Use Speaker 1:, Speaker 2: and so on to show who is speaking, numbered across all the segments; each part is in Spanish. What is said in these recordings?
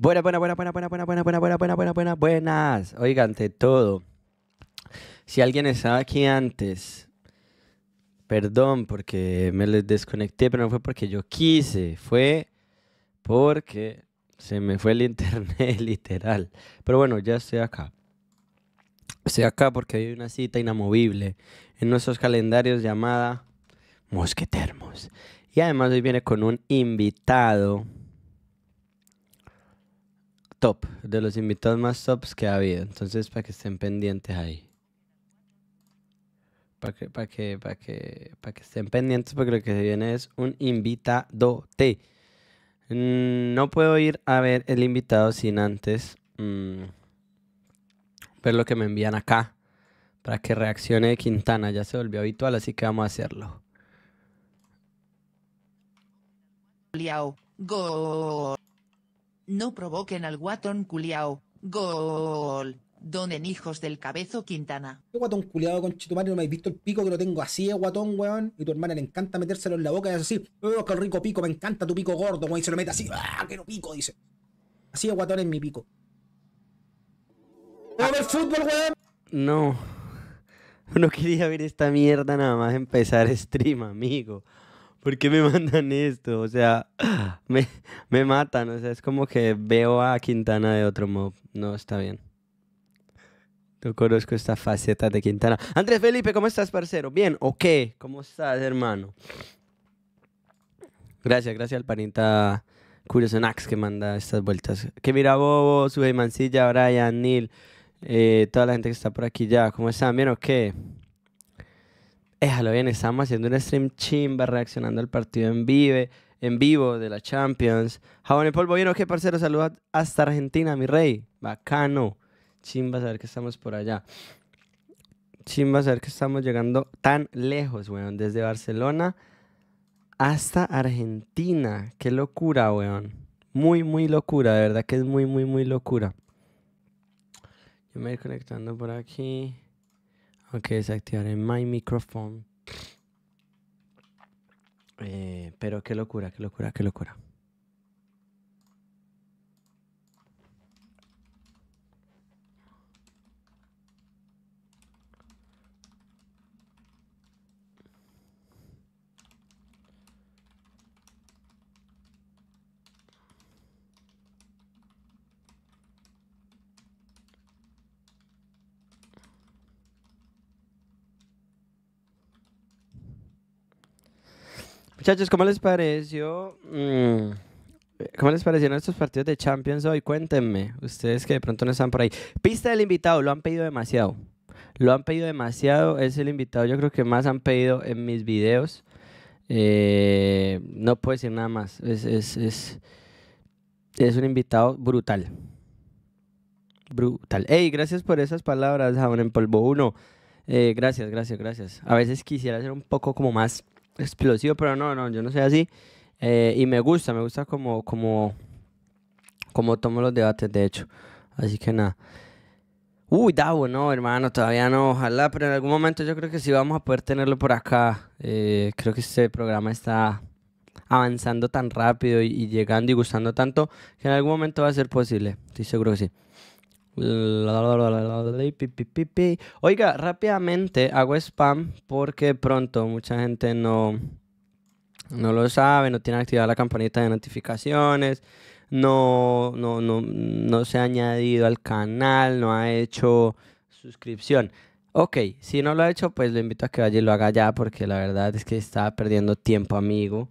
Speaker 1: buenas, buenas, buenas, buenas, buenas, buenas, buenas, buenas, buenas, buenas, buenas, Oigan, ante todo, si alguien estaba aquí antes, perdón porque me les desconecté, pero no fue porque yo quise, fue porque se me fue el internet literal. Pero bueno, ya estoy acá. Estoy acá porque hay una cita inamovible en nuestros calendarios llamada Mosquetermos. Y además hoy viene con un invitado de los invitados más tops que ha habido. Entonces, para que estén pendientes ahí. Para que, para que, para que, estén pendientes, porque lo que se viene es un invitado T. Mm, no puedo ir a ver el invitado sin antes mm, ver lo que me envían acá. Para que reaccione Quintana. Ya se volvió habitual, así que vamos a hacerlo.
Speaker 2: Liao. Go no provoquen al guatón culiao, gol, donen hijos del cabezo Quintana.
Speaker 3: Yo guatón culiao con chitumario no me habéis visto el pico que lo tengo así, es guatón, weón, y tu hermana le encanta metérselo en la boca y así, Veo que el rico pico, me encanta tu pico gordo, weón, y se lo mete así, ah, que no pico, dice.
Speaker 1: Así es guatón en mi pico. fútbol, No. No quería ver esta mierda nada más empezar stream, amigo. ¿por qué me mandan esto? O sea, me, me matan. O sea, es como que veo a Quintana de otro modo. No, está bien. No conozco esta faceta de Quintana. Andrés Felipe, ¿cómo estás, parcero? Bien, o qué? ¿Cómo estás, hermano? Gracias, gracias al panita Curiosonax que manda estas vueltas. Que mira, Bobo, Sube Mancilla, Brian, Neil, eh, toda la gente que está por aquí ya. ¿Cómo están? ¿Bien o qué? Déjalo bien, estamos haciendo un stream chimba reaccionando al partido en, vive, en vivo de la Champions. Jabón y polvo, ¿vieron qué, parcero? Saludos hasta Argentina, mi rey. Bacano. Chimba saber que estamos por allá. Chimba saber que estamos llegando tan lejos, weón. Desde Barcelona hasta Argentina. Qué locura, weón. Muy, muy locura, de verdad que es muy, muy, muy locura. Yo me voy conectando por aquí. Ok, desactivaré My Microphone. Eh, pero qué locura, qué locura, qué locura. Muchachos, ¿cómo les pareció? Mm, ¿Cómo les parecieron estos partidos de Champions hoy? Cuéntenme, ustedes que de pronto no están por ahí. Pista del invitado, lo han pedido demasiado. Lo han pedido demasiado, es el invitado yo creo que más han pedido en mis videos. Eh, no puedo decir nada más, es, es, un invitado brutal. Brutal. Ey, gracias por esas palabras, Jabón en Polvo 1. Eh, gracias, gracias, gracias. A veces quisiera ser un poco como más explosivo, pero no, no, yo no soy así. Eh, y me gusta, me gusta como, como, como tomo los debates, de hecho. Así que nada. Uy, Davo, no, hermano, todavía no, ojalá, pero en algún momento yo creo que sí vamos a poder tenerlo por acá. Eh, creo que este programa está avanzando tan rápido y llegando y gustando tanto que en algún momento va a ser posible, estoy seguro que sí. Oiga, rápidamente hago spam porque pronto mucha gente no, no lo sabe, no tiene activada la campanita de notificaciones, no, no, no, no se ha añadido al canal, no ha hecho suscripción. Ok, si no lo ha hecho, pues lo invito a que vaya y lo haga ya porque la verdad es que está perdiendo tiempo, amigo.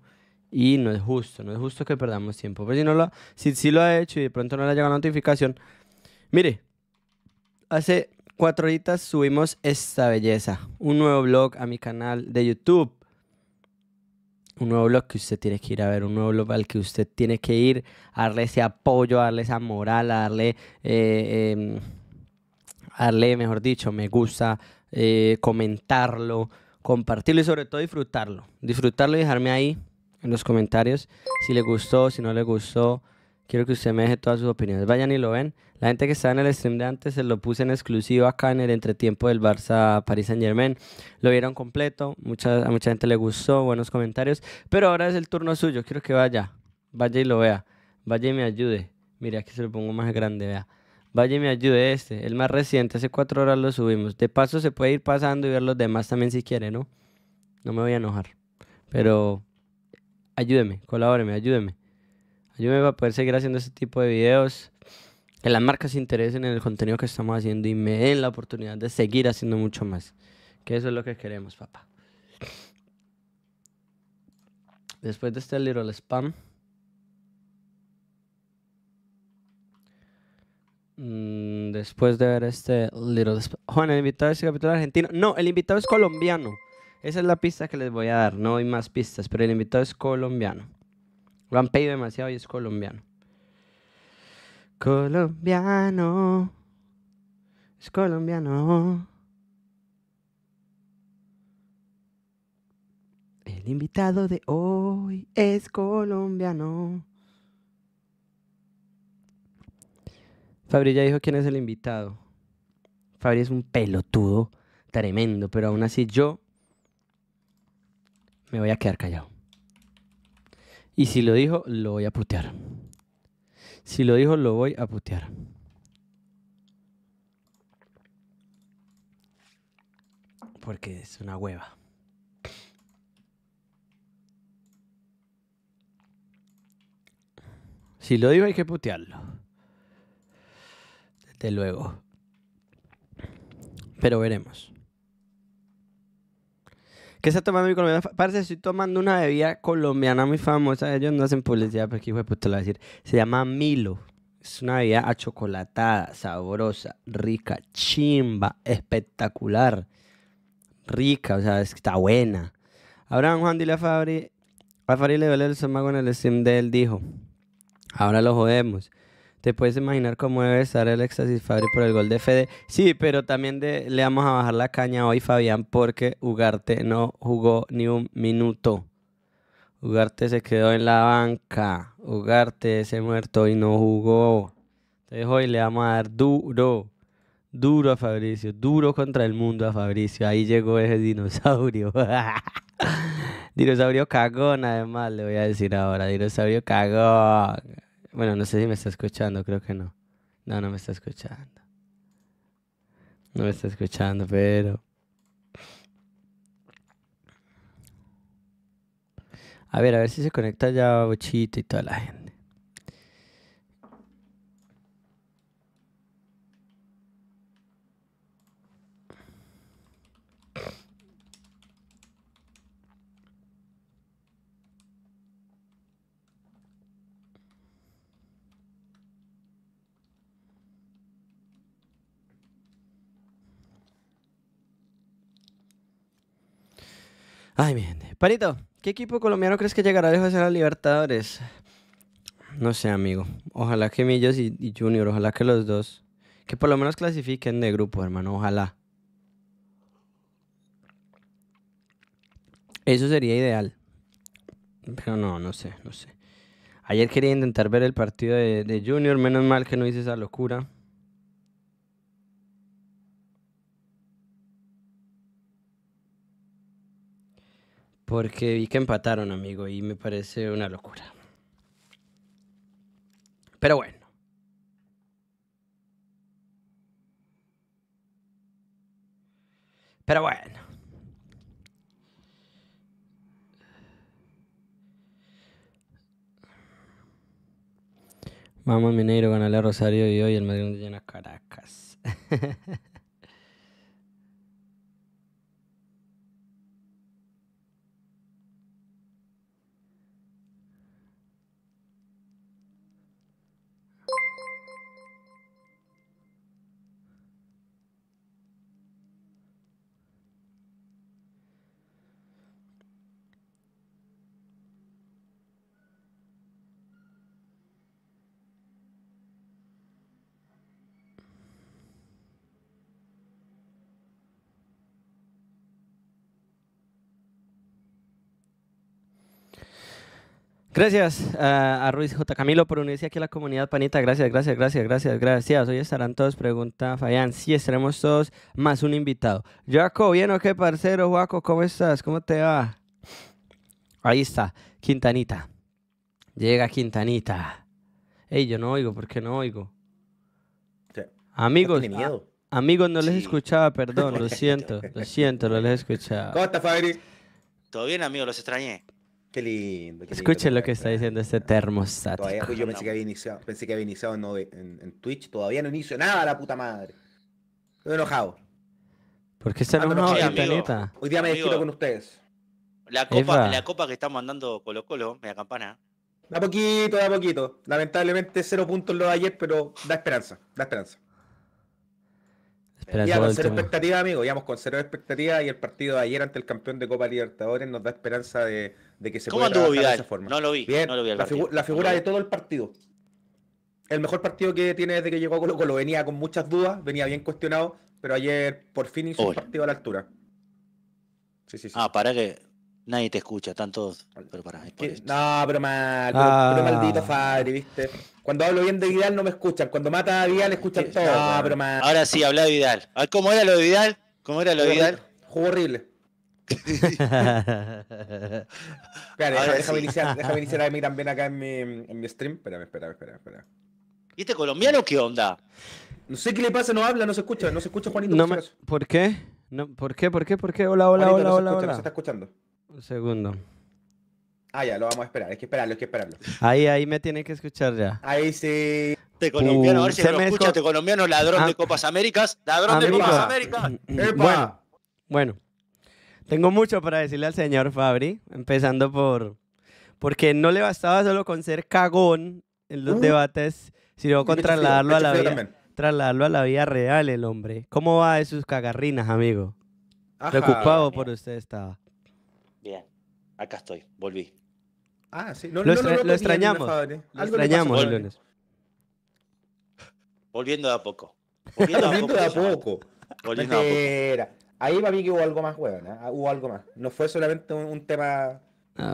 Speaker 1: Y no es justo, no es justo que perdamos tiempo. Pero pues si no lo, si, si lo ha hecho y de pronto no le ha llegado la notificación, Mire, hace cuatro horitas subimos esta belleza, un nuevo blog a mi canal de YouTube. Un nuevo blog que usted tiene que ir a ver, un nuevo blog al que usted tiene que ir darle ese apoyo, darle esa moral, darle, eh, em, darle mejor dicho, me gusta, eh, comentarlo, compartirlo y sobre todo disfrutarlo. Disfrutarlo y dejarme ahí en los comentarios si le gustó, si no le gustó. Quiero que usted me deje todas sus opiniones. Vayan y lo ven. La gente que estaba en el stream de antes se lo puse en exclusivo acá en el entretiempo del Barça Paris Saint Germain. Lo vieron completo, mucha, a mucha gente le gustó, buenos comentarios. Pero ahora es el turno suyo, quiero que vaya, vaya y lo vea, vaya y me ayude. Mira, aquí se lo pongo más grande, vea. Vaya y me ayude este, el más reciente, hace cuatro horas lo subimos. De paso se puede ir pasando y ver los demás también si quiere, ¿no? No me voy a enojar. Pero ayúdeme, colaboreme, ayúdeme. Ayúdeme para poder seguir haciendo este tipo de videos que las marcas se interesen en el contenido que estamos haciendo y me den la oportunidad de seguir haciendo mucho más. Que eso es lo que queremos, papá. Después de este little spam. Mm, después de ver este little spam. Juan, el invitado es el capítulo argentino. No, el invitado es colombiano. Esa es la pista que les voy a dar. No hay más pistas, pero el invitado es colombiano. Lo han pedido demasiado y es colombiano. Colombiano. Es colombiano. El invitado de hoy es colombiano. Fabri ya dijo quién es el invitado. Fabri es un pelotudo tremendo, pero aún así yo me voy a quedar callado. Y si lo dijo, lo voy a putear. Si lo dijo, lo voy a putear. Porque es una hueva. Si lo digo hay que putearlo. Desde luego. Pero veremos. ¿Qué está tomando mi colombiana? Parece, estoy tomando una bebida colombiana muy famosa. Ellos no hacen publicidad, pero aquí fue te lo voy a decir. Se llama Milo. Es una bebida achocolatada, sabrosa, rica, chimba, espectacular. Rica, o sea, está buena. Abraham Juan Dile a Fabri. A Fabri le duele el estómago en el stream de él, dijo. Ahora lo jodemos. Te puedes imaginar cómo debe estar el éxtasis Fabri por el gol de Fede. Sí, pero también le vamos a bajar la caña hoy, Fabián, porque Ugarte no jugó ni un minuto. Ugarte se quedó en la banca. Ugarte se muerto y no jugó. Entonces hoy le vamos a dar duro. Duro a Fabricio. Duro contra el mundo a Fabricio. Ahí llegó ese dinosaurio. dinosaurio cagón, además, le voy a decir ahora. Dinosaurio cagón. Bueno, no sé si me está escuchando, creo que no. No, no me está escuchando. No me está escuchando, pero... A ver, a ver si se conecta ya Bochito y toda la gente. Ay, mi gente. Parito, ¿qué equipo colombiano crees que llegará lejos ser a Libertadores? No sé, amigo. Ojalá que Millos y, Junior, ojalá que los dos. Que por lo menos clasifiquen de grupo, hermano, ojalá. Eso sería ideal. Pero no, no sé, no sé. Ayer quería intentar ver el partido de Junior, menos mal que no hice esa locura. Porque vi que empataron, amigo, y me parece una locura. Pero bueno. Pero bueno. Vamos Mineiro, ganarle a Rosario y hoy el Madrid llena Caracas. Gracias a, Ruiz J. Camilo por unirse aquí a la comunidad panita. Gracias, gracias, gracias, gracias, gracias. Hoy estarán todos, pregunta Fayán. Sí, estaremos todos más un invitado. Joaco, ¿bien o qué, parcero? Joaco? ¿cómo estás? ¿Cómo te va? Ahí está, Quintanita. Llega Quintanita. Ey, yo no oigo, ¿por qué no oigo? Amigos, amigos, no les escuchaba, perdón, lo siento, lo siento, no les escuchaba.
Speaker 2: ¿Cómo está, Fabri? Todo bien, amigo, los extrañé. Qué
Speaker 3: lindo.
Speaker 1: Qué Escuchen lo que está diciendo este termostato. yo
Speaker 3: pensé que había iniciado, en, Twitch. Todavía no inicio nada, la puta madre. Estoy enojado.
Speaker 1: ¿Por qué está enojado, Hoy día
Speaker 3: me despido con
Speaker 2: ustedes.
Speaker 1: La copa, la
Speaker 2: copa que estamos andando Colo Colo, media campana.
Speaker 3: Da poquito, da poquito. Lamentablemente cero puntos lo de ayer, pero da esperanza, da esperanza. ya con cero expectativa, amigo. ya con cero expectativa y el partido de ayer ante el campeón de Copa Libertadores nos da esperanza de, de que se ¿Cómo Vidal? esa forma. No lo vi, la, figura de todo el partido. El mejor partido que tiene desde que llegó Colo lo Venía con muchas dudas, venía bien cuestionado, pero ayer por fin hizo un partido
Speaker 2: a la altura. Sí, sí, Ah, para que nadie te escucha, están todos. Pero
Speaker 3: no, pero mal, pero, ah. maldito Fabri, ¿viste? Cuando hablo bien de Vidal no me escuchan, cuando mata a Vidal escuchan todo. Ahora
Speaker 2: sí, habla de Vidal. ¿Cómo era lo de Vidal? ¿Cómo era
Speaker 3: lo de Vidal? Jugó horrible.
Speaker 2: Espera,
Speaker 3: déjame, iniciar, déjame iniciar a mí también acá en mi, en mi stream. Espera, espera, espera, espera. ¿Y este colombiano qué onda? No sé qué le pasa, no habla, no se escucha, no se escucha Juanito.
Speaker 1: ¿Por qué? ¿Por qué? ¿Por qué? ¿Por qué? Hola, hola, hola, hola, se está escuchando. Un segundo.
Speaker 3: Ah, ya, lo vamos a esperar, hay que esperarlo, hay que esperarlo.
Speaker 1: Ahí, ahí me tiene que escuchar ya.
Speaker 3: Ahí sí. Te este colombiano, a ver si no lo escucha, te este
Speaker 2: colombiano, ladrón de ah. Copas Américas,
Speaker 1: ladrón de Copas Américas.
Speaker 3: Mm, mm, bueno,
Speaker 1: bueno. Tengo mucho para decirle al señor Fabri, empezando por porque no le bastaba solo con ser cagón en los debates, sino con trasladarlo a la vida, real el hombre. ¿Cómo va de sus cagarrinas, amigo?
Speaker 3: Preocupado
Speaker 1: por usted estaba.
Speaker 2: Bien, acá estoy, volví. Ah, sí. lo, extrañamos. lo
Speaker 1: extrañamos el lunes.
Speaker 2: Volviendo de a poco.
Speaker 1: Volviendo de a poco. Volviendo de a poco.
Speaker 3: Ahí para mí que hubo algo más, weón. ¿no? ¿eh? Ah, hubo algo más. No fue solamente un, tema.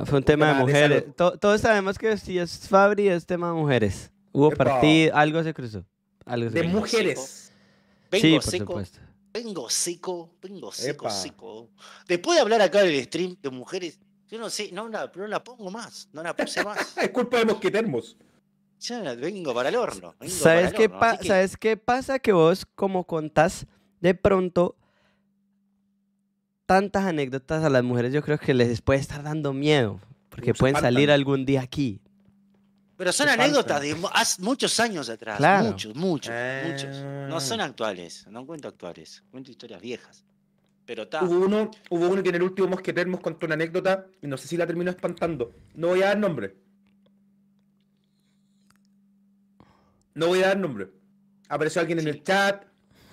Speaker 1: fue un tema, de mujeres. todos sabemos que si es Fabri es tema de mujeres. Hubo partido, algo se cruzó. Algo de mujeres. Vengo sí, por seco.
Speaker 2: Vengo seco, vengo seco, Después de hablar acá del stream de mujeres, yo no sé, no la, no la pongo más, no la puse más. es culpa de los Ya, vengo para el horno. ¿Sabes, qué ¿Sabes
Speaker 1: qué pasa? Que vos, como contás, de pronto tantas anécdotas a las mujeres, yo creo que les puede estar dando miedo, porque pueden salir algún día aquí.
Speaker 2: Pero son anécdotas de hace muchos años atrás,
Speaker 1: muchos, eh. muchos,
Speaker 2: No son actuales, no cuento actuales, cuento historias viejas. Pero Hubo uno,
Speaker 3: hubo uno que en el último Mosquetermos contó una anécdota y no sé si la terminó espantando. No voy a dar nombre. No voy a dar nombre. Apareció alguien en el chat.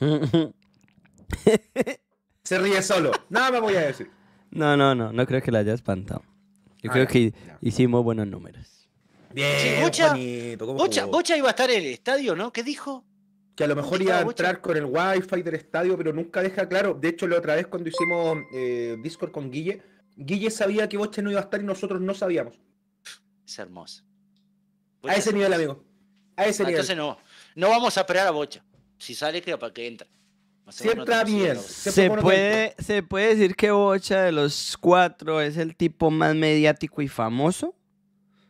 Speaker 2: Se ríe solo. Nada más voy a decir.
Speaker 1: No, no, no. No creo que la haya espantado. Yo ah, creo que hicimos buenos números. Bien, Bocha, Bocha,
Speaker 2: iba a estar en el estadio, ¿no? ¿Qué dijo?
Speaker 3: Que a lo mejor iba a entrar con el wifi del estadio, pero nunca deja claro. De hecho, la otra vez cuando hicimos eh, Discord con Guille, Guille sabía que Bocha no iba a estar y nosotros no sabíamos. Es hermoso. a ese nivel, amigo.
Speaker 2: A ese ah, nivel. Entonces no, no vamos a esperar a Bocha. Si sale, creo para que entre. Siempre bien. Se puede,
Speaker 1: se puede decir que Bocha de los cuatro es el tipo más mediático y famoso.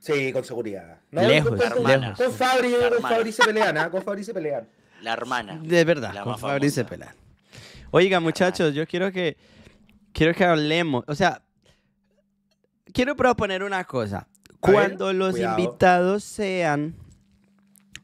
Speaker 1: Sí, con seguridad. lejos, con, Con,
Speaker 3: Fabri, se pelean, ¿ah? Con Fabri se pelean. La
Speaker 1: hermana. De verdad, con Fabri se pelean. Oiga, muchachos, yo quiero que quiero que hablemos, o sea, quiero proponer una cosa. Cuando los invitados sean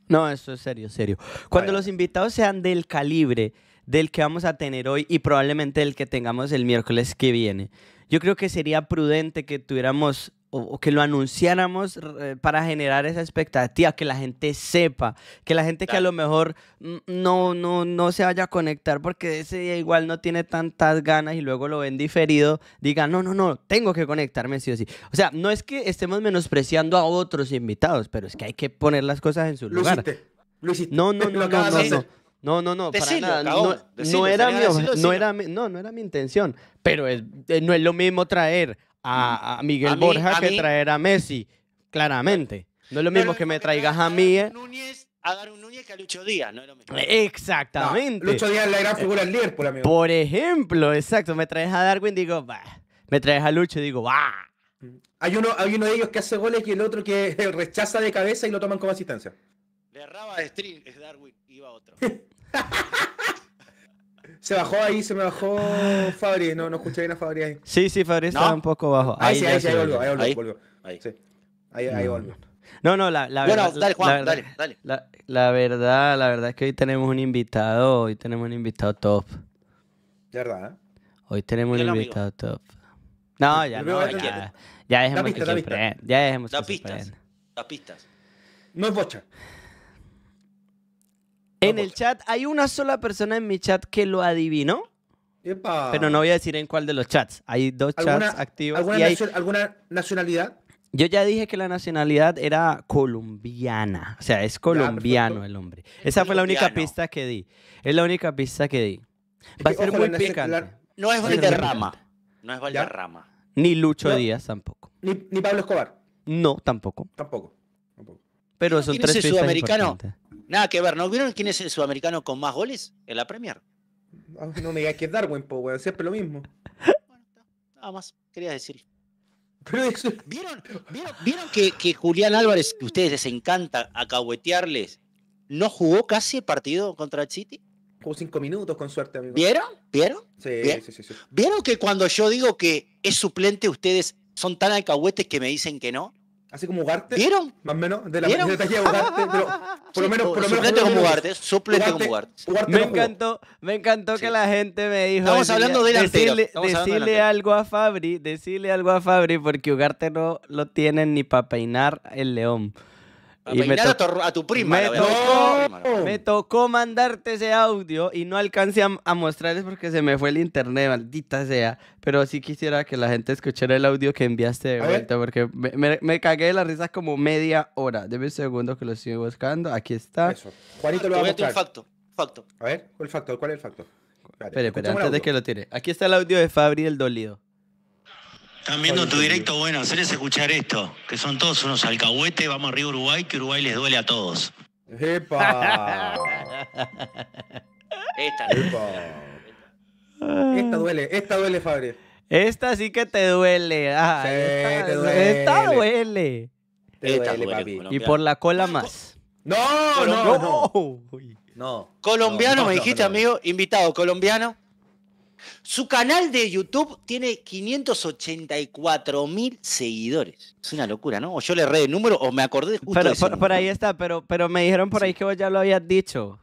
Speaker 1: No, eso es serio, serio. Cuando los invitados sean del calibre del que vamos a tener hoy y probablemente del que tengamos el miércoles que viene. Yo creo que sería prudente que tuviéramos o, que lo anunciáramos eh, para generar esa expectativa, que la gente sepa, que la gente que a lo mejor no, no, no se vaya a conectar porque ese día igual no tiene tantas ganas y luego lo ven diferido, diga, no, no, no, tengo que conectarme sí o sí. O sea, no es que estemos menospreciando a otros invitados, pero es que hay que poner las cosas en su lugar. no, no, no, no, no. No, no, no, para nada. no, era mi, no, era no, no era mi intención. Pero eh, no es lo mismo traer a, mm. Miguel Borja que traer a Messi, claramente. No es lo mismo que me traigas a mí. A Núñez, a Darwin Núñez que a Lucho Díaz, no es lo mismo. Exactamente. Lucho Díaz es la gran figura del Liverpool, amigo. Por ejemplo, exacto. Me traes a Darwin, digo, bah. Me traes a Lucho digo, va. Hay uno, hay uno de
Speaker 3: ellos que hace goles y el otro que rechaza de cabeza y lo toman como asistencia.
Speaker 2: Le erraba a string, es Darwin, iba otro.
Speaker 3: Se bajó ahí, se me bajó Fabri. No, no escuché bien a Fabri ahí.
Speaker 1: Sí, sí, Fabri estaba un poco bajo. Ahí, sí, ahí volvió, ahí volvió. Ahí, volvió.
Speaker 3: ahí. ahí, volvió.
Speaker 1: No, no, la, la verdad. dale, la dale, dale. La, verdad, la verdad es que hoy tenemos un invitado, hoy tenemos un invitado top. De verdad, ¿eh? Hoy tenemos un invitado top. No, ya no, ya,
Speaker 3: ya. dejemos que
Speaker 1: Ya dejemos pistas. las pistas. No es bocha. En el chat hay una sola persona en mi chat que lo adivinó. Pero no voy a decir en cuál de los chats. Hay dos chats activos. ¿alguna, nacionalidad? Yo ya dije que la nacionalidad era colombiana. O sea, es colombiano el hombre. Esa fue la única pista que di. Es la única pista que di. Va a ser muy picante. No es Valderrama. No es Ni Lucho Díaz tampoco. Ni, Pablo Escobar. No, tampoco. Tampoco. Pero son tres pistas
Speaker 2: Nada que ver, ¿no vieron quién es el sudamericano con más goles en la Premier? No, no me digas que es buen po, weón, siempre lo mismo. Bueno, nada más, quería decir. ¿Vieron, vieron, que, Julián Álvarez, que a ustedes les encanta acahuetearles, no jugó casi el partido contra el City?
Speaker 3: Jugó cinco minutos, con
Speaker 2: suerte, amigo. ¿Vieron? ¿Vieron? Sí, ¿Vieron? Sí, sí, sí. ¿Vieron que cuando yo digo que es suplente, ustedes son tan acahuetes que me dicen que no? Así como Ugarte. ¿Vieron? Más o menos, de la de
Speaker 3: Ugarte, pero
Speaker 1: por lo menos... Por lo suplente como Ugarte, suplente como Ugarte. me, encantó, me encantó que la gente me dijo... Estamos hablando de Decirle, decirle algo a Fabri, decirle algo a Fabri, porque Ugarte no lo tienen ni para peinar el león. Y me a, prima. Me, tocó, mandarte ese audio y no alcancé a, mostrarles porque se me fue el internet, maldita sea. Pero sí quisiera que la gente escuchara el audio que enviaste de vuelta porque me, cagué de la risa como media hora. Debe un segundo que lo estoy buscando. Aquí está. Eso. Juanito lo voy a Un
Speaker 2: A ver, ¿cuál factor? ¿Cuál es el factor?
Speaker 3: Espera, espera, antes de que lo tire.
Speaker 1: Aquí está el audio de Fabri el dolido.
Speaker 2: Están viendo tu directo, bueno, hacerles escuchar esto, que son todos unos alcahuetes, vamos arriba Uruguay, que Uruguay les duele a todos. ¡Epa! Esta,
Speaker 1: esta duele, esta duele, Fabri. Esta sí que te duele. Ay, sí, esta, te duele. Esta duele. Te esta duele, papi. Y por la cola más. No, no, no.
Speaker 2: No. Colombiano me dijiste, amigo, invitado colombiano. Su canal de YouTube tiene 584 mil seguidores. Es una locura, ¿no? O yo le erré el número o me acordé justo pero, por, ahí está,
Speaker 1: pero, pero me dijeron por ahí que vos ya lo habías dicho.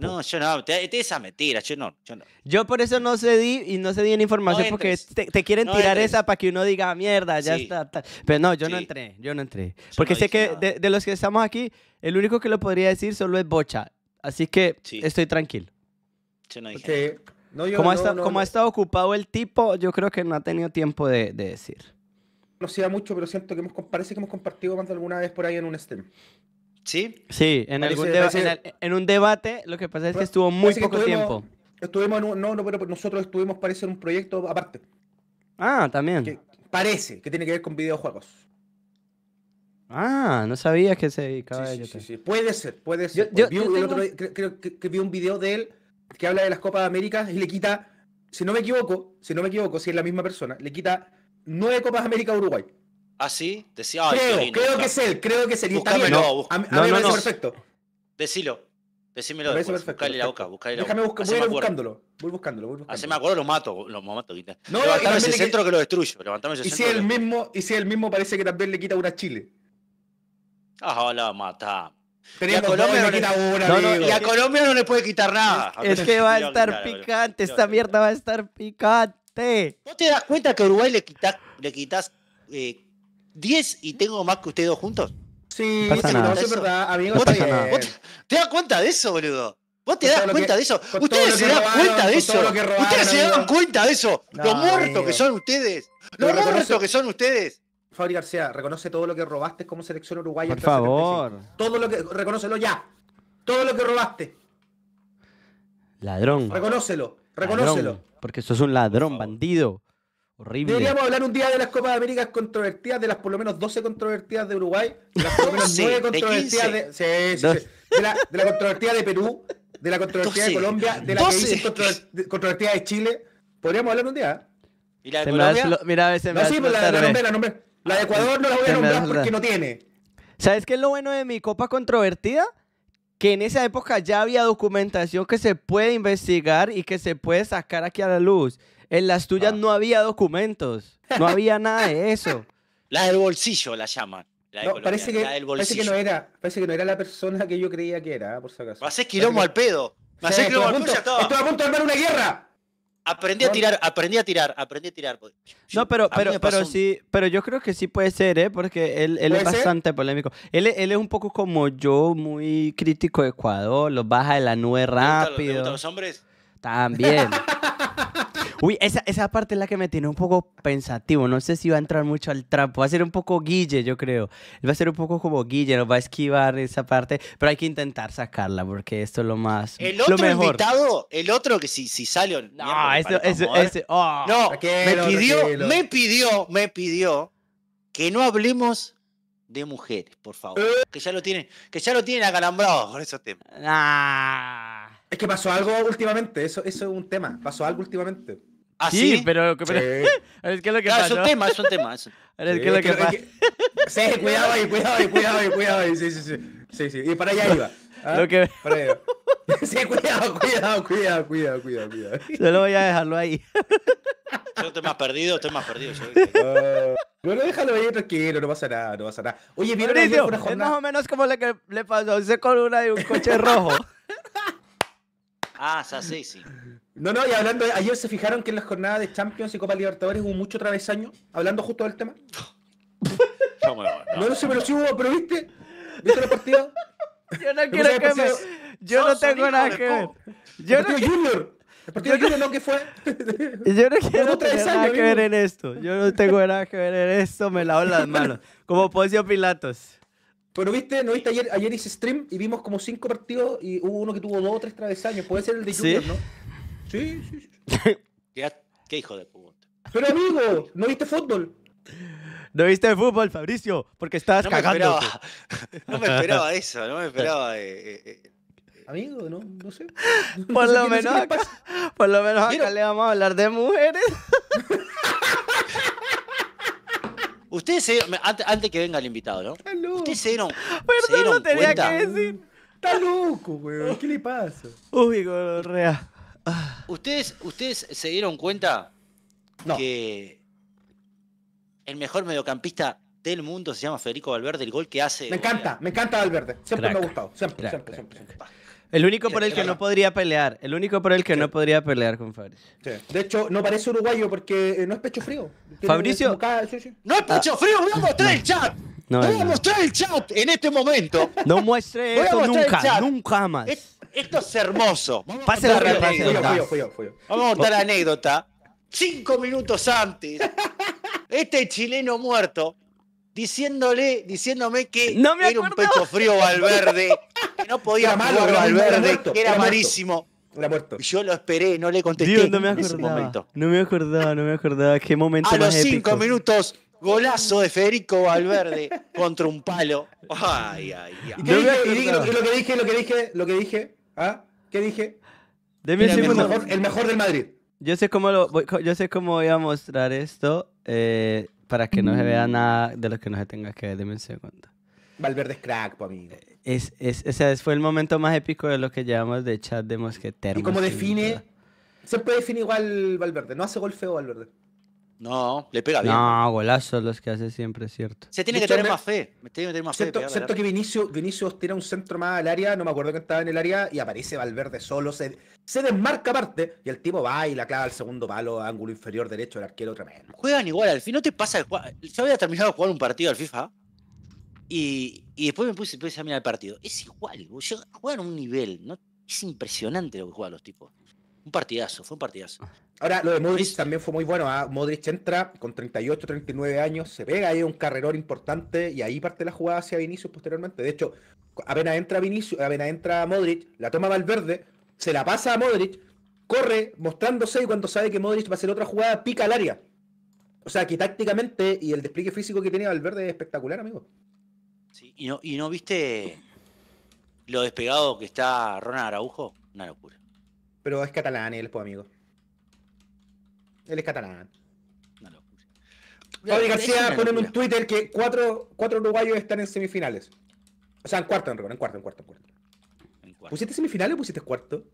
Speaker 1: No, yo no, te, esa mentira, yo no, yo por eso no cedí y no cedí en información porque te, quieren tirar esa para que uno diga, ah, mierda, ya está, Pero no, yo no entré, yo no entré. porque sé que de, los que estamos aquí, el único que lo podría decir solo es Bocha. Así que estoy tranquilo. Yo no como, ha estado ocupado el tipo, yo creo que no ha tenido tiempo de, decir.
Speaker 3: No sea mucho, pero siento que hemos, parece que hemos compartido alguna vez por ahí en un stream. ¿Sí? Sí, en, algún un
Speaker 1: debate, lo que pasa es que estuvo muy poco tiempo.
Speaker 3: Estuvimos en un, no, no, pero nosotros estuvimos, parece, en un proyecto aparte.
Speaker 1: Ah, también.
Speaker 3: parece que tiene que ver con videojuegos.
Speaker 1: Ah, no sabía que se dedicaba a ello. Sí, sí,
Speaker 3: Puede ser, puede ser. Yo, creo, que vi un video de él que habla de las Copas de América y le quita, si no me equivoco, si no me equivoco, si es la misma persona, le quita nueve Copas de América a Uruguay.
Speaker 2: ¿Ah, sí? Decía, creo, creo que es él, creo que es él. No, a, mí me parece perfecto. Decilo. Decímelo después. la boca, buscale la Déjame busca, voy, buscándolo. Voy buscándolo, voy buscándolo. me acuerdo, lo mato, lo mato. Quita. No, Levantame ese centro que... lo destruyo. Levantame y centro. Si el
Speaker 3: mismo, y si el mismo parece que también le quita una Chile.
Speaker 2: Ah, la mata. Y a, Colombia no le... y a Colombia no le puede quitar nada. Es, que va a estar picante, esta mierda va a estar picante. ¿No te das cuenta que a Uruguay le quitas le quitas, 10 eh, y tengo más que ustedes dos juntos? Sí, no es verdad, amigo. te, das cuenta de eso, boludo? ¿Vos te das cuenta de eso? ¿Ustedes se dan cuenta de eso? ¿Ustedes se dan cuenta de eso?
Speaker 3: lo muertos que son
Speaker 2: ustedes. lo muertos que son ustedes. Fabri García, reconoce
Speaker 3: todo lo que robaste como selección uruguaya. Por
Speaker 4: favor.
Speaker 3: Todo lo que. Reconócelo ya. Todo lo que robaste. Ladrón. Reconócelo. Reconócelo.
Speaker 1: porque sos un ladrón, bandido. Horrible. Deberíamos
Speaker 3: hablar un día de las Copas de América controvertidas, de las por lo menos 12 controvertidas de Uruguay, de las por lo menos 9 controvertidas de,
Speaker 1: de,
Speaker 3: la, controvertida de Perú, de la controvertida de Colombia, de la que de Chile. Podríamos
Speaker 1: hablar un día. ¿eh? ¿Y la de mira, a veces no, sí, pues, la, la, la, la nombre. La de Ecuador no la voy a nombrar porque no tiene. ¿Sabes qué es lo bueno de mi copa controvertida? Que en esa época ya había documentación que se puede investigar y que se puede sacar aquí a la luz. En las tuyas ah. no había documentos, no había nada de eso. La del bolsillo la llaman. La, parece, que, del parece no
Speaker 3: era, parece que no era la persona que yo creía que era, por si acaso. a
Speaker 2: quilombo al pedo.
Speaker 1: Me ser a punto armar una guerra.
Speaker 2: Aprendí a tirar, aprendí a tirar, aprendí a tirar. Pues. no, pero, pero, pero sí,
Speaker 1: pero yo creo que sí puede ser, ¿eh? porque él, es bastante polémico. Él, es un poco como yo, muy crítico de Ecuador, los baja de la nube rápido. los hombres. También. Uy, esa, esa parte es la que me tiene un poco pensativo. No sé si va a entrar mucho al trapo. Va a ser un poco Guille, yo creo. Va a ser un poco como Guille, nos va a esquivar esa parte, pero hay que intentar sacarla porque esto es lo más. El otro invitado,
Speaker 2: el otro que si, si sale. No, no ¿eh? oh, me pidió, me pidió, me pidió que no hablemos de mujeres, por favor. Eh. Que ya lo tienen, que ya lo tienen acalambrado con esos temas. Ah. Es que pasó algo
Speaker 3: últimamente, eso, eso es un tema. Pasó algo últimamente.
Speaker 2: ¿Ah, sí? pero... qué sí. Es que lo que ah, Es un tema, es un tema. Es, sí,
Speaker 3: lo que, pasa. Sí, cuidado ahí, cuidado ahí, cuidado ahí, cuidado ahí. Sí, sí, sí. sí, sí. Y para allá iba. ¿ah? Lo que... Para allá Sí, cuidado, cuidado, cuidado, cuidado, cuidado, cuidado.
Speaker 1: Solo voy a dejarlo ahí.
Speaker 2: Yo estoy más perdido, estoy más perdido.
Speaker 3: Ah, bueno, déjalo ahí tranquilo, no pasa nada, no pasa nada. Oye, ¿vieron Es más
Speaker 1: o menos como que le pasó a con una de un coche rojo.
Speaker 2: ah, sí, sí.
Speaker 3: No, no, y hablando, de, ayer se fijaron que en las jornadas de Champions y Copa Libertadores hubo mucho travesaño, hablando justo del tema.
Speaker 1: No, no, no, no sé, pero
Speaker 3: sí hubo, pero viste, viste los partidos.
Speaker 1: Yo no quiero que me.
Speaker 3: Yo no tengo nada que ver. Yo el partido Junior. El partido Junior no que fue.
Speaker 1: Yo no quiero nada que ver en esto. Yo no tengo nada que ver en esto. Me lavo las manos. Como Poncio Pilatos.
Speaker 3: Pero viste, no viste
Speaker 1: ayer, ayer hice stream y vimos como cinco partidos y
Speaker 3: hubo uno que tuvo dos o tres travesaños. Puede ser el de Junior, ¿no? Sí, sí,
Speaker 2: ¿Qué, hijo de puta?
Speaker 3: Pero amigo, ¿no viste fútbol? No viste fútbol, Fabricio,
Speaker 1: porque estabas cagando. No me esperaba eso, no me esperaba.
Speaker 2: Eh, eh, eh.
Speaker 1: amigo, no, no sé. por, lo menos, acá, por lo menos acá le vamos a hablar de mujeres.
Speaker 2: Ustedes se antes, antes, que venga el invitado, ¿no?
Speaker 1: Ustedes se dieron. Perdón, tenía que
Speaker 2: decir. Está loco,
Speaker 1: weón. ¿Qué le pasa? Uy, gorrea.
Speaker 2: Ah. ¿Ustedes, ¿Ustedes se dieron cuenta que el mejor mediocampista del mundo se llama Federico Valverde, el gol que hace. Me encanta,
Speaker 1: me encanta Valverde. Siempre me ha gustado. Siempre, siempre, El único por el que no podría pelear. El único por el que no podría pelear con Fabricio. De hecho, no parece uruguayo porque eh, no es pecho frío. Fabricio. no es ah. pecho frío, voy a mostrar el chat. No, voy a mostrar el chat en este momento. No muestre nunca, nunca más.
Speaker 2: Esto es hermoso. pase a contar, la anécdota. Fui yo, fui yo, Vamos a contar la anécdota. Cinco minutos antes, este chileno muerto diciéndole, diciéndome que era un pecho frío Valverde, que no podía malo Valverde, que era, malísimo. Era Yo lo esperé, no le contesté no me acordaba,
Speaker 1: No me acordaba, no me acordaba. Qué momento A los cinco
Speaker 2: minutos, golazo de Federico Valverde contra un palo. Ay, ay, ay. ¿Y, dije, lo, que dije, lo que dije, lo que dije,
Speaker 3: ¿Ah? ¿Qué dije? Deme el, mejor, el mejor
Speaker 1: del Madrid. Yo sé cómo, lo voy, yo sé cómo voy a mostrar esto eh, para que no se vea mm. nada de lo que no se tenga que ver. Deme un segundo.
Speaker 3: Valverde es crack, po, amigo.
Speaker 1: Es, es, o sea, fue el momento más épico de lo que llevamos de chat de mosquetero. Y cómo define,
Speaker 3: se puede definir igual Valverde. No hace golfeo Valverde.
Speaker 2: No, le pega bien. No,
Speaker 1: golazos los que hace siempre, cierto.
Speaker 3: Se
Speaker 2: tiene que tener más fe. Excepto que que
Speaker 3: Vinicius, tira un centro más al área, no me acuerdo que estaba en el área, y aparece Valverde solo, se, desmarca aparte, y el tipo va y la clava al segundo palo, ángulo
Speaker 2: inferior derecho del arquero tremendo. Juegan igual, al fin no te pasa. Yo había terminado de jugar un partido al FIFA, y, después me puse, puse, a mirar el partido. Es igual, juegan a un nivel, ¿no? Es impresionante lo que juegan los tipos. Un partidazo, fue un partidazo. Ah. Ahora, lo de Modric
Speaker 3: también fue muy bueno. ¿ah? Modric entra con 38, 39 años, se pega ahí un carrerón importante y ahí parte la jugada hacia Vinicius posteriormente. De hecho, apenas entra Vinicius, apenas entra Modric, la toma Valverde, se la pasa a Modric, corre mostrándose y cuando sabe que Modric va a hacer otra jugada, pica al área. O sea que tácticamente y el despliegue físico que tiene Valverde es espectacular,
Speaker 2: amigo. Sí, y no, viste lo despegado que está Ronald Araujo, una locura. Pero es catalán el, po pues, amigo.
Speaker 3: Él es catalán. No,
Speaker 4: Fabi García pone en un Twitter que cuatro,
Speaker 3: cuatro uruguayos están en semifinales. O sea, en cuarto, en cuarto, en cuarto, en cuarto. ¿Pusiste semifinales o pusiste cuarto?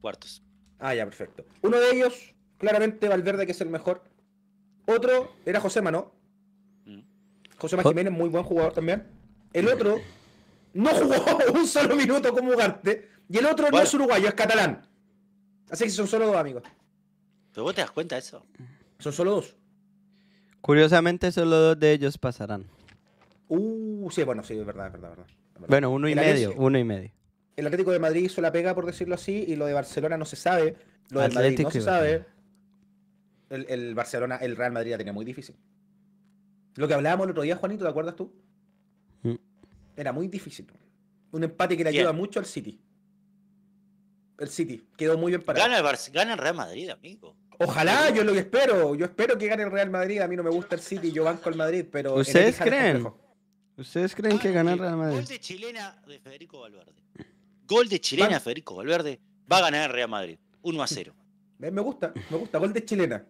Speaker 3: Cuartos. Ah, ya, perfecto. Uno de ellos, claramente Valverde, que es el mejor. Otro era José Mano. Mm. José Manuel Jiménez, muy buen jugador también. El mm. otro no jugó un solo minuto como Ugarte. Y el otro no es uruguayo, es catalán. Así que son solo dos amigos
Speaker 2: tú vos te das cuenta de eso?
Speaker 1: Son solo dos. Curiosamente, solo dos de ellos pasarán.
Speaker 3: Uh, sí, bueno, sí, es verdad, es verdad, Bueno, uno y medio, uno y medio. El Atlético de Madrid hizo la pega, por decirlo así, y lo de Barcelona no se sabe.
Speaker 1: Lo del Madrid no se sabe.
Speaker 3: El, Barcelona, el Real Madrid la tenía muy difícil. Lo que hablábamos el otro día, Juanito, ¿te acuerdas tú? Mm. Era muy difícil. Un empate que le ayuda mucho al City el City. Quedó muy bien para Gana el, gana el Real Madrid, amigo. Ojalá, yo es lo que espero. Yo espero que gane el Real Madrid. A mí no me gusta el City, yo banco el Madrid, pero. ¿Ustedes creen?
Speaker 1: ¿Ustedes creen que gana el Real ah, Madrid? Gol
Speaker 2: de chilena de Federico Valverde. Gol de chilena Federico Valverde. Va a ganar el Real Madrid. 1 a 0.
Speaker 3: Me gusta, me gusta. Gol de chilena.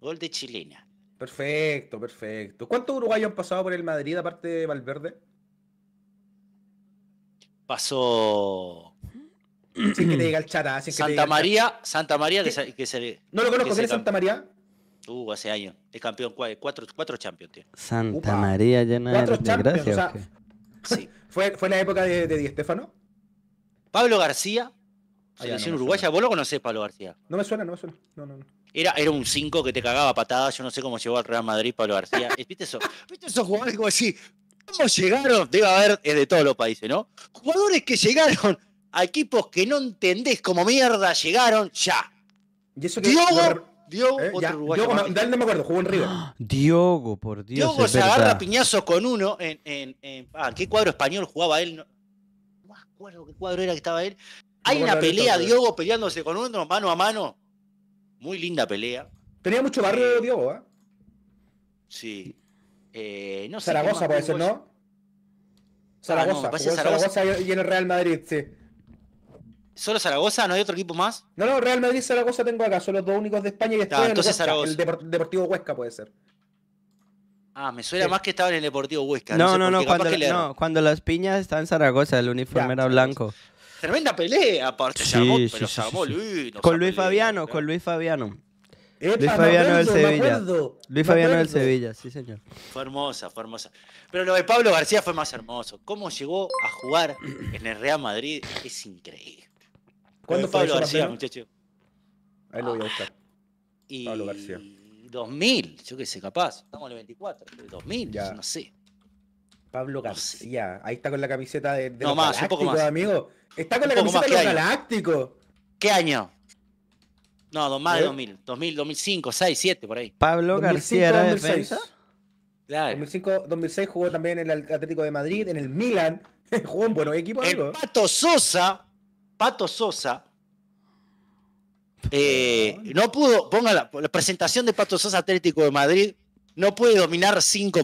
Speaker 2: Gol de chilena. Perfecto, perfecto. ¿Cuántos
Speaker 3: uruguayos han pasado por el Madrid aparte de Valverde?
Speaker 2: Pasó Santa, María, Santa María, que se, No lo conozco, ¿quién es Santa María? Uh, hace años. Es campeón, eh, cuatro, cuatro champions, tío.
Speaker 1: Santa María llena de gracia.
Speaker 2: sí. fue, fue en la época de, de Di Estefano. Pablo García, ah, uruguaya. Vos lo conocés, Pablo García.
Speaker 3: No me suena, no me suena. No, no,
Speaker 2: Era, era un 5 que te cagaba patadas. Yo no sé cómo llegó al Real Madrid Pablo García. ¿Viste, eso? ¿Viste esos jugadores como así? ¿Cómo llegaron? Debe haber, de todos los países, ¿no? Jugadores que llegaron a equipos que no entendés como mierda llegaron ya. ¿Y eso Diogo, Diogo, eh, otro Diogo, no, me acuerdo, jugó en River.
Speaker 1: Diogo, por Dios. Diogo se agarra
Speaker 2: piñazo con uno ah, en, qué cuadro español jugaba él? No, me acuerdo qué cuadro era que estaba él. Hay una pelea, Diogo peleándose con uno mano a mano. Muy linda pelea. Tenía mucho barrio eh, Diogo, ¿eh? Sí. Zaragoza puede ser, ¿no? Zaragoza. Ah, Zaragoza. Zaragoza y
Speaker 3: en el Real Madrid, sí. ¿Solo Zaragoza? ¿No hay otro equipo más? No, no, Real Madrid y Zaragoza tengo acá, son los dos únicos de España que están en entonces el,
Speaker 2: Deportivo Huesca puede ser. Ah, me suena más que estaba en el Deportivo Huesca. No, no, no,
Speaker 1: cuando, las piñas estaban en Zaragoza, el uniforme era blanco.
Speaker 2: Tremenda pelea, aparte. Sí, llamó, sí, con Luis Fabiano, con
Speaker 1: Luis Fabiano. Luis Fabiano del Sevilla. Luis Fabiano del Sevilla, sí, señor.
Speaker 2: Fue hermosa, fue hermosa. Pero lo de Pablo García fue más hermoso. Cómo llegó a jugar en el Real Madrid es increíble.
Speaker 3: ¿Cuándo fue eh, Pablo García,
Speaker 2: muchacho? Ahí lo voy a buscar. Ah, y... Pablo García. 2000, yo qué sé, capaz. Estamos en el 24, 2000, ya. no sé. Pablo García, ahí está con la camiseta de, de no, más, amigo. Está con la camiseta de los ¿Qué año? No, más de 2000, 2000, 2005, 2006, 2007, por ahí. Pablo García era 2006. defensa. 2005, 2006 jugó también en el Atlético de Madrid, en el Milan. jugó en buenos equipos. El Pato Sosa Pato Sosa eh, no pudo, ponga la, presentación de Pato Sosa Atlético de Madrid, no puede dominar 5.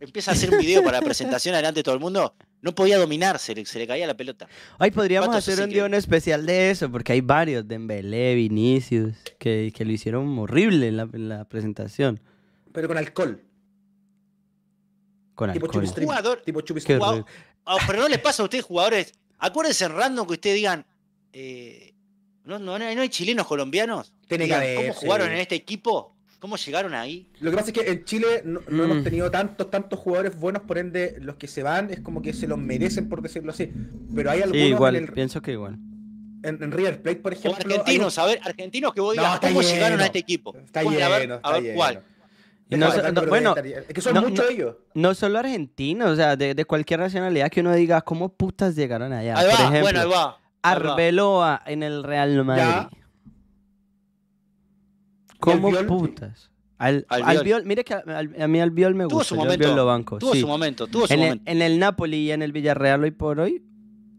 Speaker 2: Empieza a hacer un video para la presentación adelante todo el mundo. No podía dominarse. se le, caía la pelota.
Speaker 1: hoy podríamos hacer un día especial de eso, porque hay varios, Dembélé, Vinicius, que, que lo hicieron horrible en la, presentación.
Speaker 2: Pero con alcohol.
Speaker 1: Con alcohol. tipo
Speaker 2: jugador, ah, pero no le pasa a ustedes jugadores Acuérdense random que ustedes digan, eh, no, no, no, hay chilenos colombianos? Tiene que ¿Cómo jugaron en este equipo? ¿Cómo llegaron ahí?
Speaker 3: Lo que pasa es que en Chile no, hemos mm. tenido tantos, tantos jugadores buenos, por ende, los que se van es como que se los merecen, por decirlo así. Pero hay algunos. igual,
Speaker 1: pienso que igual.
Speaker 3: En, River Plate, por ejemplo. O argentinos,
Speaker 2: a ver, argentinos que vos
Speaker 3: digas cómo llegaron a este equipo. Está lleno, a ver, está cuál
Speaker 1: bueno, es que son muchos ellos. No solo argentinos, o sea, de, cualquier nacionalidad que uno diga, ¿cómo putas llegaron allá? Ahí va, Por ejemplo, bueno, ahí va, Arbeloa en el Real Madrid. ¿Cómo putas? Al, Albiol. mire que a, mí mí Albiol me gusta. Tuvo su momento. Tuvo su momento, tuvo su en momento. El, en el Napoli y en el Villarreal hoy por hoy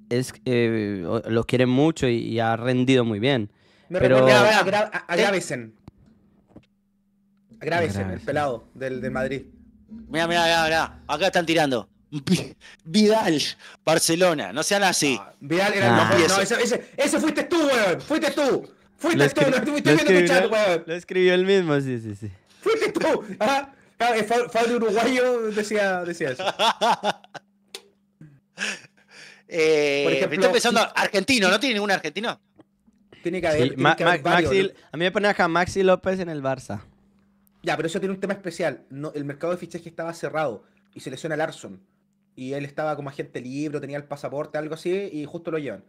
Speaker 1: es, eh, lo quieren mucho y, ha rendido muy bien. Me pero... a,
Speaker 3: a, a en el pelado del, del Madrid.
Speaker 2: Mira, mira, mira, Acá están tirando. Vidal, Barcelona, no sean así. Ah, Vidal era el ah. no,
Speaker 3: ese, fuiste tú, weón. Fuiste tú. Fuiste tú, no estuviste viendo el chat, weón.
Speaker 1: Lo escribió el mismo, sí, sí, sí.
Speaker 3: Fuiste tú. Ajá. Ah, Fabio Uruguayo decía, decía eso.
Speaker 1: eh, Por ejemplo, estoy pensando,
Speaker 2: argentino, ¿no tiene ningún argentino? Tiene que haber.
Speaker 1: a mí me pone acá Maxi López en el
Speaker 3: Barça. Ya, pero eso tiene un tema especial. el mercado de fichajes estaba cerrado y se lesiona Larson. Y él estaba como agente libre, tenía el pasaporte, algo así, y justo lo llevan.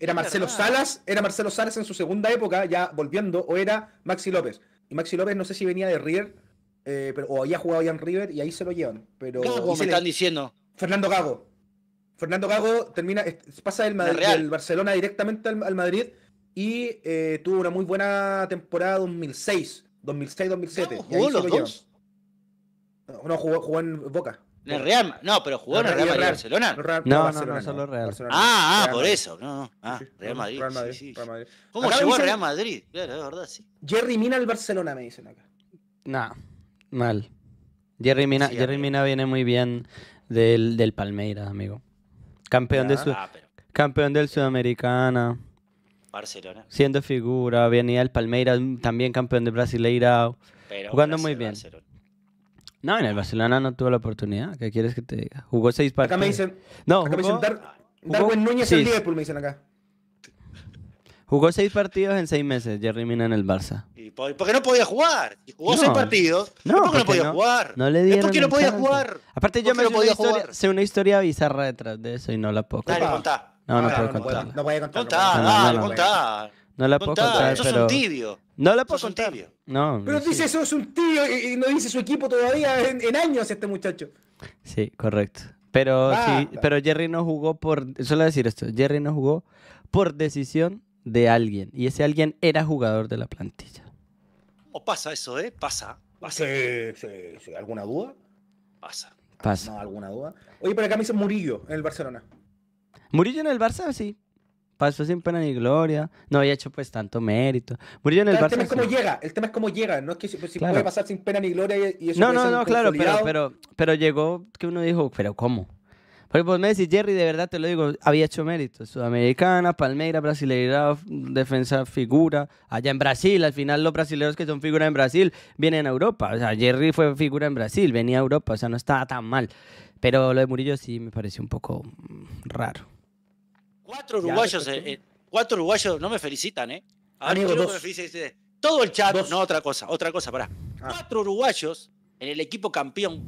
Speaker 4: Era Marcelo Salas, era
Speaker 3: Marcelo Salas en su segunda época, ya volviendo, o era Maxi López. Y Maxi López no sé si venía de River, eh, pero, o había jugado ya en River y ahí se lo llevan. Pero Gago, están diciendo. Fernando Gago. Fernando Gago termina, pasa del, Barcelona directamente al, Madrid y eh, tuvo una muy buena temporada 2006 2006-2007. ¿Jugó los dos? No, jugó, en Boca. En
Speaker 2: Real, no, pero jugó en el Real Madrid Barcelona. Real, no, no, no, solo Real. Barcelona, ah, ah, por eso. No, ah, Real Madrid. Real Madrid. ¿Cómo llegó Real Madrid? Claro, es verdad, sí. Jerry Mina al Barcelona, me
Speaker 3: dicen
Speaker 1: acá. Nah, mal. Jerry Mina, Jerry Mina viene muy bien del, del Palmeiras, amigo. Campeón, de su, ah, campeón del Sudamericana. Barcelona. Siendo figura, venía el Palmeiras, mm, también campeón de Brasileira, jugando muy bien. No, en el Barcelona no tuvo la oportunidad. ¿Qué quieres que te diga? Jugó seis partidos. Acá me dicen. No, jugó, me
Speaker 3: dicen Núñez en me dicen acá.
Speaker 1: Jugó seis partidos en seis meses, Jerry Mina en el Barça.
Speaker 2: ¿Y por, qué no podía jugar. jugó seis partidos. No, qué no podía jugar.
Speaker 1: No le dieron. ¿Por qué no podía jugar.
Speaker 2: Aparte, yo me lo podía
Speaker 1: sé una historia bizarra detrás de eso y no la puedo Dale, contá. No, no, puedo contar. No puede contar.
Speaker 3: Contar, contar. No la puedo contar, Eso es un tibio.
Speaker 1: No la puedo contar. No. Pero
Speaker 3: dice, es un tibio y, no dice su equipo todavía en, años este muchacho.
Speaker 1: Sí, correcto. Pero sí, pero Jerry no jugó por... Solo decir esto. Jerry no jugó por decisión de alguien. Y ese alguien era jugador de la plantilla.
Speaker 2: O oh, pasa eso, ¿eh? Pasa. pasa. ¿Alguna duda? Pasa. Pasa. No, alguna
Speaker 3: duda. Oye, pero acá me hizo Murillo en el Barcelona.
Speaker 1: Murillo en el Barça, sí. Pasó sin pena ni gloria. No había hecho pues tanto mérito. Murillo en el Barça. El tema es cómo llega.
Speaker 3: El tema es cómo llega. No es que si, pues, puede pasar sin pena ni gloria No, no, no, claro. Pero,
Speaker 1: pero, llegó que uno dijo, pero ¿cómo? Porque pues me decís, Jerry, de verdad te lo digo, había hecho mérito, Sudamericana, Palmeira, brasileira, defensa figura. Allá en Brasil, al final los brasileños que son figura en Brasil vienen a Europa. O sea, Jerry fue figura en Brasil, venía a Europa, o sea, no estaba tan mal. Pero lo de Murillo sí me pareció un poco raro.
Speaker 2: Cuatro uruguayos, eh, eh, cuatro uruguayos no me felicitan, ¿eh? Todo el chat, no, otra cosa, otra cosa, pará. Ah. Cuatro uruguayos en el equipo campeón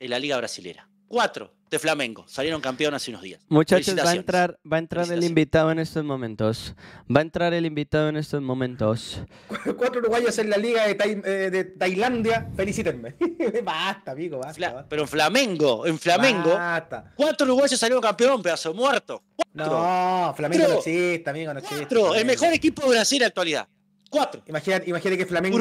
Speaker 2: de la Liga Brasilera cuatro de Flamengo. Salieron campeón hace unos días. Muchachos, va a
Speaker 1: entrar, va a entrar el invitado en estos momentos. Va a entrar el invitado en estos momentos.
Speaker 2: Cuatro uruguayos en la Liga
Speaker 3: de, eh, de Tailandia. Felicítenme. basta, amigo, basta,
Speaker 1: Pero en Flamengo,
Speaker 2: en Flamengo, basta. cuatro uruguayos salieron campeón, pedazo muerto. No, Flamengo no
Speaker 3: existe, amigo, no existe. el
Speaker 2: mejor equipo de Brasil en la actualidad. Cuatro. Imagínate, que Flamengo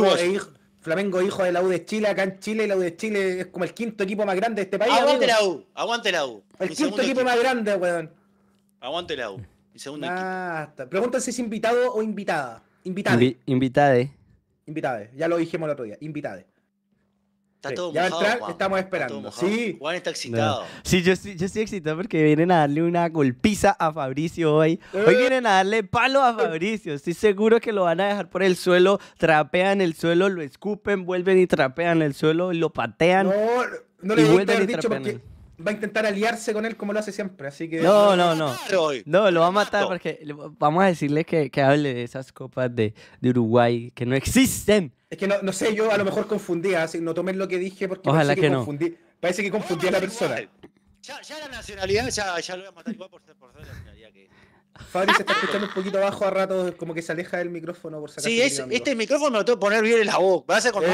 Speaker 3: Flamengo hijo de la U de Chile, acá en Chile, la U de Chile es como el quinto equipo más grande de este país. Aguante la U,
Speaker 2: aguante la U. El quinto equipo, más grande, weón. Aguante la U. Mi segundo
Speaker 3: ah, equipo. Está. Pregunta si es invitado o invitada. Invitade.
Speaker 1: Invitada. invitade.
Speaker 3: Invitade. Ya lo dijimos el otro día. Invitade. Está todo ya estamos esperando. sí. Juan
Speaker 2: está
Speaker 1: excitado. Sí, yo estoy, yo estoy excitado porque vienen a darle una golpiza a Fabricio hoy. Hoy eh. vienen a darle palo a Fabricio. Estoy seguro que lo van a dejar por el suelo, trapean el suelo, lo escupen, vuelven y trapean el suelo, lo patean. No, no le gusta dicho
Speaker 3: va a intentar aliarse con él como lo hace siempre, así que... No, no, no.
Speaker 1: No, lo va a matar porque vamos a decirle que, hable de esas copas de, Uruguay que no existen. Es
Speaker 3: que no, no sé, yo a lo mejor confundía, así, no tomen lo que dije porque Ojalá que, parece que confundí a la persona.
Speaker 2: Ya, la nacionalidad ya, ya lo voy a matar igual por ser, por
Speaker 3: Fabri se está escuchando un poquito abajo a rato como que se aleja del micrófono por sacar. Sí, este
Speaker 2: micrófono me lo tengo que poner bien en la boca. va a ser una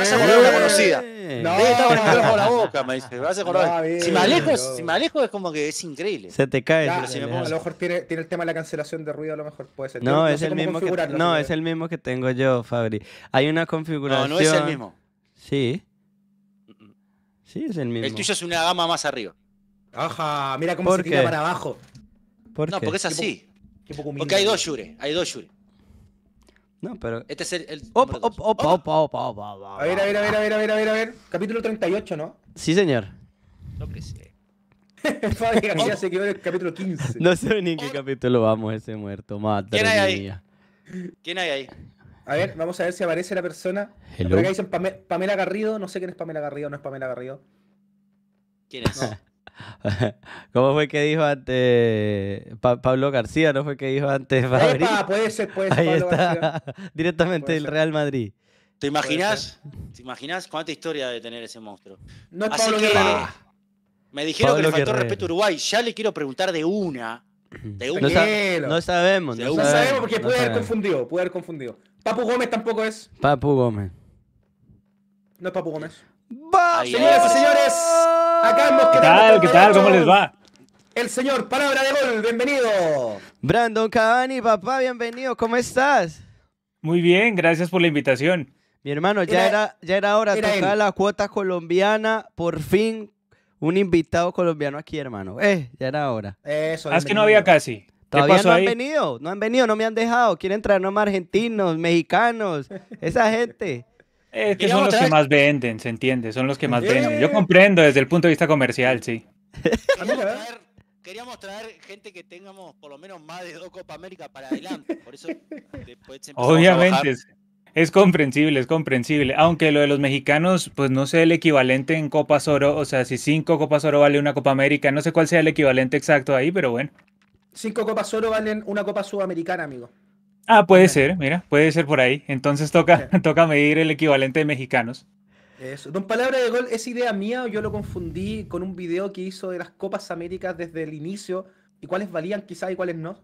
Speaker 2: conocida. No, Debe en la boca, me dice. a si, me
Speaker 3: alejo, si es como que es increíble. Se te cae. A lo mejor tiene, tiene, el tema de la cancelación de ruido,
Speaker 2: a lo mejor puede ser.
Speaker 3: No, es, el mismo que, no es
Speaker 1: el mismo que tengo yo, Fabri. Hay una configuración. No, no es el mismo. Sí. Sí, es el mismo. El tuyo
Speaker 2: es una gama más arriba. Ajá, mira cómo se tira para abajo. no, porque es así. Porque hay dos Yure, hay dos Yure. No, pero. Este es el. opa, opa, opa, opa, opa, opa, A ver, a ver, a ver, a
Speaker 3: ver, a ver, a ver, a ver. Capítulo 38, ¿no?
Speaker 1: Sí, señor. No que
Speaker 3: sé. padre García se quedó en el capítulo 15. No sé
Speaker 1: ni en qué capítulo vamos ese muerto. Mata. ¿Quién hay ahí?
Speaker 3: ¿Quién hay ahí? A ver, vamos a ver si aparece la persona. ¿Lo que dicen Pamela Garrido. No sé quién es Pamela Garrido, no es Pamela Garrido.
Speaker 1: ¿Quién es? No. ¿Cómo fue que dijo antes Pablo García? ¿No fue que dijo antes puede ser, puede ser Ahí está. Directamente el Real Madrid. ¿Te imaginas?
Speaker 2: ¿Te imaginas cuánta historia de tener ese monstruo? No es Así que me
Speaker 1: dijeron que le faltó respeto
Speaker 3: a
Speaker 2: Uruguay. Ya le quiero preguntar de una. De
Speaker 3: una. No,
Speaker 1: sabemos. No, sabemos, porque puede haber
Speaker 3: confundido. Puede haber confundido. Papu Gómez tampoco es.
Speaker 1: Papu Gómez.
Speaker 3: No es Papu Gómez.
Speaker 2: Señoras
Speaker 1: y señores, ¿Qué tal? ¿Qué tal? ¿Cómo les va? El señor Palabra de Gol, bienvenido. Brandon Cavani, papá, bienvenido. ¿Cómo estás?
Speaker 4: Muy bien, gracias por la invitación. Mi hermano, ya era, ya era hora de tocar la
Speaker 1: cuota colombiana. Por fin, un invitado colombiano aquí, hermano. Eh, ya era hora. Eso. Es que no había casi. Todavía no han venido, no han venido, no me han dejado. Quieren traernos más argentinos, mexicanos, esa gente.
Speaker 4: Es este, que son los que más venden, se entiende, son los que más eh. venden. Yo comprendo desde el punto de vista comercial, sí. Queríamos traer, gente que tengamos por lo menos más de dos Copa América para adelante. Por eso Obviamente, es comprensible, es comprensible. Aunque lo de los mexicanos, pues no sé el equivalente en copa Oro. O sea, si cinco Copas Oro vale una Copa América, no sé cuál sea el equivalente exacto ahí, pero bueno.
Speaker 3: Cinco Copas Oro valen una Copa Sudamericana, amigo.
Speaker 4: Ah, puede ser, mira, puede ser por ahí. Entonces toca, toca medir el equivalente de mexicanos. Eso.
Speaker 3: Don Palabra de Gol, ¿es idea mía o yo lo confundí con un video que hizo de las Copas Américas desde el inicio? ¿Y cuáles valían quizás y cuáles no?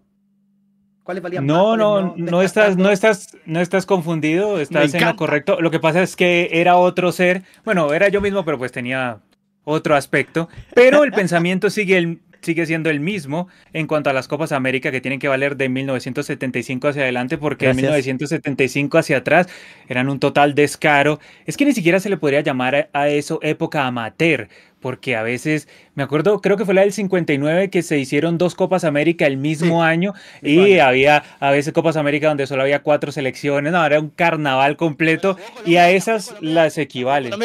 Speaker 3: ¿Cuáles valían no, más, no,
Speaker 4: no, no estás, no estás, no estás confundido, estás en lo correcto. Lo que pasa es que era otro ser, bueno, era yo mismo, pero pues tenía otro aspecto. Pero el pensamiento sigue el, sigue siendo el mismo en cuanto a las Copas América que tienen que valer de 1975 hacia adelante, porque en 1975 hacia atrás eran un total descaro. Es que ni siquiera se le podría llamar a, a eso época amateur, porque a veces, me acuerdo, creo que fue la del 59 que se hicieron dos Copas América el mismo año y había a veces Copas América donde solo había cuatro selecciones, no, era un carnaval completo y a esas las equivalen. No,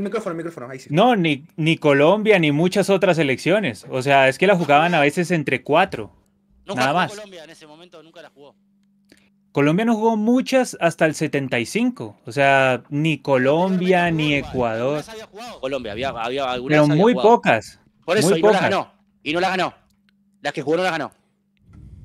Speaker 3: micrófono, micrófono,
Speaker 4: No, ni, ni Colombia ni muchas otras selecciones, o sea, es que la jugaban a veces entre cuatro. nada más. Colombia en ese momento, nunca la jugó. Colombia no jugó muchas hasta el 75. O sea, ni Colombia ni Ecuador.
Speaker 2: había, había algunas. Pero muy
Speaker 4: pocas. Por eso, y no las ganó.
Speaker 2: Y no las ganó. Las que jugó no las ganó.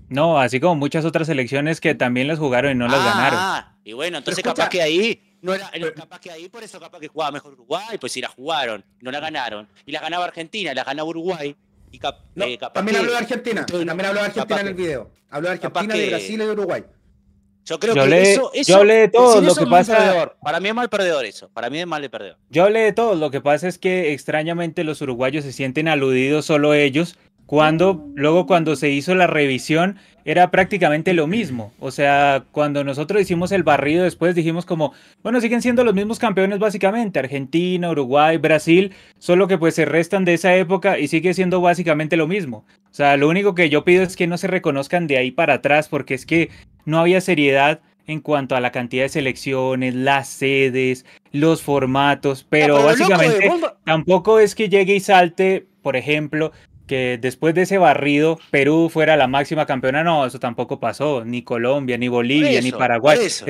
Speaker 4: No, así como muchas otras selecciones que también las jugaron y no las ganaron.
Speaker 2: Ah, y bueno, entonces capaz que ahí. No era, capaz que ahí, por eso capaz que jugaba mejor Uruguay, pues si las jugaron, no las ganaron. Y las ganaba Argentina, las ganaba Uruguay. Y no, eh, también habló de
Speaker 3: Argentina, también habló de Argentina en el video. Habló de Argentina, de Brasil
Speaker 2: y de Uruguay. Yo
Speaker 4: creo que hablé, eso, eso, Yo hablé de todo, lo que pasa...
Speaker 2: Para mí es mal perdedor eso, para mí es mal perdedor.
Speaker 4: Yo hablé de todo, lo que pasa es que extrañamente los uruguayos se sienten aludidos solo ellos cuando luego cuando se hizo la revisión era prácticamente lo mismo. O sea, cuando nosotros hicimos el barrido después dijimos como, bueno, siguen siendo los mismos campeones básicamente, Argentina, Uruguay, Brasil, solo que pues se restan de esa época y sigue siendo básicamente lo mismo. O sea, lo único que yo pido es que no se reconozcan de ahí para atrás porque es que no había seriedad en cuanto a la cantidad de selecciones, las sedes, los formatos, pero, básicamente tampoco es que llegue y salte, por ejemplo, que después de ese barrido Perú fuera la máxima campeona, no, eso tampoco pasó, ni Colombia, ni Bolivia, ni Paraguay, eso.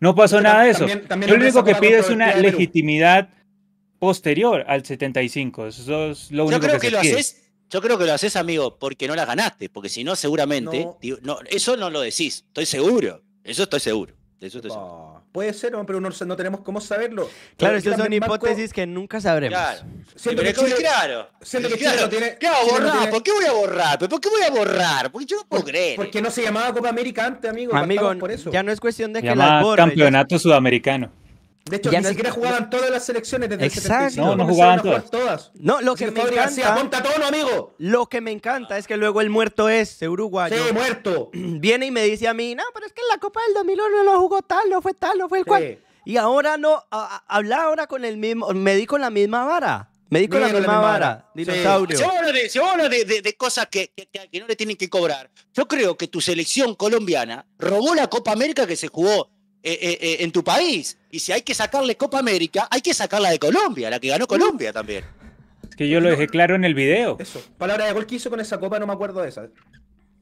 Speaker 4: no pasó nada de eso. Yo lo único que pido es una legitimidad posterior al 75, eso es lo único Yo creo que, lo haces
Speaker 2: yo creo que lo haces, amigo, porque no la ganaste, porque si no, seguramente, eso no lo decís, estoy seguro, eso estoy seguro, eso estoy seguro.
Speaker 3: Puede ser, pero no, tenemos cómo saberlo. Claro, eh, esas son hipótesis
Speaker 1: que nunca sabremos. Claro. Siento que, claro. Siento que tiene. borrar. ¿Por
Speaker 3: qué voy a borrar? ¿Por qué voy a borrar? Porque yo no puedo creer. Porque no se llamaba Copa América antes, amigo. Amigo, por eso. ya no es cuestión de que la borre. Campeonato
Speaker 4: Sudamericano.
Speaker 3: De hecho, ni siquiera jugaban
Speaker 1: todas las selecciones
Speaker 4: desde Exacto. El 75. No, no jugaban
Speaker 3: todas. No, lo que me encanta...
Speaker 1: amigo! Lo que me encanta es que luego el muerto es uruguayo. ¡Sí, muerto! Viene y me dice a mí, no, pero es que en la Copa del 2001 no lo jugó tal, no fue tal, no fue el cual. Y ahora no, habla ahora con el mismo, me di con la misma vara. Me di con la misma vara, dinosaurio. de, cosas que,
Speaker 2: no le tienen que cobrar. Yo creo que tu selección colombiana robó la Copa América que se jugó eh, eh, eh, en tu país. Y si hay que sacarle Copa América, hay que sacarla de Colombia, la que ganó Colombia también.
Speaker 4: Es que yo lo dejé claro en el video. Eso.
Speaker 3: Palabra de gol que hizo con esa copa, no me acuerdo de esa.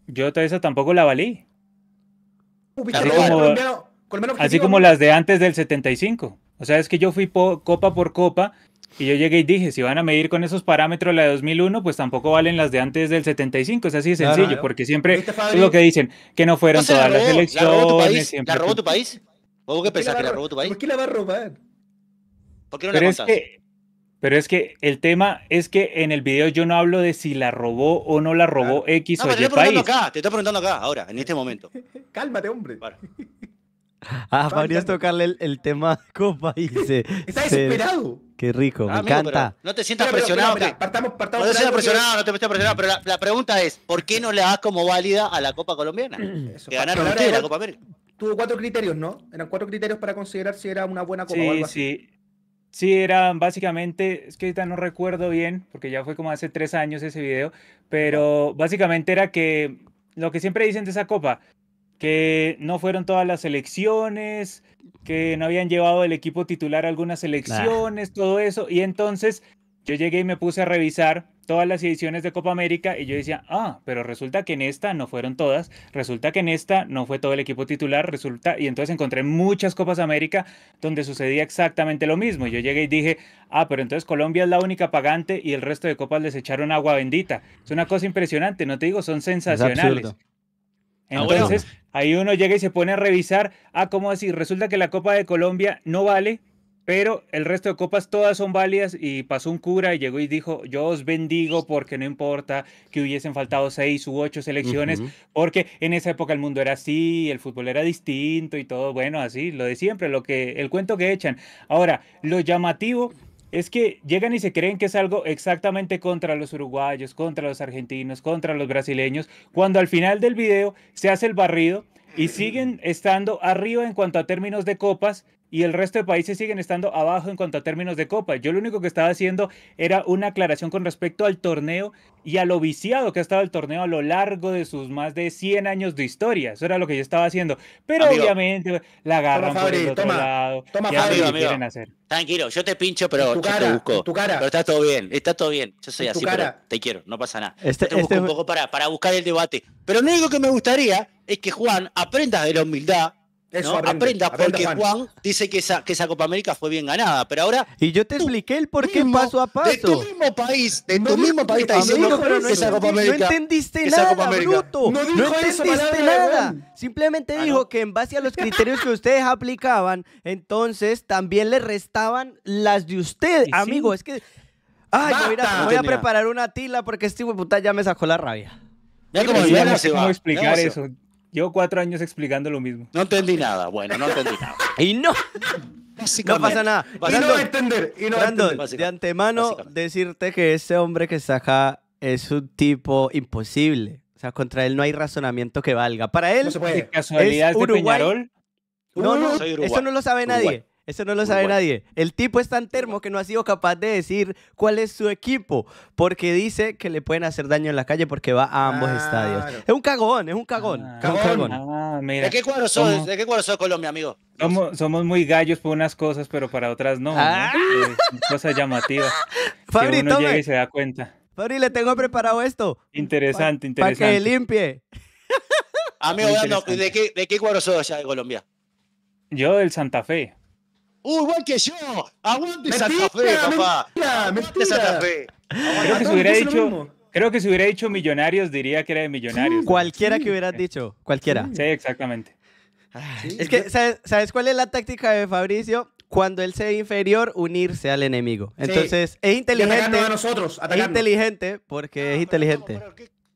Speaker 4: Yo esa tampoco la valí. así como las de antes del 75. O sea, es que yo fui copa por copa y yo llegué y dije, si van a medir con esos parámetros la de 2001, pues tampoco valen las de antes del 75. Es así de sencillo, porque siempre es lo que dicen, que no fueron todas las elecciones. ¿La ¿La robó tu
Speaker 2: país? qué que la robó tu país? ¿Por qué la va a robar? ¿Por qué no la
Speaker 4: Pero es que el tema es que en el video yo no hablo de si la robó o no la robó X o Y. Te estoy preguntando acá, te estoy preguntando acá, ahora, en este momento.
Speaker 3: Cálmate, hombre.
Speaker 1: Ah, podrías tocarle el, el, tema y dice. Está desesperado. Qué rico, me ah, encanta.
Speaker 2: No te sientas presionado. partamos, partamos no te sientas presionado, no te sientas presionado, pero la, pregunta es, ¿por qué no le das como válida a la Copa Colombiana? que
Speaker 4: ganaron ustedes la Copa América tuvo cuatro criterios, ¿no? Eran cuatro criterios para considerar si era una buena copa. Sí, o algo sí. Sí, eran básicamente, es que ahorita no recuerdo bien, porque ya fue como hace tres años ese video, pero básicamente era que lo que siempre dicen de esa copa, que no fueron todas las selecciones, que no habían llevado el equipo titular algunas selecciones, todo eso, y entonces yo llegué y me puse a revisar todas las ediciones de Copa América y yo decía, ah, pero resulta que en esta no fueron todas, resulta que en esta no fue todo el equipo titular, resulta, y entonces encontré muchas Copas América donde sucedía exactamente lo mismo. Yo llegué y dije, ah, pero entonces Colombia es la única pagante y el resto de copas les echaron agua bendita. Es una cosa impresionante, no te digo, son sensacionales. Ah, entonces, ahí uno llega y se pone a revisar, ah, ¿cómo así? Resulta que la Copa de Colombia no vale pero el resto de copas todas son válidas y pasó un cura y llegó y dijo, yo os bendigo porque no importa que hubiesen faltado seis u ocho selecciones, porque en esa época el mundo era así, el fútbol era distinto y todo, bueno, así, lo de siempre, lo que, el cuento que echan. Ahora, lo llamativo es que llegan y se creen que es algo exactamente contra los uruguayos, contra los argentinos, contra los brasileños, cuando al final del video se hace el barrido y siguen estando arriba en cuanto a términos de copas y el resto de países siguen estando abajo en cuanto a términos de copa. Yo lo único que estaba haciendo era una aclaración con respecto al torneo y a lo viciado que ha estado el torneo a lo largo de sus más de 100 años de historia. Eso era lo que yo estaba haciendo. Pero obviamente la agarran por el otro toma, lado. Toma, amigo, quieren
Speaker 2: hacer. Tranquilo, yo te pincho, pero te busco. Pero está todo bien, está todo bien. Yo soy así, te quiero, no pasa nada. Este, este un poco para, para buscar el debate. Pero lo único que me gustaría es que Juan aprenda de la humildad aprenda, porque Juan dice que esa, Copa América fue
Speaker 1: bien ganada, pero ahora... Y yo te expliqué el por qué pasó paso a paso. De tu mismo
Speaker 2: país, de tu
Speaker 1: mismo país está diciendo no esa Copa América. No entendiste nada, bruto. No, entendiste nada. Simplemente ah, dijo que en base a los criterios que ustedes aplicaban, entonces también le restaban las de ustedes. Amigo, es que... Ay, yo mira, voy a preparar una tila porque este puta ya me sacó la rabia.
Speaker 4: Ya cómo, explicar eso. Llevo cuatro años explicando lo mismo. No entendí nada. Bueno, no entendí nada. y no. No pasa
Speaker 1: nada. y no entender. Y no entender. de antemano, decirte que ese hombre que está acá es un tipo imposible. O sea, contra él no hay razonamiento que valga. Para él, no puede. casualidad es de
Speaker 4: No, no, eso no lo sabe nadie.
Speaker 1: Eso no lo sabe nadie. El tipo es tan termo que no ha sido capaz de decir cuál es su equipo, porque dice que le pueden hacer daño en la calle porque va a ambos estadios. Es un cagón, es un cagón. ¿De
Speaker 4: qué cuadro sos? Colombia, amigo? Somos, muy gallos por unas cosas, pero para otras no. Ah. Eh, cosas llamativas. Fabri, uno llega se da cuenta. Fabri, le tengo preparado esto. Interesante, interesante. Para que
Speaker 1: limpie. Amigo,
Speaker 2: ¿de qué, de qué cuadro sos allá de Colombia?
Speaker 4: Yo del Santa Fe.
Speaker 2: ¡Uh, igual que yo!
Speaker 1: ¡Aguante Santa Fe, papá! Mentira, Santa Fe! Creo que hubiera dicho...
Speaker 4: Creo que si hubiera dicho millonarios, diría que era de millonarios. cualquiera que hubieras dicho, cualquiera. Sí, exactamente.
Speaker 1: es que, ¿sabes, cuál es la táctica de Fabricio? Cuando él sea inferior, unirse al enemigo. Entonces, es inteligente. es inteligente porque es inteligente.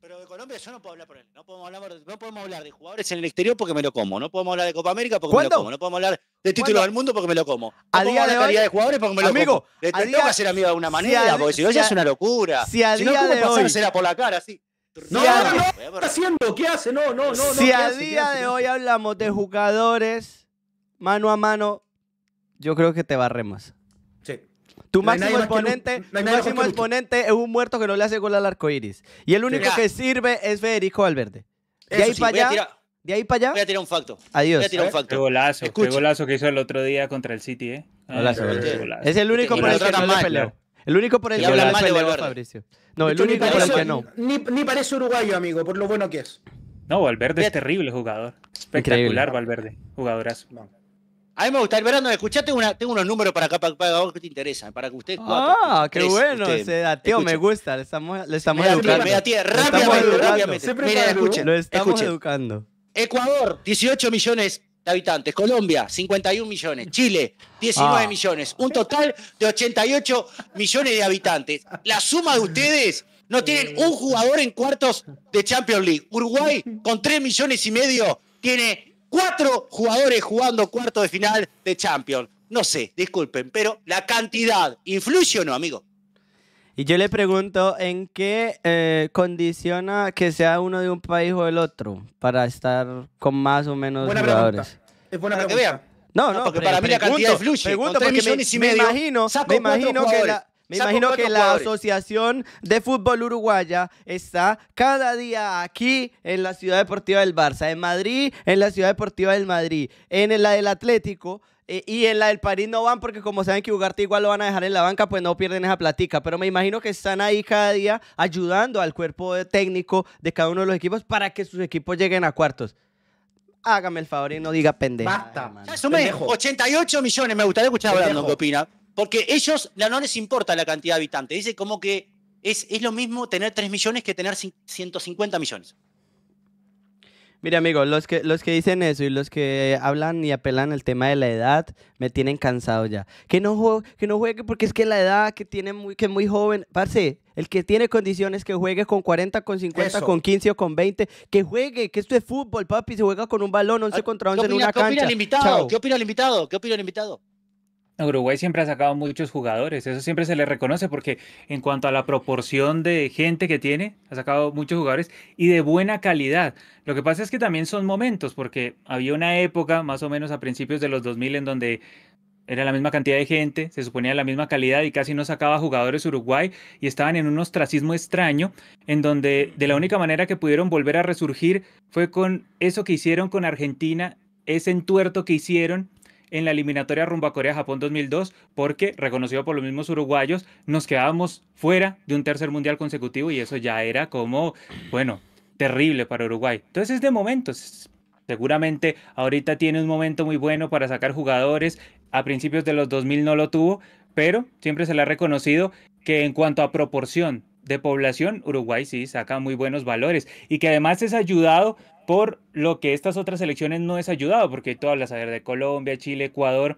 Speaker 1: Pero, de Colombia yo no puedo hablar por
Speaker 2: él. No podemos hablar, podemos hablar de jugadores en el exterior porque me lo como. No podemos hablar de Copa América porque me lo como. No podemos hablar de títulos al del mundo porque me lo como. a día de la calidad hoy, de jugadores porque me lo amigo, como. Le, a que ser amigo de una manera, porque si no ya es una locura. Si a si día no, de hoy. será por la cara, así.
Speaker 3: Si
Speaker 1: no, no, no, ¿qué está haciendo? ¿Qué hace? No, no, no. Si a día de hoy hablamos de jugadores mano a mano, yo creo que te barremos. Sí. Tu máximo exponente, tu máximo exponente es un muerto que no le hace gol
Speaker 4: al arco iris. Y el único que sirve es Federico Valverde.
Speaker 1: Y ahí sí, para allá de ahí
Speaker 2: para allá. Voy a tirar un facto. Adiós. Voy un Qué
Speaker 4: golazo, qué golazo que hizo el otro día contra el City, ¿eh? golazo, Es el único por el que no peleó. El único por el que no le peleó Fabricio. No, el único por el que no.
Speaker 2: Ni, ni parece uruguayo, amigo, por lo bueno que es.
Speaker 4: No, Valverde es terrible jugador. Espectacular Increíble. Valverde, jugadorazo.
Speaker 2: A mí me gusta el verano. tengo, una, tengo unos números para acá, para, vos que te interesa, para que usted juegue. Ah, qué bueno, usted, ese dateo me
Speaker 1: gusta. Le estamos, le estamos educando. rápidamente, rápidamente. Mira, escuche Lo estamos educando.
Speaker 2: Ecuador, 18 millones de habitantes. Colombia, 51 millones. Chile, 19 ah. millones. Un total de 88 millones de habitantes. La suma de ustedes no tienen eh. un jugador en cuartos de Champions League. Uruguay, con 3 millones y medio, tiene cuatro jugadores jugando cuarto de final de Champions. No sé, disculpen, pero la cantidad influye o no, amigo.
Speaker 1: Y yo le pregunto en qué eh, condiciona que sea uno de un país o del otro para estar con más o menos jugadores. Es buena para No, ah, no, porque para mí la cantidad fluye. Pregunto, porque me, imagino, me imagino que la Asociación de Fútbol Uruguaya está cada día aquí en la Ciudad Deportiva del Barça, en Madrid, en la Ciudad Deportiva del Madrid, en la del Atlético, y en la del París no van porque como saben que Ugarte igual lo van a dejar en la banca, pues no pierden esa platica. Pero me imagino que están ahí cada día ayudando al cuerpo técnico de cada uno de los equipos para que sus equipos lleguen a cuartos. Hágame el favor y no diga pendejo. Basta. Ay, 88 millones, me gustaría escuchar hablando
Speaker 2: qué opina. Porque ellos no les importa la cantidad de habitantes. Dice como que es, es lo mismo tener 3 millones que tener 150 millones.
Speaker 1: Mira, amigo, los que, los que dicen eso y los que hablan y apelan al tema de la edad, me tienen cansado ya. Que no, que no juegue porque es que la edad que tiene muy, que muy joven, parce, el que tiene condiciones que juegue con 40, con 50, con 15 o con 20, que juegue, que esto es fútbol, papi, se juega
Speaker 4: con un balón 11 ah, contra 11 en una ¿qué Opina el invitado? ¿Qué opina
Speaker 1: el invitado? ¿Qué opina el invitado?
Speaker 4: Uruguay siempre ha sacado muchos jugadores, eso siempre se le reconoce porque en cuanto a la proporción de gente que tiene, ha sacado muchos jugadores y de buena calidad. Lo que pasa es que también son momentos, porque había una época, más o menos a principios de los 2000, en donde era la misma cantidad de gente, se suponía la misma calidad y casi no sacaba jugadores Uruguay y estaban en un ostracismo extraño, en donde de la única manera que pudieron volver a resurgir fue con eso que hicieron con Argentina, ese entuerto que hicieron en la eliminatoria rumbo a Corea-Japón 2002, porque, reconocido por los mismos uruguayos, nos quedábamos fuera de un tercer mundial consecutivo y eso ya era como, bueno, terrible para Uruguay. Entonces es de momentos. Seguramente ahorita tiene un momento muy bueno para sacar jugadores. A principios de los 2000 no lo tuvo, pero siempre se le ha reconocido que en cuanto a proporción de población, Uruguay sí saca muy buenos valores y que además es ayudado por lo que estas otras selecciones no es ayudado, porque tú hablas de Colombia, Chile, Ecuador.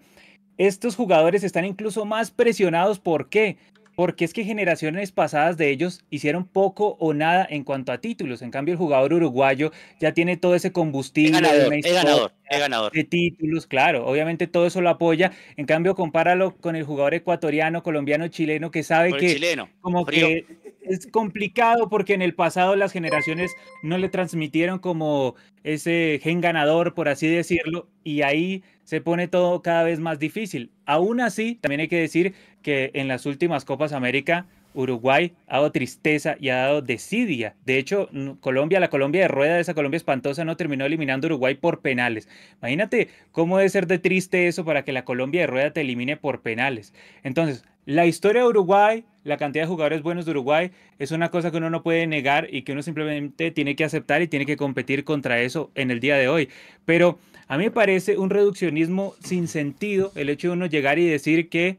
Speaker 4: Estos jugadores están incluso más presionados. ¿Por qué? Porque es que generaciones pasadas de ellos hicieron poco o nada en cuanto a títulos. En cambio, el jugador uruguayo ya tiene todo ese combustible. ganador, de, ganador, de títulos, claro. Obviamente todo eso lo apoya. En cambio, compáralo con el jugador ecuatoriano, colombiano, chileno, que sabe que... como que es complicado porque en el pasado las generaciones no le transmitieron como ese gen ganador, por así decirlo, y ahí se pone todo cada vez más difícil. Aún así, también hay que decir que en las últimas Copas América, Uruguay ha dado tristeza y ha dado desidia. De hecho, Colombia, la Colombia de rueda, esa Colombia espantosa, no terminó eliminando a Uruguay por penales. Imagínate cómo debe ser de triste eso para que la Colombia de rueda te elimine por penales. Entonces, la historia de Uruguay, la cantidad de jugadores buenos de Uruguay, es una cosa que uno no puede negar y que uno simplemente tiene que aceptar y tiene que competir contra eso en el día de hoy. Pero a mí me parece un reduccionismo sin sentido el hecho de uno llegar y decir que,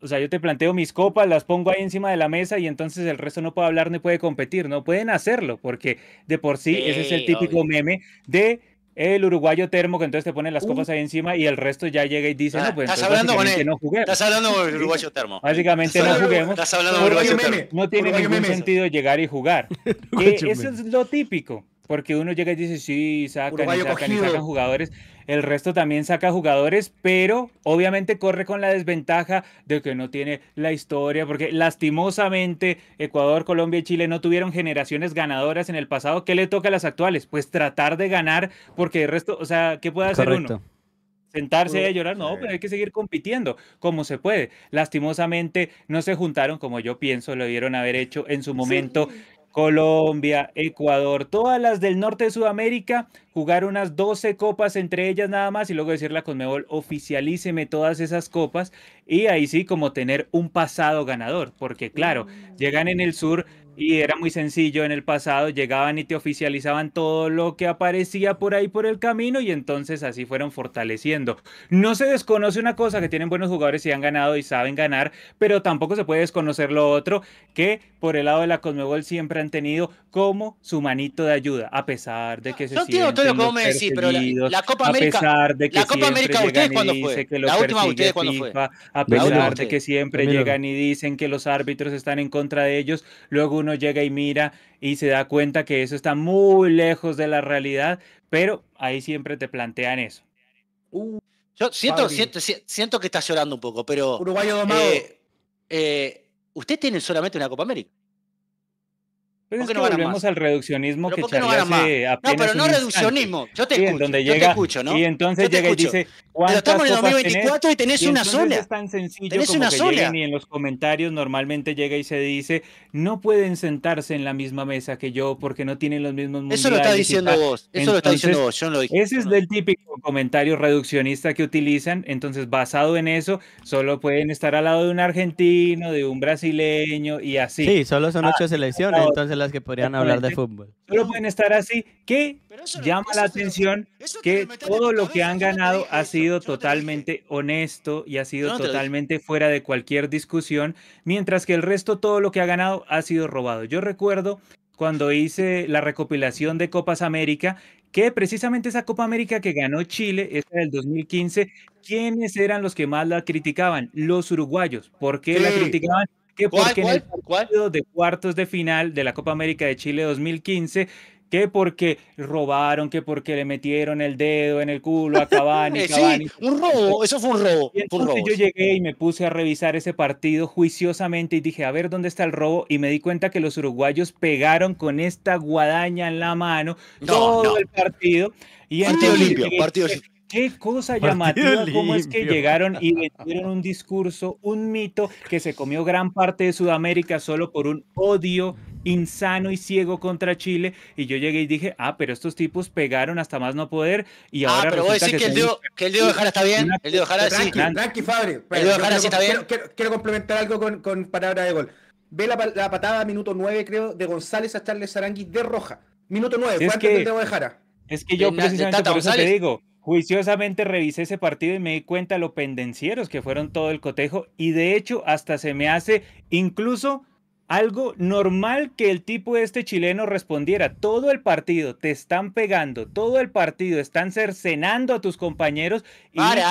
Speaker 4: o sea, yo te planteo mis copas, las pongo ahí encima de la mesa y entonces el resto no puede hablar ni puede competir. No pueden hacerlo porque de por sí, ese es el típico meme de el uruguayo termo que entonces te pone las uh. copas ahí encima y el resto ya llega y dice, ah, no, pues estás hablando con no Estás hablando con el uruguayo termo. Básicamente no juguemos. No tiene ningún sentido llegar y jugar. eso es lo típico, porque uno llega y dice, sí, sacan y sacan y sacan jugadores el resto también saca jugadores, pero obviamente corre con la desventaja de que no tiene la historia, porque lastimosamente Ecuador, Colombia y Chile no tuvieron generaciones ganadoras en el pasado. ¿Qué le toca a las actuales? Pues tratar de ganar, porque el resto, o sea, ¿qué puede hacer uno? sentarse y pues, llorar, no, pero hay que seguir compitiendo como se puede. Lastimosamente no se juntaron como yo pienso lo dieron haber hecho en su momento Colombia, Ecuador, todas las del norte de Sudamérica, jugar unas 12 copas entre ellas nada más y luego decirle a Conmebol, oficialíceme todas esas copas y ahí sí como tener un pasado ganador, porque claro, mm. llegan en el sur y era muy sencillo en el pasado, llegaban y te oficializaban todo lo que aparecía por ahí por el camino y entonces así fueron fortaleciendo. No se desconoce una cosa, que tienen buenos jugadores y han ganado y saben ganar, pero tampoco se puede desconocer lo otro, que por el lado de la Cosmebol siempre han tenido como su manito de ayuda, a pesar de que se no, tío, pesar que última, A pesar de que siempre llegan y dicen que los árbitros están en contra de ellos, luego uno llega y mira y se da cuenta que eso está muy lejos de la realidad, pero ahí siempre te plantean eso. Uh, yo siento, siento, siento, que estás llorando un poco, pero... Uruguayo domado. Eh,
Speaker 2: eh, usted tiene solamente una Copa América.
Speaker 4: Pero no volvemos al reduccionismo que Charlie no hace No, pero no reduccionismo. Yo te escucho. te escucho, ¿no? Y entonces llega y dice, ¿cuántas estamos en 2024 y tenés una sola. Es tan sencillo tenés una sola. y en los comentarios normalmente llega y se dice, no pueden sentarse en la misma mesa que yo porque no tienen los mismos mundiales. Eso lo está diciendo vos. Eso lo está diciendo vos. Yo no lo dije. Ese es el típico comentario reduccionista que utilizan. Entonces, basado en eso, solo pueden estar al lado de un argentino, de un brasileño y así. Sí, solo son ocho ah, selecciones. Entonces, que podrían hablar de fútbol. Solo pueden estar así, que llama la atención que todo lo que han ganado ha sido totalmente honesto y ha sido totalmente fuera de cualquier discusión, mientras que el resto, todo lo que ha ganado ha sido robado. Yo recuerdo cuando hice la recopilación de Copas América, que precisamente esa Copa América que ganó Chile, esta del 2015, ¿quiénes eran los que más la criticaban? Los uruguayos. ¿Por qué la criticaban? ¿Qué porque en el partido de cuartos de final de la Copa América de Chile 2015 que porque robaron, que porque le metieron el dedo en el culo a Cabani, eh, Sí, un robo, eso fue un robo. yo llegué y me puse a revisar ese partido juiciosamente y dije, a ver dónde está el robo, y me di cuenta que los uruguayos pegaron con esta guadaña en la mano todo el partido. Y partido limpio, partido limpio. Qué cosa llamativa, cómo es que llegaron y metieron un discurso, un mito que se comió gran parte de Sudamérica solo por un odio insano y ciego contra Chile. Y yo llegué y dije, ah, pero estos tipos pegaron hasta más no poder. Y ah, ahora. Ah, pero voy a que, que, el Diego, de Jara está bien. El Diego de Jara sí. Tranqui, Fabri. el Diego de
Speaker 2: Jara sí está bien.
Speaker 3: Quiero, complementar algo con, palabra de gol. Ve la, patada, minuto 9, creo, de González a Charles Sarangui de roja. Minuto 9, ¿cuánto es que, de Jara? Es que yo precisamente te digo
Speaker 4: juiciosamente revisé ese partido y me di cuenta lo pendencieros que fueron todo el cotejo y de hecho hasta se me hace incluso algo normal que el tipo este chileno respondiera. Todo el partido te están pegando, todo el partido están cercenando a tus compañeros y para,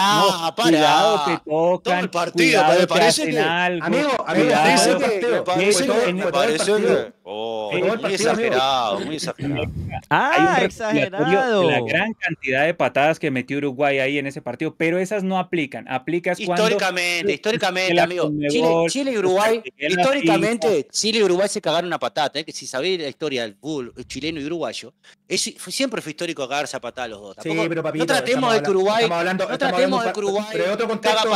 Speaker 4: para. te tocan, el partido, para el Amigo, amigo, muy exagerado, muy exagerado. Ah, exagerado. La gran cantidad de patadas que metió Uruguay ahí en ese partido, pero esas no aplican. Aplicas históricamente, históricamente, amigo. Chile, y Uruguay, históricamente, Chile y Uruguay se cagaron una patata,
Speaker 2: ¿eh? que si sabéis la historia del bull chileno y uruguayo, siempre fue histórico cagarse a patadas los dos. sí, pero no tratemos de que Uruguay, no tratemos de Uruguay pero otro contexto,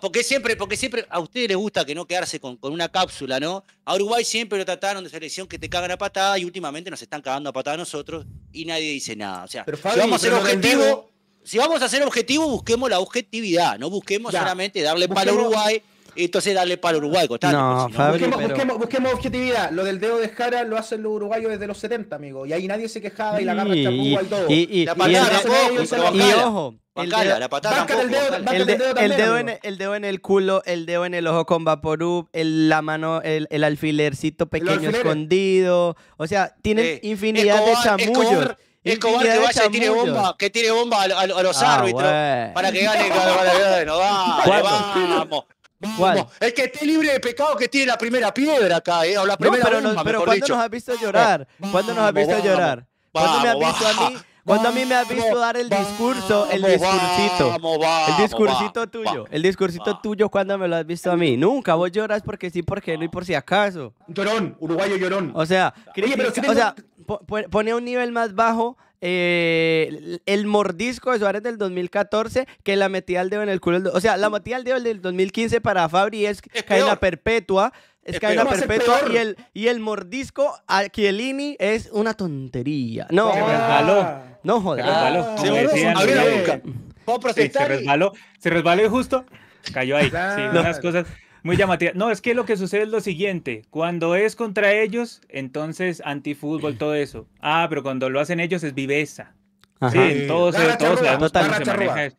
Speaker 2: porque siempre, porque siempre a ustedes les gusta que no quedarse con una cápsula, ¿no? A Uruguay siempre lo trataron de selección que te cagan a patada y últimamente nos están cagando a patada a nosotros y nadie dice nada. O sea, si vamos a ser objetivo, si vamos a objetivo, busquemos la objetividad, no busquemos solamente darle palo a Uruguay entonces dale para Uruguay, ¿cómo No, pues, busquemos, busquemos, objetividad. Lo del dedo de cara
Speaker 3: lo hacen los uruguayos desde los 70, amigo. Y ahí nadie se quejaba y la garra está y todo. Y, y, la patada
Speaker 1: tampoco, y, ojo. El dedo, la patada el dedo, en, el culo, el dedo en el ojo con vaporub, el, la mano, el, el alfilercito pequeño escondido. O sea, tienen eh, infinidad de chamullos. Escobar cobarde vaya bomba, que tiene bomba a, los ah, árbitros para que gane. No. Vale, vamos
Speaker 2: el que esté libre de pecado que tiene la primera piedra acá, ¿eh? O la primera pero, cuando nos has visto llorar? ¿Cuándo nos has visto llorar? ¿Cuándo me has visto a mí? Cuando a mí me has visto dar
Speaker 1: el discurso, el discursito, el discursito tuyo, el discursito tuyo, cuando me lo has visto a mí? Nunca, vos lloras porque sí, porque no y por si acaso. Llorón, uruguayo llorón. O sea, Oye, o sea, pone un nivel más bajo eh, el mordisco de Suárez del 2014 que la metía al dedo en el culo. Del, o sea, la metía al dedo del 2015 para Fabri es, en la perpetua. Es, es en la perpetua y el, y el mordisco a Chiellini es una tontería. No, No jodas. Se resbaló. Ah.
Speaker 4: Eh, se resbaló. Se resbaló. se y justo cayó ahí. Sí, unas cosas. Muy llamativa. No, es que lo que sucede es lo siguiente. Cuando es contra ellos, entonces antifútbol, todo eso. Ah, pero cuando lo hacen ellos es viveza. Sí, en todos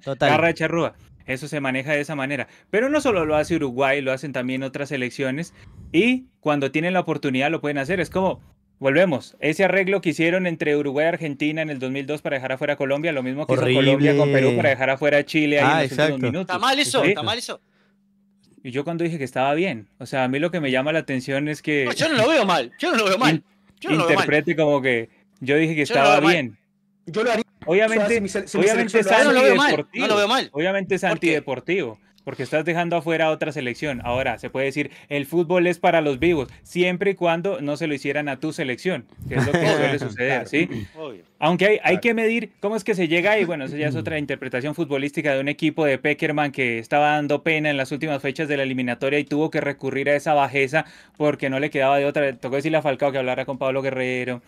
Speaker 4: total, charrúa. Eso se maneja de esa manera. Pero no solo lo hace Uruguay, lo hacen también otras elecciones. Y cuando tienen la oportunidad lo pueden hacer. Es como, volvemos, ese arreglo que hicieron entre Uruguay y Argentina en el 2002 para dejar afuera a Colombia, lo mismo que hizo Colombia con Perú para dejar afuera a Chile ah, exacto. Está mal eso, está mal eso. Y yo cuando dije que estaba bien, o sea, a mí lo que me llama la atención es que... yo no lo veo
Speaker 2: mal, yo no lo veo mal.
Speaker 4: interprete como que yo dije que estaba bien. Yo lo haría. Obviamente, obviamente es antideportivo. Obviamente es antideportivo porque estás dejando afuera a otra selección. Ahora, se puede decir, el fútbol es para los vivos, siempre y cuando no se lo hicieran a tu selección, que es lo que suele suceder, ¿sí? Aunque hay, que medir cómo es que se llega ahí, bueno, esa ya es otra interpretación futbolística de un equipo de Peckerman que estaba dando pena en las últimas fechas de la eliminatoria y tuvo que recurrir a esa bajeza porque no le quedaba de otra. Tocó decirle a Falcao que hablara con Pablo Guerrero,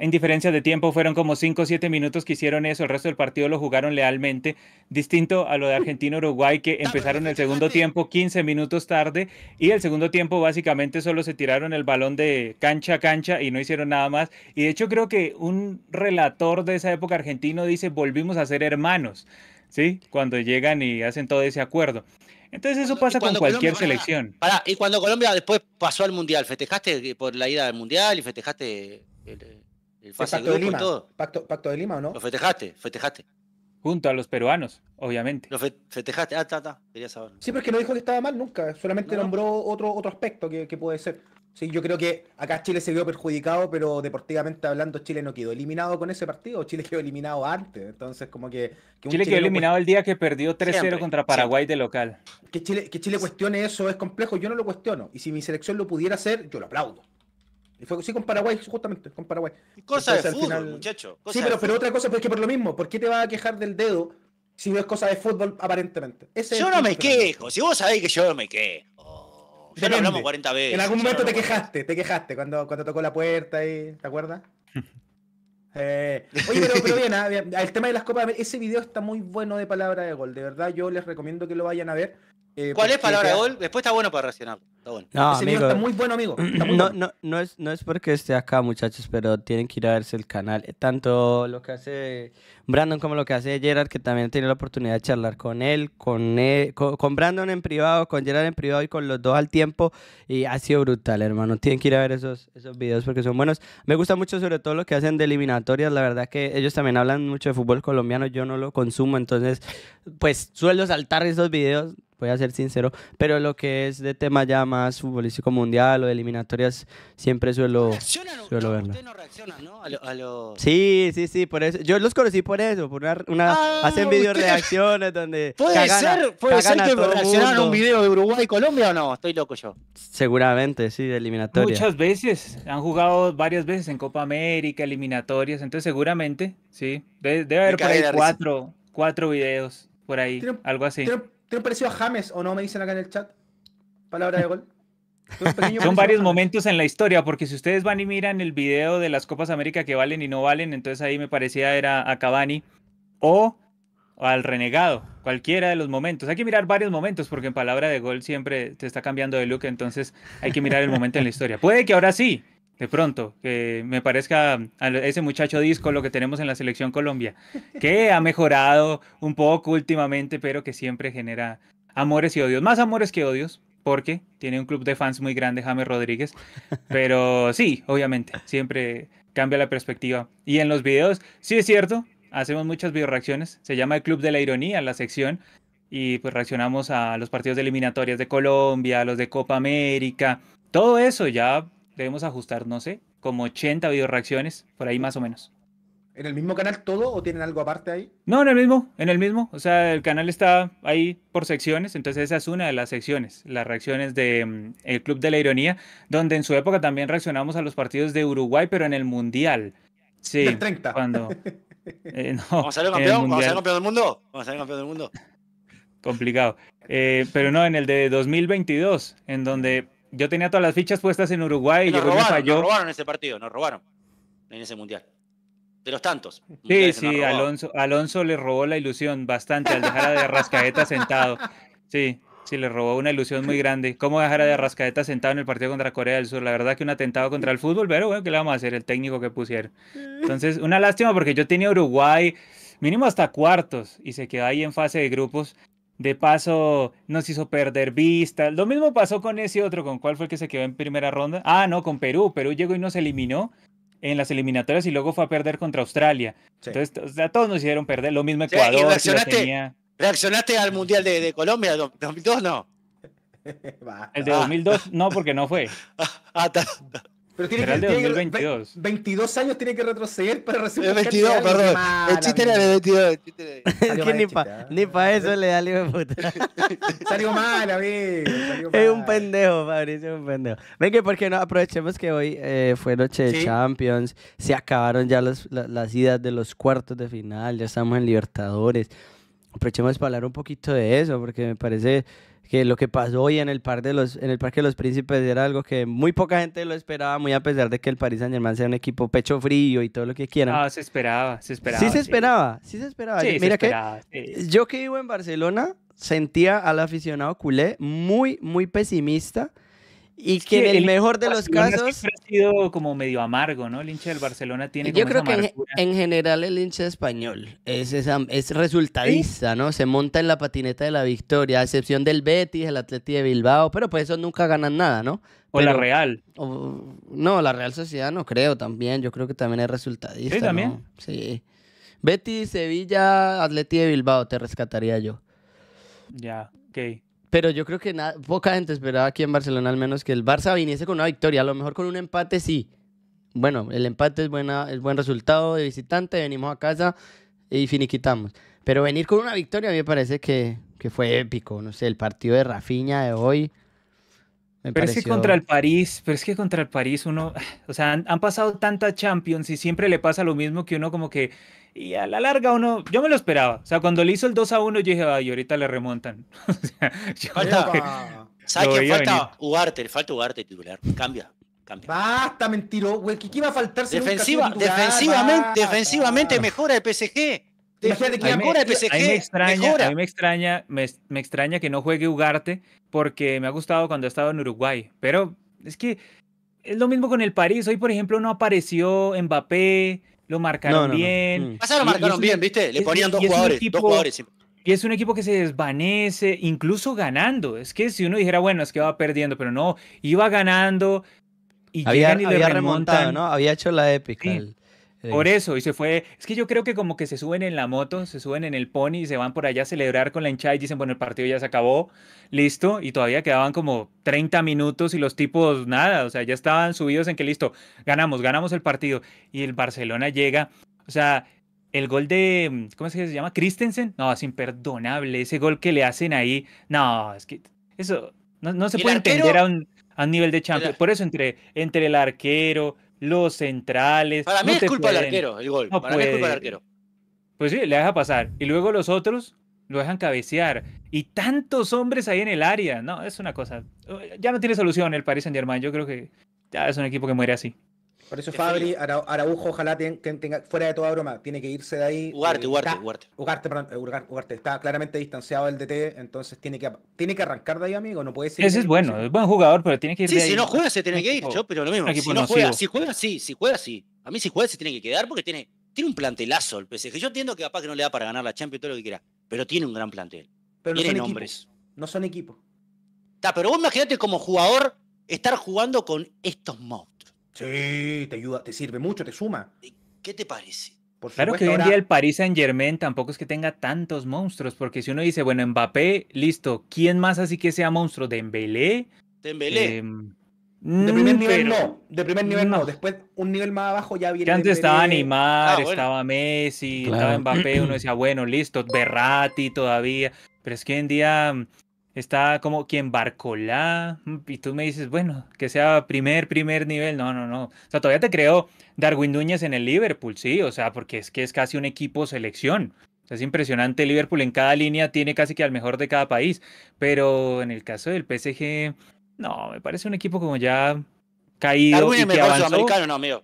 Speaker 4: en diferencia de tiempo fueron como 5 o 7 minutos que hicieron eso, el resto del partido lo jugaron lealmente, distinto a lo de Argentina-Uruguay que empezaron el segundo tiempo 15 minutos tarde y el segundo tiempo básicamente solo se tiraron el balón de cancha a cancha y no hicieron nada más. Y de hecho creo que un relator de esa época argentino dice volvimos a ser hermanos, ¿sí? Cuando llegan y hacen todo ese acuerdo. Entonces eso pasa con cualquier selección.
Speaker 2: y cuando Colombia después pasó al Mundial, ¿festejaste por la ida al Mundial y festejaste... El, el pacto de Lima.
Speaker 3: Pacto, pacto, o no? Lo
Speaker 2: festejaste, festejaste.
Speaker 4: Junto a los peruanos, obviamente. Lo festejaste. Ah, está, está. Quería saber. Sí,
Speaker 3: pero es que no dijo que estaba mal nunca. Solamente nombró otro, otro aspecto que, puede ser. Sí, yo creo que acá Chile se vio perjudicado, pero deportivamente hablando, Chile no quedó eliminado con ese partido. Chile quedó eliminado antes. Entonces, como que. Chile quedó eliminado
Speaker 4: el día que perdió 3-0 contra Paraguay de local. Que Chile, que Chile
Speaker 3: cuestione eso es complejo. Yo no lo cuestiono. Y si mi selección lo pudiera hacer, yo lo aplaudo fue sí con Paraguay, justamente, con Paraguay. Cosa de fútbol,
Speaker 2: muchacho. sí,
Speaker 3: pero, otra cosa, pues es que por lo mismo, ¿por qué te vas a quejar del dedo si no es cosa de fútbol aparentemente? yo no me quejo,
Speaker 2: si vos sabés que yo no me quejo. ya lo hablamos 40 veces. En algún momento te quejaste, te
Speaker 3: quejaste cuando, cuando tocó la puerta y. ¿Te acuerdas? Eh, oye, pero, ah, bien, el tema de las Copas, ese video está muy bueno de palabra de gol, de verdad yo les recomiendo que lo vayan a ver. Eh, ¿Cuál es palabra
Speaker 1: gol?
Speaker 2: Después está bueno para reaccionar. Está bueno. No, amigo, está muy bueno, amigo.
Speaker 1: no, no, no, es, no es porque esté acá, muchachos, pero tienen que ir a verse el canal. Eh, tanto lo que hace Brandon como lo que hace Gerard, que también tiene la oportunidad de charlar con él, con, él, con, Brandon en privado, con Gerard en privado y con los dos al tiempo. Y ha sido brutal, hermano. Tienen que ir a ver esos, esos videos porque son buenos. Me gusta mucho, sobre todo, lo que hacen de eliminatorias. La verdad que ellos también hablan mucho de fútbol colombiano. Yo no lo consumo, entonces, pues suelo saltar esos videos voy a ser sincero, pero lo que es de tema ya más futbolístico mundial o de eliminatorias, siempre suelo, suelo verlo. ¿no? Sí, sí, sí, por eso. Yo los conocí por eso, por una, ah, hacen video reacciones donde... Puede ser, puede ser que un video de
Speaker 4: Uruguay y Colombia o no, estoy loco yo.
Speaker 1: Seguramente, sí, de eliminatorias. Muchas
Speaker 4: veces, han jugado varias veces en Copa América, eliminatorias, entonces seguramente, sí, debe, haber por ahí cuatro, cuatro videos por ahí, algo así.
Speaker 3: ¿Tiene un parecido a James o no? Me dicen acá en el chat. Palabra de gol. Son varios
Speaker 4: momentos en la historia, porque si ustedes van y miran el video de las Copas América que valen y no valen, entonces ahí me parecía era a Cavani o al renegado, cualquiera de los momentos. Hay que mirar varios momentos, porque en palabra de gol siempre te está cambiando de look, entonces hay que mirar el momento en la historia. Puede que ahora sí, de pronto, que me parezca a ese muchacho disco lo que tenemos en la selección Colombia, que ha mejorado un poco últimamente, pero que siempre genera amores y odios, más amores que odios, porque tiene un club de fans muy grande, James Rodríguez, pero sí, obviamente, siempre cambia la perspectiva. Y en los videos, sí es cierto, hacemos muchas videoreacciones, se llama el Club de la Ironía, la sección, y pues reaccionamos a los partidos de eliminatorias de Colombia, a los de Copa América, todo eso ya debemos ajustar, no sé, como 80 video reacciones, por ahí más o menos.
Speaker 3: ¿En el mismo canal todo o tienen algo aparte ahí?
Speaker 4: No, en el mismo, en el mismo. O sea, el canal está ahí por secciones, entonces esa es una de las secciones, las reacciones de mm, Club de la Ironía, donde en su época también reaccionamos a los partidos de Uruguay, pero en el Mundial. Sí, 30. Cuando, eh, ¿Vamos a ser campeón? ¿Vamos a ser campeón
Speaker 2: del mundo? ¿Vamos a ser campeón del mundo?
Speaker 4: Complicado. Eh, pero no, en el de 2022, en donde yo tenía todas las fichas puestas en Uruguay y robaron, Nos robaron
Speaker 2: ese partido, nos robaron en ese mundial. De los tantos.
Speaker 4: Sí, sí, Alonso, Alonso le robó la ilusión bastante al dejar a de Rascaeta sentado. Sí, sí, le robó una ilusión muy grande. ¿Cómo dejar a de Rascaeta sentado en el partido contra Corea del Sur? La verdad que un atentado contra el fútbol, pero bueno, ¿qué le vamos a hacer? El técnico que pusieron. Entonces, una lástima porque yo tenía Uruguay mínimo hasta cuartos y se quedó ahí en fase de grupos. De paso, nos hizo perder vista. Lo mismo pasó con ese otro, ¿con cuál fue el que se quedó en primera ronda? Ah, no, con Perú. Perú llegó y nos eliminó en las eliminatorias y luego fue a perder contra Australia. Entonces, o todos nos hicieron perder. Lo mismo Ecuador.
Speaker 2: reaccionaste, al Mundial de, de Colombia 2002? No.
Speaker 3: el
Speaker 4: de 2002 ah. no, porque no fue. ah, pero tiene que, retroceder.
Speaker 3: 22 años tiene que retroceder para recibir. El 22, perdón. el chiste
Speaker 4: era de 22. El
Speaker 1: chiste que ni para eso le da de puta. salió mal, amigo. Es un pendejo, Fabricio, es un pendejo. Venga, porque no aprovechemos que hoy eh, fue noche de Champions. Se acabaron ya las idas de los cuartos de final. Ya estamos en Libertadores. Aprovechemos para hablar un poquito de eso, porque me parece que lo que pasó hoy en el, par de los, en el Parque de los Príncipes era algo que muy poca gente lo esperaba, muy a pesar de que el Paris Saint Germain sea un equipo pecho frío y todo lo que quieran. Ah, se esperaba, se esperaba. Sí se esperaba, sí, se esperaba. Mira que yo que vivo en Barcelona sentía al aficionado culé muy, muy pesimista y que, en el, mejor de los casos.
Speaker 4: ha sido como medio amargo, ¿no? El hincha del Barcelona tiene. Yo creo que
Speaker 1: en, general el hincha español es, esa, es resultadista, ¿no? Se monta en la patineta de la victoria, a excepción del Betis, el Atleti de Bilbao, pero pues eso nunca ganan nada, ¿no? O la Real. no, la Real Sociedad no creo también. Yo creo que también es resultadista. Sí, también. Sí. Betis, Sevilla, Atleti de Bilbao, te rescataría yo. Ya, ok. Pero yo creo que poca gente esperaba aquí en Barcelona, al menos que el Barça viniese con una victoria. A lo mejor con un empate sí. Bueno, el empate es, buena, es buen resultado de visitante, venimos a casa y finiquitamos. Pero venir con una victoria a mí me parece que, que fue épico. No sé, el partido de Rafinha de
Speaker 4: hoy pero es que contra el París, pero es que contra el París uno, o sea, han, pasado tantas Champions y siempre le pasa lo mismo que uno como que, y a la larga uno, yo me lo esperaba. O sea, cuando le hizo el 2 a 1, yo dije, ay, ahorita le remontan. o sea, yo
Speaker 2: falta, ¿Sabes falta? falta Ugarte titular. Cambia. Cambia. Basta, mentiro, güey. ¿Qué iba a faltarse? Defensiva, defensivamente, defensivamente mejora el PSG. A mí
Speaker 4: me extraña, me, extraña que no juegue Ugarte porque me ha gustado cuando ha estado en Uruguay. Pero es que es lo mismo con el París. Hoy, por ejemplo, no apareció Mbappé, lo marcaron mm. bien. Pasa, lo marcaron bien, e- ¿viste? Le ponían e- dos jugadores, Y es un equipo que se desvanece, incluso ganando. Es que si uno dijera, bueno, es que va perdiendo, pero no, iba ganando. Y había, había remontado, ¿no? Había hecho la épica. Eh, por eso, y se fue. Es que yo creo que como que se suben en la moto, se suben en el pony y se van por allá a celebrar con la hinchada y dicen, bueno, el partido ya se acabó, listo, y todavía quedaban como 30 minutos y los tipos nada, o sea, ya estaban subidos en que listo, ganamos, ganamos el partido. Y el Barcelona llega, o sea, el gol de, ¿cómo es que se llama? Christensen, no, es imperdonable, ese gol que le hacen ahí, no, es que eso no, se puede entender a un, nivel de Champions. Por eso entre, entre el arquero los centrales. Para mí es culpa del arquero el gol. No Para mí es culpa del arquero. Pues sí, le deja pasar. Y luego los otros lo dejan cabecear. Y tantos hombres ahí en el área. No, es una cosa. Ya no tiene solución el Paris Saint Germain. Yo creo que ya es un equipo que muere así.
Speaker 3: Por eso Fabri, ojalá tenga, fuera de toda broma, tiene que irse de ahí. Eh, Ugarte, Ugarte, está, Ugarte. Ugarte, perdón, eh, Ugarte, está claramente distanciado del DT, entonces tiene que, tiene que arrancar de ahí, amigo, no puede ser. Ese es
Speaker 4: bueno, es buen jugador, pero tiene que ir sí, si no juega se tiene que ir, yo, pero lo mismo, si
Speaker 2: juega, si sí, si juega sí. A mí si juega se tiene que quedar porque tiene, tiene un plantelazo el Que Yo entiendo que capaz que no le da para ganar la Champions todo lo que quiera, pero tiene un gran plantel. Pero tiene no nombres. No son equipos. Está, pero vos imagínate como jugador estar jugando con estos mobs Sí, te ayuda, te sirve mucho, te suma. ¿Qué te parece?
Speaker 3: claro que hoy en día el
Speaker 4: Paris Saint Germain tampoco es que tenga tantos monstruos, porque si uno dice, bueno, Mbappé, listo, ¿quién más así que sea monstruo? ¿Dembélé? ¿Dembélé? Em, mm, de primer nivel no,
Speaker 3: de primer nivel no. Después, un nivel más abajo ya viene. Que antes estaba Neymar, ah, estaba
Speaker 4: Messi, estaba Mbappé, uno decía, bueno, listo, Berratti todavía. Pero es que hoy en día está como quien Barcolá, mm, y tú me dices, bueno, que sea primer, primer nivel, no, no, no. O sea, todavía te creo Darwin Núñez en el Liverpool, sí, o sea, porque es que es casi un equipo selección. es impresionante, Liverpool en cada línea tiene casi que al mejor de cada país, pero en el caso del PSG, no, me parece un equipo como ya caído y que avanzó. no, amigo.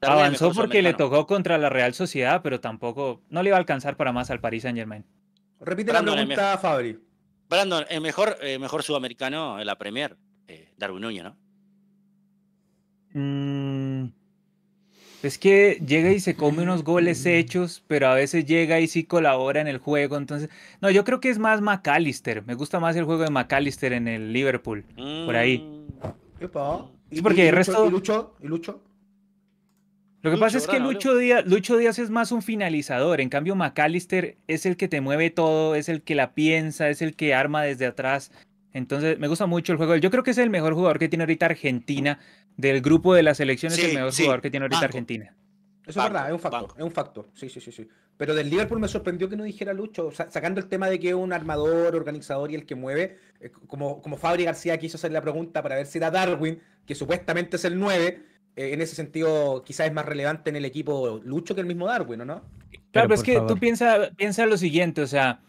Speaker 4: avanzó porque le tocó contra la Real Sociedad, pero tampoco, no le iba a alcanzar para más al Paris Saint Germain. Repite la pregunta, Fabri.
Speaker 2: Brandon, el mejor, eh, mejor sudamericano en la Premier, eh, Darwin Núñez, ¿no?
Speaker 4: Mm, es que llega y se come unos goles hechos, pero a veces llega y sí colabora en el juego. Entonces, no, yo creo que es más McAllister. Me gusta más el juego de McAllister en el Liverpool, por ahí.
Speaker 3: ¿Qué mm. porque el resto. ¿Y Lucho? ¿Y Lucho?
Speaker 4: Lo que pasa es que Lucho Díaz, Lucho Díaz es más un finalizador, en cambio McAllister es el que te mueve todo, es el que la piensa, es el que arma desde atrás. Entonces me gusta mucho el juego. Yo creo que es el mejor jugador que tiene ahorita Argentina, del grupo de las selección es el mejor jugador que tiene ahorita Argentina.
Speaker 3: Eso es verdad, es un factor, es un factor Sí, sí, sí, sí. Pero del Liverpool me sorprendió que no dijera Lucho, sacando el tema de que es un armador, organizador y el que mueve, eh, como, como Fabri García quiso hacer la pregunta para ver si era Darwin, que supuestamente es el 9 eh, en ese sentido
Speaker 4: quizás es más relevante en el equipo Lucho que el mismo Darwin, no?
Speaker 3: Claro, pero, es que tú
Speaker 4: piensa, piensa lo siguiente, o sea,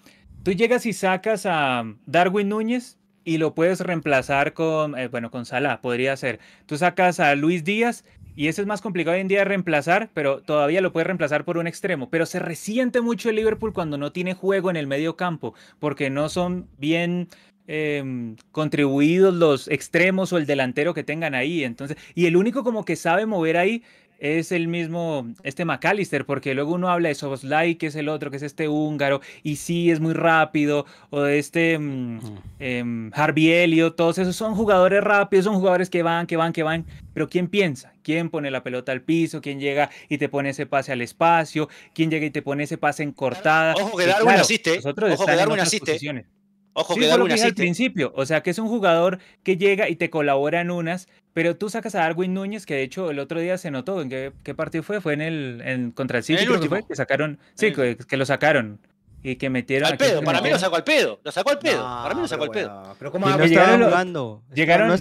Speaker 4: tú llegas y sacas a Darwin Núñez y lo puedes reemplazar con, eh, bueno, con Salah, podría ser. Tú sacas a Luis Díaz y ese es más complicado hoy en día de reemplazar, pero todavía lo puedes reemplazar por un extremo. Pero se resiente mucho el Liverpool cuando no tiene juego en el medio campo, porque no son bien Em, contribuidos los extremos o el delantero que tengan ahí. Entonces, y el único como que sabe mover ahí es el mismo, este McAllister, porque luego uno habla de Soboslai, que es el otro, que es este húngaro, y sí, es muy rápido, o de este em, em, Harbielio, todos esos son jugadores rápidos, son jugadores que van, que van, que van, pero ¿quién piensa? ¿Quién pone la pelota al piso? ¿Quién llega y te pone ese pase al espacio? ¿Quién llega y te pone ese pase en cortada? Ojo que Darwin asiste, ojo que Darwin asiste. Ojo, sí, que fue lo que al principio. O sea, que es un jugador que llega y te colabora en unas, pero tú sacas a Darwin Núñez, que de hecho el otro día se notó. ¿En qué, partido fue? Fue en el contra el City, Que, sacaron. Sí, que, lo sacaron. Y que metieron. Al pedo, para mí lo sacó
Speaker 2: al pedo. Lo sacó al pedo. para mí lo sacó al pedo. pero ¿cómo no llegaron,
Speaker 1: jugando.
Speaker 4: Llegaron, y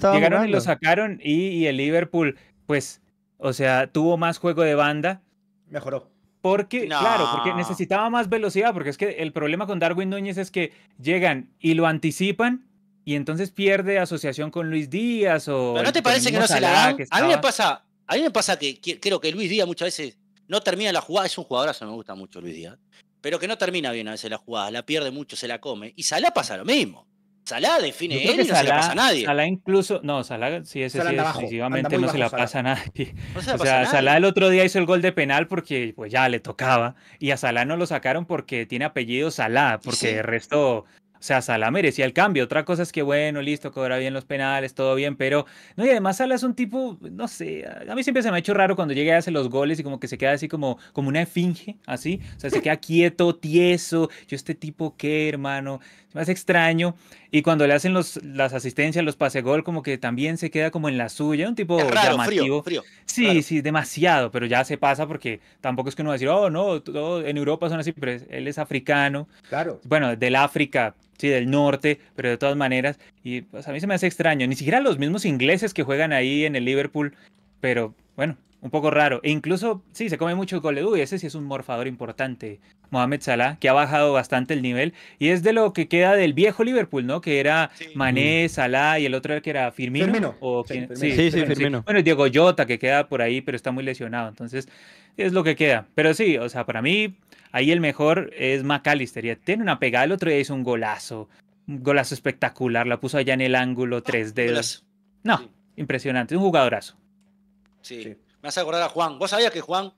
Speaker 4: lo sacaron. y el Liverpool, pues, o sea, tuvo más juego de banda. Mejoró. Porque, claro, porque necesitaba más velocidad, porque es que el problema con Darwin Núñez es que llegan y lo anticipan y entonces pierde asociación con Luis Díaz o... Pero ¿no te parece que no se la dan? A mí me pasa, a mí me pasa que,
Speaker 2: creo que Luis Díaz muchas veces no termina la jugada, es un jugadorazo, me gusta mucho Luis Díaz, pero que no termina bien a veces la jugada, la pierde mucho, se la come. Y Salah pasa lo mismo. Salah define él no se la pasa a nadie. Salah
Speaker 4: incluso, no, Salah sí, ese sí, definitivamente no se la pasa a nadie. o sea, Salah el otro día hizo el gol de penal porque pues ya le tocaba y a Salah no lo sacaron porque tiene apellido Salah, porque el resto o sea, Salah merecía el cambio. Otra cosa es que, bueno, listo, cobra bien los penales, todo bien, pero. No, y además Salah es un tipo, no sé, a mí siempre se me ha hecho raro cuando llega y hace los goles y como que se queda así como, como una efinge, así. O sea, se queda quieto, tieso. Yo, este tipo, ¿qué, hermano? más extraño. Y cuando le hacen los, las asistencias, los pase gol, como que también se queda como en la suya, un tipo llamativo. Frío, sí, sí, demasiado, pero ya se pasa porque tampoco es que uno va a decir, oh, no, en Europa son así, pero él es africano. Claro. Bueno, del África, sí, del norte, pero de todas maneras. Y pues, a mí se me hace extraño. Ni siquiera los mismos ingleses que juegan ahí en el Liverpool, pero bueno, un poco raro. E incluso, sí, se come mucho goledú y ese sí es un morfador importante. Mohamed Salah, que ha bajado bastante el nivel. Y es de lo que queda del viejo Liverpool, ¿no? Que era Mané, mm. Salah y el otro que era Firmino. sí, Sí, Firmino. Bueno, Diego Jota, que queda por ahí, pero está muy lesionado. Entonces, es lo que queda. Pero sí, o sea, para mí, ahí el mejor es McAllister. Ya tiene una pegada, el otro día hizo un golazo. Un golazo espectacular. La puso allá en el ángulo, tres dedos. No, impresionante. Un jugadorazo.
Speaker 2: sí. Me hace acordar a Juan. ¿Vos sabías que Juan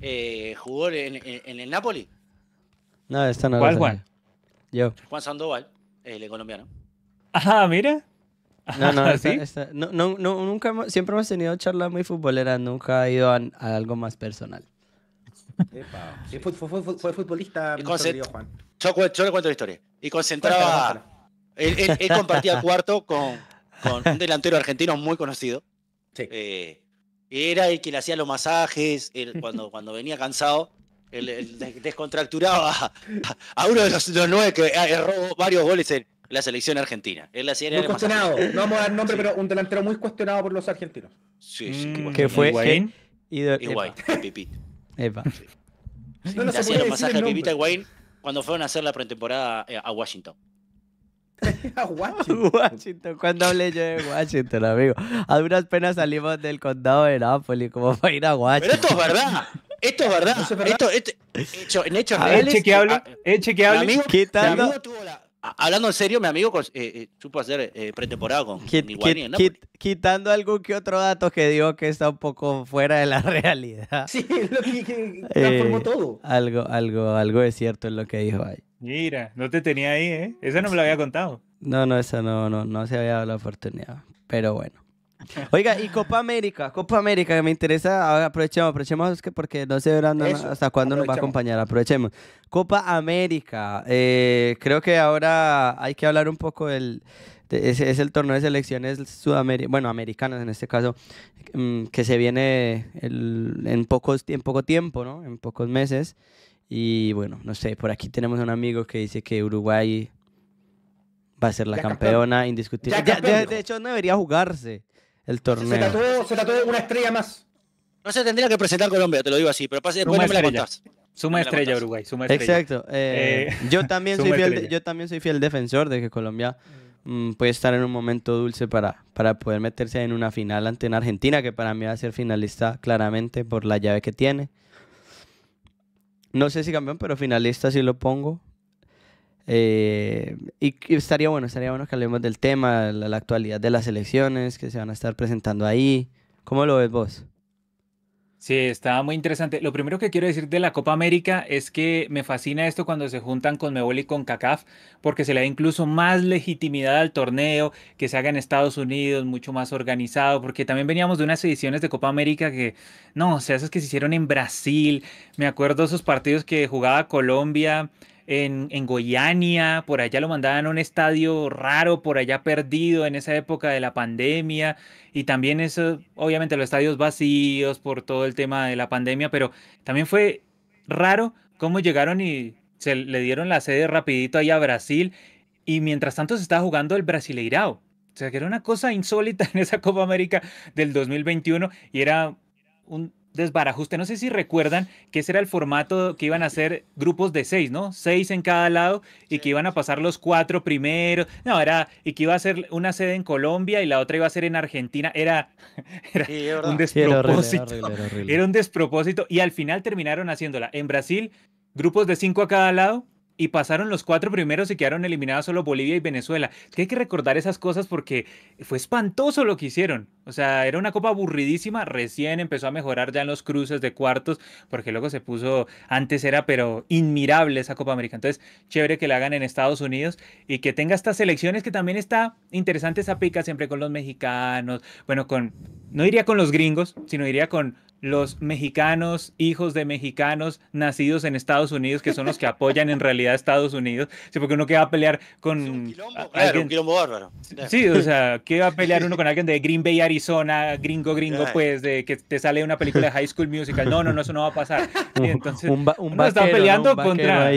Speaker 2: eh, jugó en, el Napoli?
Speaker 4: No, está
Speaker 1: no ¿Cuál Juan? Yo.
Speaker 2: Juan Sandoval, el colombiano.
Speaker 1: Ajá, ah, mira. No, no, nunca siempre hemos tenido charlas muy futboleras, nunca ha ido a, algo más personal.
Speaker 2: fue, futbolista, Juan.
Speaker 1: Yo, le cuento la
Speaker 2: historia. Y concentraba. Él, compartía cuarto con, un delantero argentino muy conocido. Sí. Eh, era el que le hacía los masajes, cuando, cuando venía cansado, descontracturaba a, uno de los, nueve que erró varios goles en la selección argentina. Él la muy cuestionado,
Speaker 1: no
Speaker 3: vamos a dar nombre, pero un delantero muy cuestionado por los argentinos.
Speaker 1: Sí, sí. Mm. fue? Higuaín. y Pipita. Epa. no, le hacía los masajes a Pipita
Speaker 2: y Wayne cuando fueron a hacer la pretemporada eh, a Washington.
Speaker 1: Washington. hablé yo de Washington, amigo? A duras penas salimos del condado de Nápoles como para ir a Washington. Pero esto es verdad.
Speaker 2: Esto es verdad. Esto, este,
Speaker 1: hecho, en hechos reales. ¿En
Speaker 2: chequeable. Hablando en serio, mi amigo pues, eh, eh, supo hacer eh, pretemporada con,
Speaker 1: quitando algún que otro dato que dijo que está un poco fuera de la realidad. Sí,
Speaker 2: lo que,
Speaker 1: transformó todo. Algo, algo, algo es cierto en lo que dijo ahí. Mira, no te tenía ahí, ¿eh? Esa no me lo había contado. No, no, esa no, no, no se había dado la oportunidad. Pero bueno. Oiga, y Copa América, Copa América, que me interesa, aprovechemos, aprovechemos, aprovechemos porque no sé hasta cuándo nos va a acompañar, aprovechemos. Copa América, eh, creo que ahora hay que hablar un poco del... es, el torneo de selecciones sudamericanas, bueno, americanas en este caso, mm, que se viene en, pocos, poco tiempo, ¿no? En pocos meses. Y bueno, no sé, por aquí tenemos un amigo que dice que Uruguay va a ser la campeona indiscutible. de hecho, no debería jugarse el torneo. Se tatuó, una estrella más. No se tendría
Speaker 2: que presentar Colombia, te lo digo así, pero pase, después suma la contás. Suma estrella, Uruguay, suma estrella. Exacto. Eh, eh, yo, también soy fiel,
Speaker 1: yo también soy fiel defensor de que Colombia mm, puede estar en un momento dulce para, para poder meterse en una final ante una Argentina, que para mí va a ser finalista claramente por la llave que tiene. No sé si campeón, pero finalista sí lo pongo. Eh, y, estaría bueno, estaría bueno que hablemos del tema, la, actualidad de las elecciones que se van a estar presentando ahí. ¿Cómo lo ves vos?
Speaker 4: Sí, está muy interesante. Lo primero que quiero decir de la Copa América es que me fascina esto cuando se juntan con Mebol y con CACAF, porque se le da incluso más legitimidad al torneo, que se haga en Estados Unidos, mucho más organizado, porque también veníamos de unas ediciones de Copa América que, no, o sea, esas que se hicieron en Brasil. Me acuerdo esos partidos que jugaba Colombia en, en Goiania, por allá lo mandaban a un estadio raro, por allá perdido en esa época de la pandemia, y también eso, obviamente los estadios vacíos por todo el tema de la pandemia, pero también fue raro cómo llegaron y se le dieron la sede rapidito ahí a Brasil, y mientras tanto se estaba jugando el Brasileirao. O sea, que era una cosa insólita en esa Copa América del 2021 y era un, desbarajuste. No sé si recuerdan que ese era el formato que iban a hacer grupos de seis, ¿no? Seis en cada lado y que iban a pasar los cuatro primero. No, era, y que iba a ser una sede en Colombia y la otra iba a ser en Argentina. Era, un despropósito. era un despropósito y al final terminaron haciéndola en Brasil, grupos de cinco a cada lado y pasaron los cuatro primeros y quedaron eliminadas solo Bolivia y Venezuela. Es que hay que recordar esas cosas porque fue espantoso lo que hicieron. O sea, era una copa aburridísima, recién empezó a mejorar ya en los cruces de cuartos, porque luego se puso, antes era pero inmirable esa Copa América. Entonces, chévere que la hagan en Estados Unidos y que tenga estas selecciones que también está interesante esa pica siempre con los mexicanos, bueno, con, no iría con los gringos, sino iría con los mexicanos, hijos de mexicanos nacidos en Estados Unidos, que son los que apoyan en realidad a Estados Unidos, sí, porque uno que va a pelear con... Un quilombo, alguien...
Speaker 2: Claro, un bárbaro. Sí, o
Speaker 4: sea, que va a pelear uno con alguien de Green Bay, Arizona, gringo, gringo, pues, de que te sale una película de High School Musical. No, no, no, eso no va a pasar. entonces, un, está peleando contra...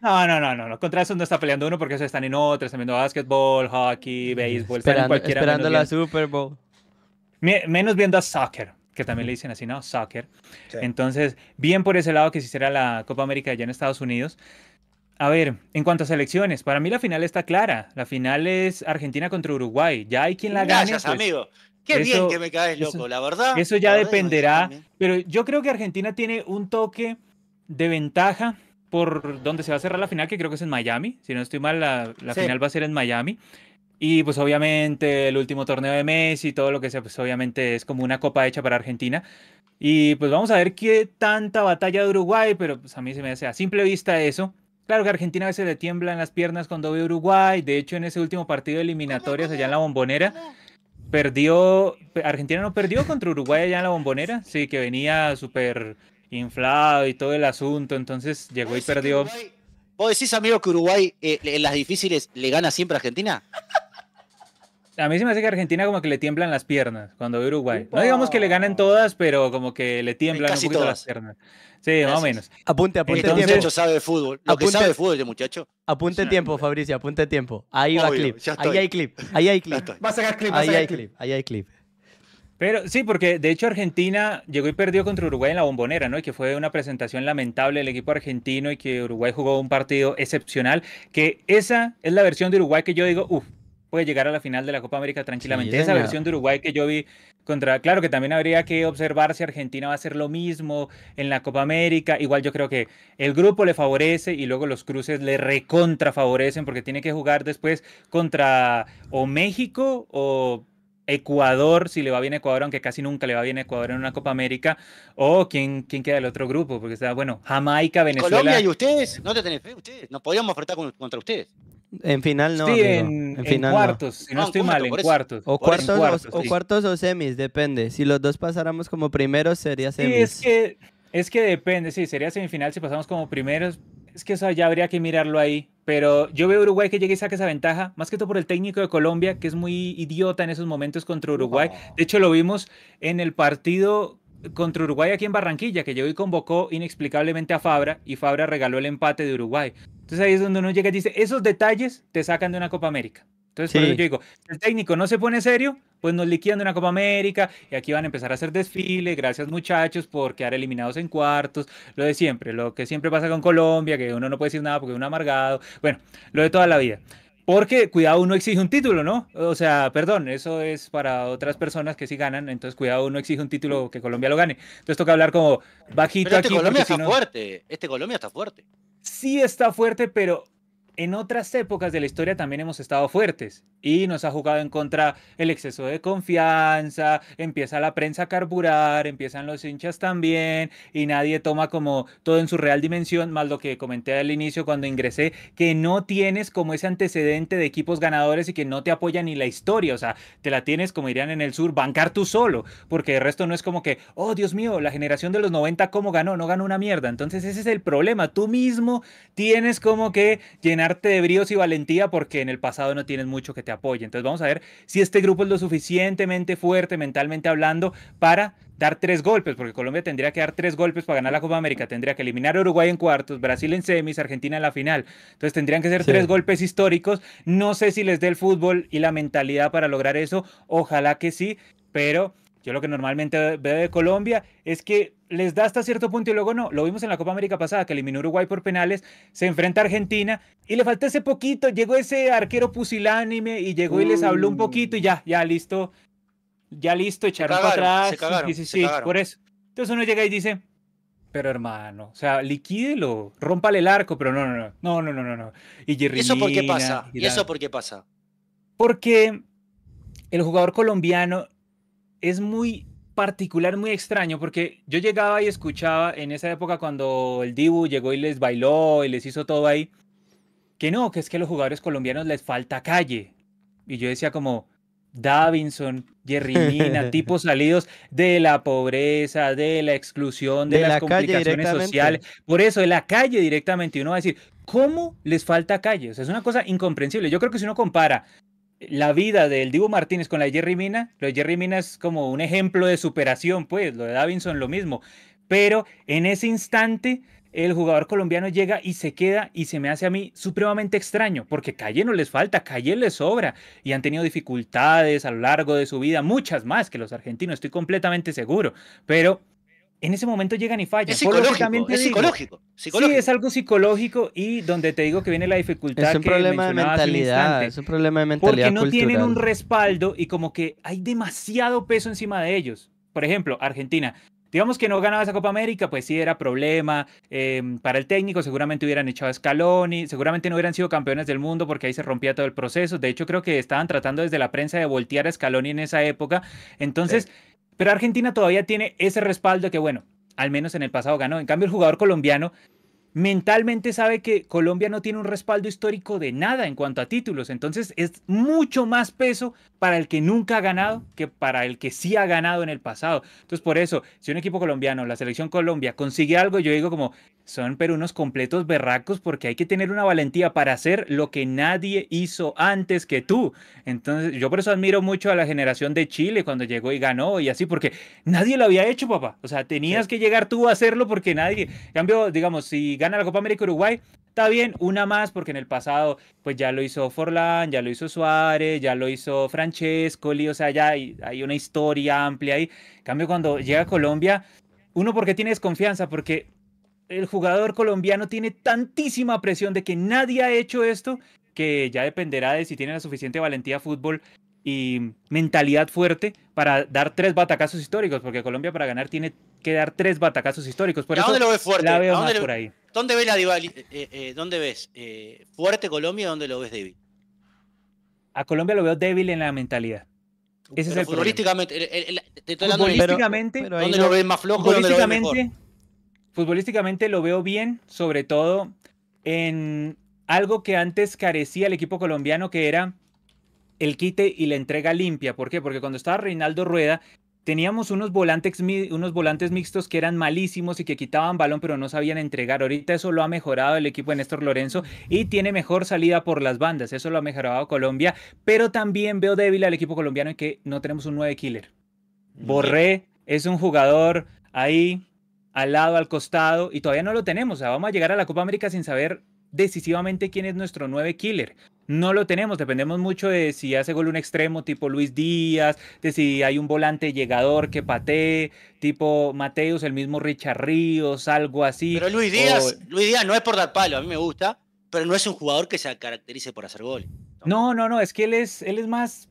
Speaker 4: No, no, no, no, contra eso no está peleando uno porque están en otras, también básquetbol, hockey, mm, béisbol, esperando, están en esperando la Super Bowl. Menos viendo a soccer que también le dicen así, ¿no? Soccer. Entonces, bien por ese lado que se hiciera la Copa América allá en Estados Unidos. A ver, en cuanto a selecciones, para mí la final está clara. La final es Argentina contra Uruguay. Ya hay quien la gane. Gracias, pues. amigo.
Speaker 2: Qué bien que me caes loco, la verdad. Eso ya
Speaker 4: dependerá. Pero yo creo que Argentina tiene un toque de ventaja por donde se va a cerrar la final, que creo que es en Miami. Si no estoy mal, la, final va a ser en Miami. Y pues obviamente el último torneo de Messi, todo lo que sea, pues obviamente es como una copa hecha para Argentina. Y pues vamos a ver qué tanta batalla de Uruguay, pero pues a mí se me hace a simple vista eso. Claro que a Argentina a veces le tiemblan las piernas cuando ve Uruguay. De hecho, en ese último partido de eliminatorias allá en la bombonera, perdió, Argentina no perdió contra Uruguay allá en la bombonera, sí, que venía súper inflado y todo el asunto, entonces llegó y perdió. ¿Vos decís, amigo, que Uruguay eh, en las difíciles le gana siempre a Argentina? a mí se me hace que Argentina como que le tiemblan las piernas cuando ve Uruguay. No digamos que le ganen todas, pero como que le tiemblan Casi las piernas. Sí, más o menos. Apunte, apunte Entonces, tiempo. muchacho
Speaker 2: sabe de fútbol. Lo que sabe de
Speaker 4: fútbol muchacho. Apunte tiempo, Fabricio, apunte tiempo. Ahí va clip. Ahí hay clip. Ahí hay clip. Va a sacar clip, ahí hay clip. Ahí hay clip. Pero sí, porque de hecho Argentina llegó y perdió contra Uruguay en la bombonera, ¿no? Y que fue una presentación lamentable del equipo argentino y que Uruguay jugó un partido excepcional. Que esa es la versión de Uruguay que yo digo, uff, puede llegar a la final de la Copa América tranquilamente. Esa versión de Uruguay que yo vi contra, claro que también habría que observar si Argentina va a hacer lo mismo en la Copa América. Igual yo creo que el grupo le favorece y luego los cruces le recontra porque tiene que jugar después contra o México o Ecuador, si le va bien Ecuador, aunque casi nunca le va bien Ecuador en una Copa América, o ¿quién, queda el otro grupo, porque está, bueno, Jamaica, Venezuela. Colombia y
Speaker 2: ustedes, no te tenés fe, ustedes, nos podíamos enfrentar contra ustedes.
Speaker 4: En final no. en, cuartos, no. si no, estoy mal, en cuartos.
Speaker 2: O
Speaker 1: cuartos, o, cuartos o semis, depende. Si los dos pasáramos como primeros, sería semis.
Speaker 4: Sí, es que, depende, sí, sería semifinal si pasamos como primeros. Es que eso ya habría que mirarlo ahí. Pero yo veo Uruguay que llegue y saque esa ventaja, más que todo por el técnico de Colombia, que es muy idiota en esos momentos contra Uruguay. De hecho, lo vimos en el partido contra Uruguay aquí en Barranquilla, que llegó y convocó inexplicablemente a Fabra y Fabra regaló el empate de Uruguay. Entonces ahí es donde uno llega y dice, esos detalles te sacan de una Copa América. Entonces, por eso yo digo, el técnico no se pone serio, pues nos liquidan de una Copa América y aquí van a empezar a hacer desfile. Gracias, muchachos, por quedar eliminados en cuartos. Lo de siempre, lo que siempre pasa con Colombia, que uno no puede decir nada porque es un amargado. Bueno, lo de toda la vida. Porque cuidado uno exige un título, ¿no? O sea, perdón, eso es para otras personas que sí ganan, entonces cuidado uno exige un título que Colombia lo gane. Entonces toca hablar como bajito pero este aquí Colombia está fuerte, este Colombia está fuerte. Sí está fuerte, pero en otras épocas de la historia también hemos estado fuertes y nos ha jugado en contra el exceso de confianza, empieza la prensa a carburar, empiezan los hinchas también y nadie toma como todo en su real dimensión, más lo que comenté al inicio cuando ingresé, que no tienes como ese antecedente de equipos ganadores y que no te apoya ni la historia, o sea, te la tienes como dirían en el sur, bancar tú solo, porque el resto no es como que, oh Dios mío, la generación de los 90 cómo ganó, no ganó una mierda, entonces ese es el problema, tú mismo tienes como que llenar de bríos y valentía porque en el pasado no tienes mucho que te apoye. Entonces vamos a ver si este grupo es lo suficientemente fuerte mentalmente hablando para dar tres golpes, porque Colombia tendría que dar tres golpes para ganar la Copa América. Tendría que eliminar a Uruguay en cuartos, Brasil en semis, Argentina en la final. Entonces tendrían que ser tres golpes históricos. No sé si les dé el fútbol y la mentalidad para lograr eso. Ojalá que sí, pero yo lo que normalmente veo de Colombia es que les da hasta cierto punto y luego no. Lo vimos en la Copa América pasada, que eliminó Uruguay por penales, se enfrenta a Argentina y le falta ese poquito. Llegó ese arquero pusilánime y llegó y les habló un mm. poquito y ya, ya listo. Ya listo, echaron para atrás. por eso. Entonces uno llega y dice, pero hermano, o sea, liquídelo, rómpale el arco, pero no, no, no, no, no, no, no. Y ¿Eso por qué pasa? ¿Y eso por qué pasa? Porque el jugador colombiano es muy particular, muy extraño, porque yo llegaba y escuchaba en esa época cuando el Dibu llegó y les bailó y les hizo todo ahí, que no, que es que a los jugadores colombianos les falta calle. Y yo decía como, Davinson, Jerry Mina, tipos salidos de la pobreza, de la exclusión, de, las complicaciones sociales. Por eso, de la calle directamente. Y uno va a decir, ¿cómo les falta calle? O sea, es una cosa incomprensible. Yo creo que si uno compara la vida del Divo Martínez con la Jerry Mina, lo Jerry Mina es como un ejemplo de superación, pues, lo de Davinson lo mismo. Pero en ese instante, el jugador colombiano llega y se queda y se me hace a mí supremamente extraño, porque calle no les falta, calle les sobra y han tenido dificultades a lo largo de su vida, muchas más que los argentinos, estoy completamente seguro, pero en ese momento llegan y fallan. Es psicológico, Sí, es algo psicológico y donde te digo que viene la dificultad. Es un problema de mentalidad. es un
Speaker 1: problema de mentalidad. Porque no tienen un
Speaker 4: respaldo y como que hay demasiado peso encima de ellos. Por ejemplo, Argentina. Digamos que no ganaba esa Copa América, pues sí era problema em, para el técnico. Seguramente hubieran echado a Scaloni, seguramente no hubieran sido campeones del mundo porque ahí se rompía todo el proceso. De hecho, creo que estaban tratando desde la prensa de voltear a Scaloni en esa época. Entonces. Pero Argentina todavía tiene ese respaldo que, bueno, al menos en el pasado ganó. En cambio, el jugador colombiano mentalmente sabe que Colombia no tiene un respaldo histórico de nada en cuanto a títulos. Entonces es mucho más peso para el que nunca ha ganado que para el que sí ha ganado en el pasado. Entonces por eso, si un equipo colombiano, la selección Colombia, consigue algo, yo digo como, son pero unos completos berracos porque hay que tener una valentía para hacer lo que nadie hizo antes que tú. Entonces yo por eso admiro mucho a la generación de Chile cuando llegó y ganó y así, porque nadie lo había hecho, papá. O sea, tenías que llegar tú a hacerlo porque nadie. En cambio, digamos, si gana la Copa América Uruguay, está bien, una más, porque en el pasado, pues ya lo hizo Forlán, ya lo hizo Suárez, ya lo hizo Francesco o sea, ya hay, una historia amplia ahí. En cambio, cuando llega a Colombia, uno porque tiene desconfianza, porque el jugador colombiano tiene tantísima presión de que nadie ha hecho esto, que ya dependerá de si tiene la suficiente valentía fútbol y mentalidad fuerte para dar tres batacazos históricos, porque Colombia para ganar tiene que dar tres batacazos históricos. Por fuerte? La veo más por ahí.
Speaker 2: ¿Dónde ves, eh, eh, eh, ¿dónde ves fuerte Colombia dónde lo ves débil?
Speaker 4: A Colombia lo veo débil en la mentalidad. Ese es el futbolísticamente,
Speaker 2: ¿dónde lo ves más flojo? Futbolísticamente,
Speaker 4: lo futbolísticamente lo veo bien, sobre todo en algo que antes carecía el equipo colombiano, que era el quite y la entrega limpia. ¿Por qué? Porque cuando estaba Reinaldo Rueda, teníamos unos volantes, unos volantes mixtos que eran malísimos y que quitaban balón pero no sabían entregar. Ahorita eso lo ha mejorado el equipo de Néstor Lorenzo y tiene mejor salida por las bandas. Eso lo ha mejorado Colombia, pero también veo débil al equipo colombiano en que no tenemos un 9 killer. Borré es un jugador ahí al lado, al costado y todavía no lo tenemos. O vamos a llegar a la Copa América sin saber decisivamente quién es nuestro 9 killer. No lo tenemos, dependemos mucho de si hace gol un extremo tipo Luis Díaz, de si hay un volante llegador que patee, tipo Mateus, el mismo Richard Ríos, algo así. Pero Luis Díaz,
Speaker 2: Luis Díaz no es por dar palo, a mí me gusta, pero no es un jugador que se caracterice por hacer gol.
Speaker 4: No, no, no, es que él es, él es más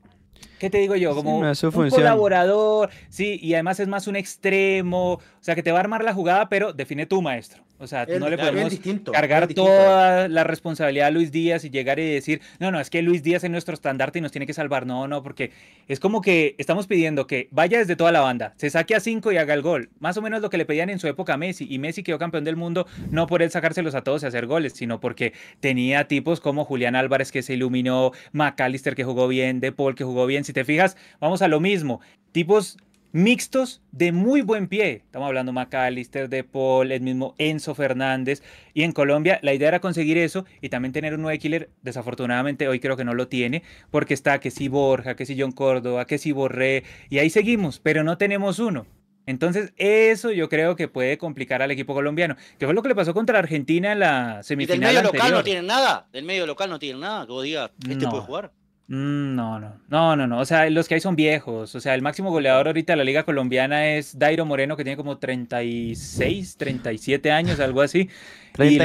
Speaker 4: ¿qué te digo yo? Como un colaborador, sí, y además es más un extremo, o sea, que te va a armar la jugada, pero define tú, maestro. O sea, no le podemos cargar toda la responsabilidad a Luis Díaz y llegar y decir, no, no, es que Luis Díaz es nuestro estandarte y nos tiene que salvar. No, no, porque es como que estamos pidiendo que vaya desde toda la banda, se saque a cinco y haga el gol. Más o menos lo que le pedían en su época a Messi. Y Messi quedó campeón del mundo no por él sacárselos a todos y hacer goles, sino porque tenía tipos como Julián Álvarez que se iluminó, McAllister que jugó bien, De Paul que jugó bien. Si te fijas, vamos a lo mismo. Tipos mixtos de muy buen pie. Estamos hablando McAllister, De Paul, el mismo Enzo Fernández. Y en Colombia la idea era conseguir eso y también tener un nuevo killer. Desafortunadamente hoy creo que no lo tiene porque está que si Borja, que si John Córdoba, que si Borré. Y ahí seguimos, pero no tenemos uno. Entonces, eso yo creo que puede complicar al equipo colombiano, que fue lo que le pasó contra Argentina en la semifinal. Y del medio local no
Speaker 2: tienen nada, del medio local no tienen nada, que vos este puede jugar.
Speaker 4: No, no, no, no, no. O sea, los que hay son viejos. O sea, el máximo goleador ahorita de la Liga Colombiana es Dairo Moreno, que tiene como 36, 37 años, algo así y,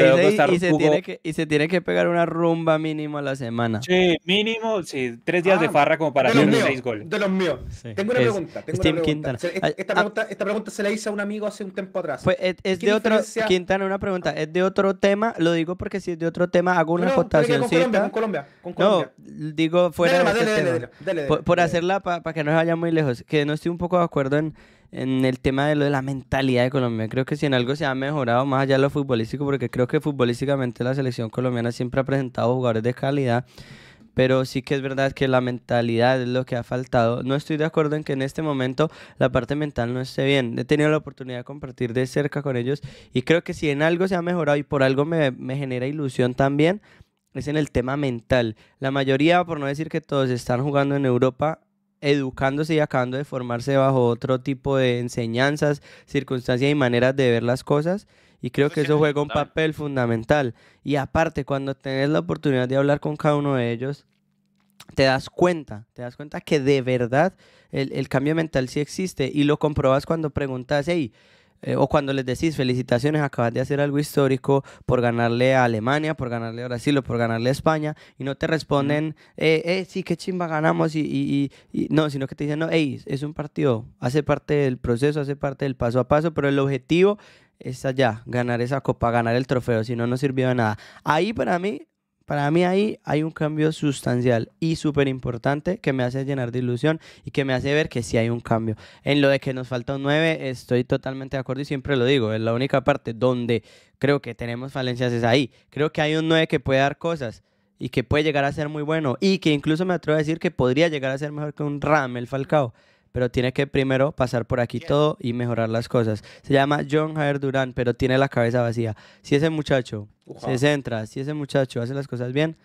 Speaker 4: se tiene que, y se tiene que pegar una rumba mínimo a la semana. Sí, mínimo, sí, tres días de ah, farra como para tener seis goles. De los
Speaker 1: míos. Tengo una ah, ah, pregunta.
Speaker 3: esta, pregunta. se la hice a un amigo hace un tiempo atrás. es, de otro, Quintana,
Speaker 1: una pregunta. Es de otro tema, lo digo porque si es de otro tema hago una no, Con Colombia,
Speaker 3: con Colombia, No, digo fuera de este dele, Por,
Speaker 1: hacerla para que no se vaya muy lejos, que no estoy un poco de acuerdo en en el tema de lo de la mentalidad de Colombia. Creo que si en algo se ha mejorado más allá de lo futbolístico, porque creo que futbolísticamente la selección colombiana siempre ha presentado jugadores de calidad, pero sí que es verdad que la mentalidad es lo que ha faltado. No estoy de acuerdo en que en este momento la parte mental no esté bien. He tenido la oportunidad de compartir de cerca con ellos y creo que si en algo se ha mejorado y por algo me, me genera ilusión también, es en el tema mental. La mayoría, por no decir que todos, están jugando en Europa educándose y acabando de formarse bajo otro tipo de enseñanzas, circunstancias y maneras de ver las cosas. Y creo que eso juega un papel fundamental. Y aparte, cuando tenés la oportunidad de hablar con cada uno de ellos, te das cuenta, te das cuenta que de verdad el, el cambio mental sí existe y lo comprobas cuando preguntas, hey, eh, o cuando les decís felicitaciones, acabas de hacer algo histórico por ganarle a Alemania, por ganarle a Brasil o por ganarle a España, y no te responden, eh, eh sí, qué chimba ganamos, y, no, sino que te dicen, no, hey, es un partido, hace parte del proceso, hace parte del paso a paso, pero el objetivo es allá, ganar esa copa, ganar el trofeo, si no, no sirvió de nada. Ahí para mí para mí ahí hay un cambio sustancial y súper importante que me hace llenar de ilusión y que me hace ver que sí hay un cambio. En lo de que nos falta un 9 estoy totalmente de acuerdo y siempre lo digo. Es la única parte donde creo que tenemos falencias es ahí. Creo que hay un 9 que puede dar cosas y que puede llegar a ser muy bueno y que incluso me atrevo a decir que podría llegar a ser mejor que un Ramel Falcao pero tiene que primero pasar por aquí todo y mejorar las cosas. Se llama John Javier Durán, pero tiene la cabeza vacía. Si ese muchacho se centra, si ese muchacho hace las cosas bien,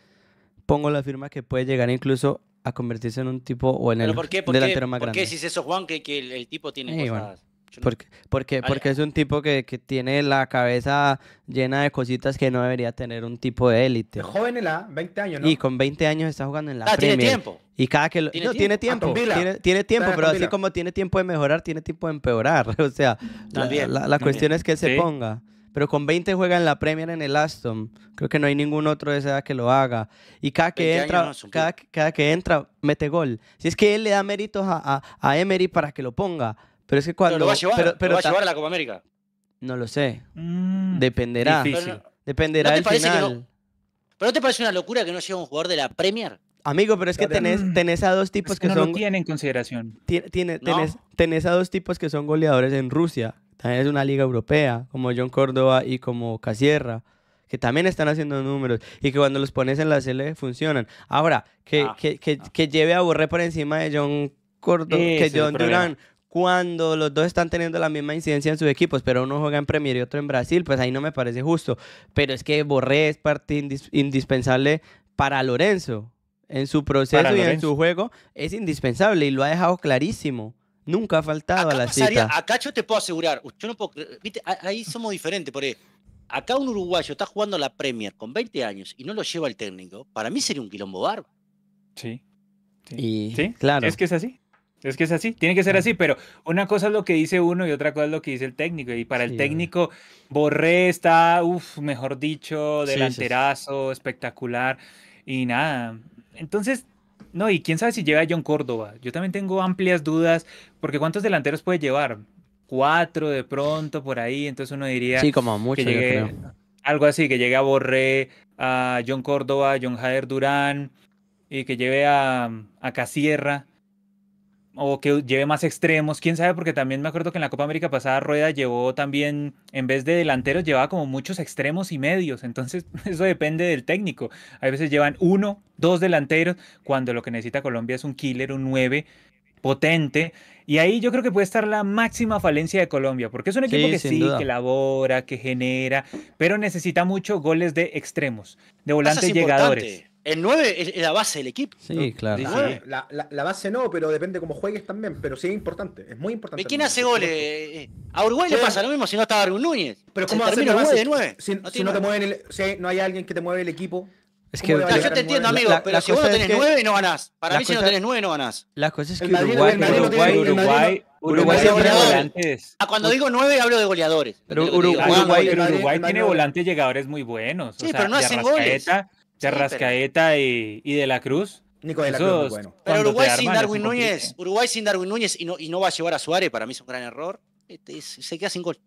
Speaker 1: pongo la firma que puede llegar incluso a convertirse en un tipo o en el por qué? ¿Por delantero qué? ¿Por grande. ¿Por qué si
Speaker 2: es eso, Juan, que, el, tipo tiene cosas? Porque, porque, porque es un
Speaker 1: tipo que, que, tiene la cabeza llena de cositas que no debería tener un tipo de élite. Joven en
Speaker 3: la 20 años, ¿no? Y con
Speaker 1: 20 años está jugando en la ah, Premier. tiene tiempo. Y cada que ¿Tiene no, tiene tiempo. Tiene, tiempo, pero así como tiene tiempo de mejorar, tiene tiempo de empeorar. O sea, la, cuestión es que se ponga pero con 20 juega en la Premier en el Aston. Creo que no hay ningún otro de esa edad que lo haga. Y cada que, entra, cada, cada, que entra, mete gol. Si es que él le da méritos a, a, Emery para que lo ponga. Pero es que cuando. lo va a llevar, a la Copa América. No lo sé. Mm. Dependerá. Difícil. Dependerá del final.
Speaker 2: ¿Pero no te parece una locura que no llegue un jugador de la Premier?
Speaker 1: Amigo, pero es que tenés, tenés a dos tipos que, no son. No en consideración. Tiene, tenés, a dos tipos que son goleadores en Rusia. También es una liga europea, como John Córdoba y como Casierra que también están haciendo números y que cuando los pones en la CL funcionan. Ahora, ah. que, lleve a Borré por encima de John Córdoba, que John Durán, cuando los dos están teniendo la misma incidencia en sus equipos, pero uno juega en Premier y otro en Brasil, pues ahí no me parece justo. Pero es que Borré es parte indispensable para Lorenzo. En su proceso y en su juego es indispensable y lo ha dejado clarísimo. Nunca ha faltado a la cita.
Speaker 2: Acá yo te puedo asegurar, yo no ahí somos diferentes, Porque acá un uruguayo está jugando la Premier con 20 años y no lo lleva el
Speaker 4: técnico, para mí sería un quilombo barba. Sí. ¿Sí? claro. Es que es así. Es que es así, tiene que ser así, pero una cosa es lo que dice uno y otra cosa es lo que dice el técnico. Y para el técnico, Borré está, uff, mejor dicho, delanterazo, espectacular y nada. Entonces, no, y quién sabe si a John Córdoba. Yo también tengo amplias dudas, porque ¿cuántos delanteros puede llevar? Cuatro de pronto, por ahí, entonces uno diría. Sí, como mucho, Algo así, que llegue a Borré, a John Córdoba, John Jader Durán, y que lleve a, a Casierra o que lleve más extremos, quién sabe, porque también me acuerdo que en la Copa América pasada Rueda llevó también, en vez de delanteros, llevaba como muchos extremos y medios, entonces eso depende del técnico. A veces llevan uno, dos delanteros, cuando lo que necesita Colombia es un killer, un nueve potente, y ahí yo creo que puede estar la máxima falencia de Colombia, porque es un equipo que sí, que labora, que genera, pero necesita mucho goles de extremos, de volantes llegadores.
Speaker 2: El 9 es, la base del equipo.
Speaker 4: Sí, claro.
Speaker 2: La, la, base
Speaker 3: no, pero depende cómo juegues también. Pero sí es importante, es muy importante. quién hace goles? Eh,
Speaker 2: eh, a Uruguay le pasa
Speaker 3: lo mismo si no está Darwin
Speaker 2: Núñez. Pero ¿cómo hace a base de 9? Si,
Speaker 3: no, te mueven el, no hay alguien que te mueve el equipo. Es que,
Speaker 2: ah, yo te entiendo,
Speaker 1: amigo, pero si vos no tenés nueve, no ganás. Para mí, si no tenés nueve, no ganás. Las cosas es que Uruguay,
Speaker 2: Uruguay, Uruguay, volantes. Ah, cuando digo nueve, hablo de goleadores. Pero Uruguay, Uruguay, tiene volantes
Speaker 4: llegadores muy buenos. Sí, pero no hacen goles. Terrascaeta y, De la Cruz. Nico de la Cruz, bueno. Pero Uruguay sin Darwin
Speaker 2: Núñez, Uruguay sin Darwin Núñez y no, va a llevar a Suárez, para mí es un gran error. Este, se queda sin gol.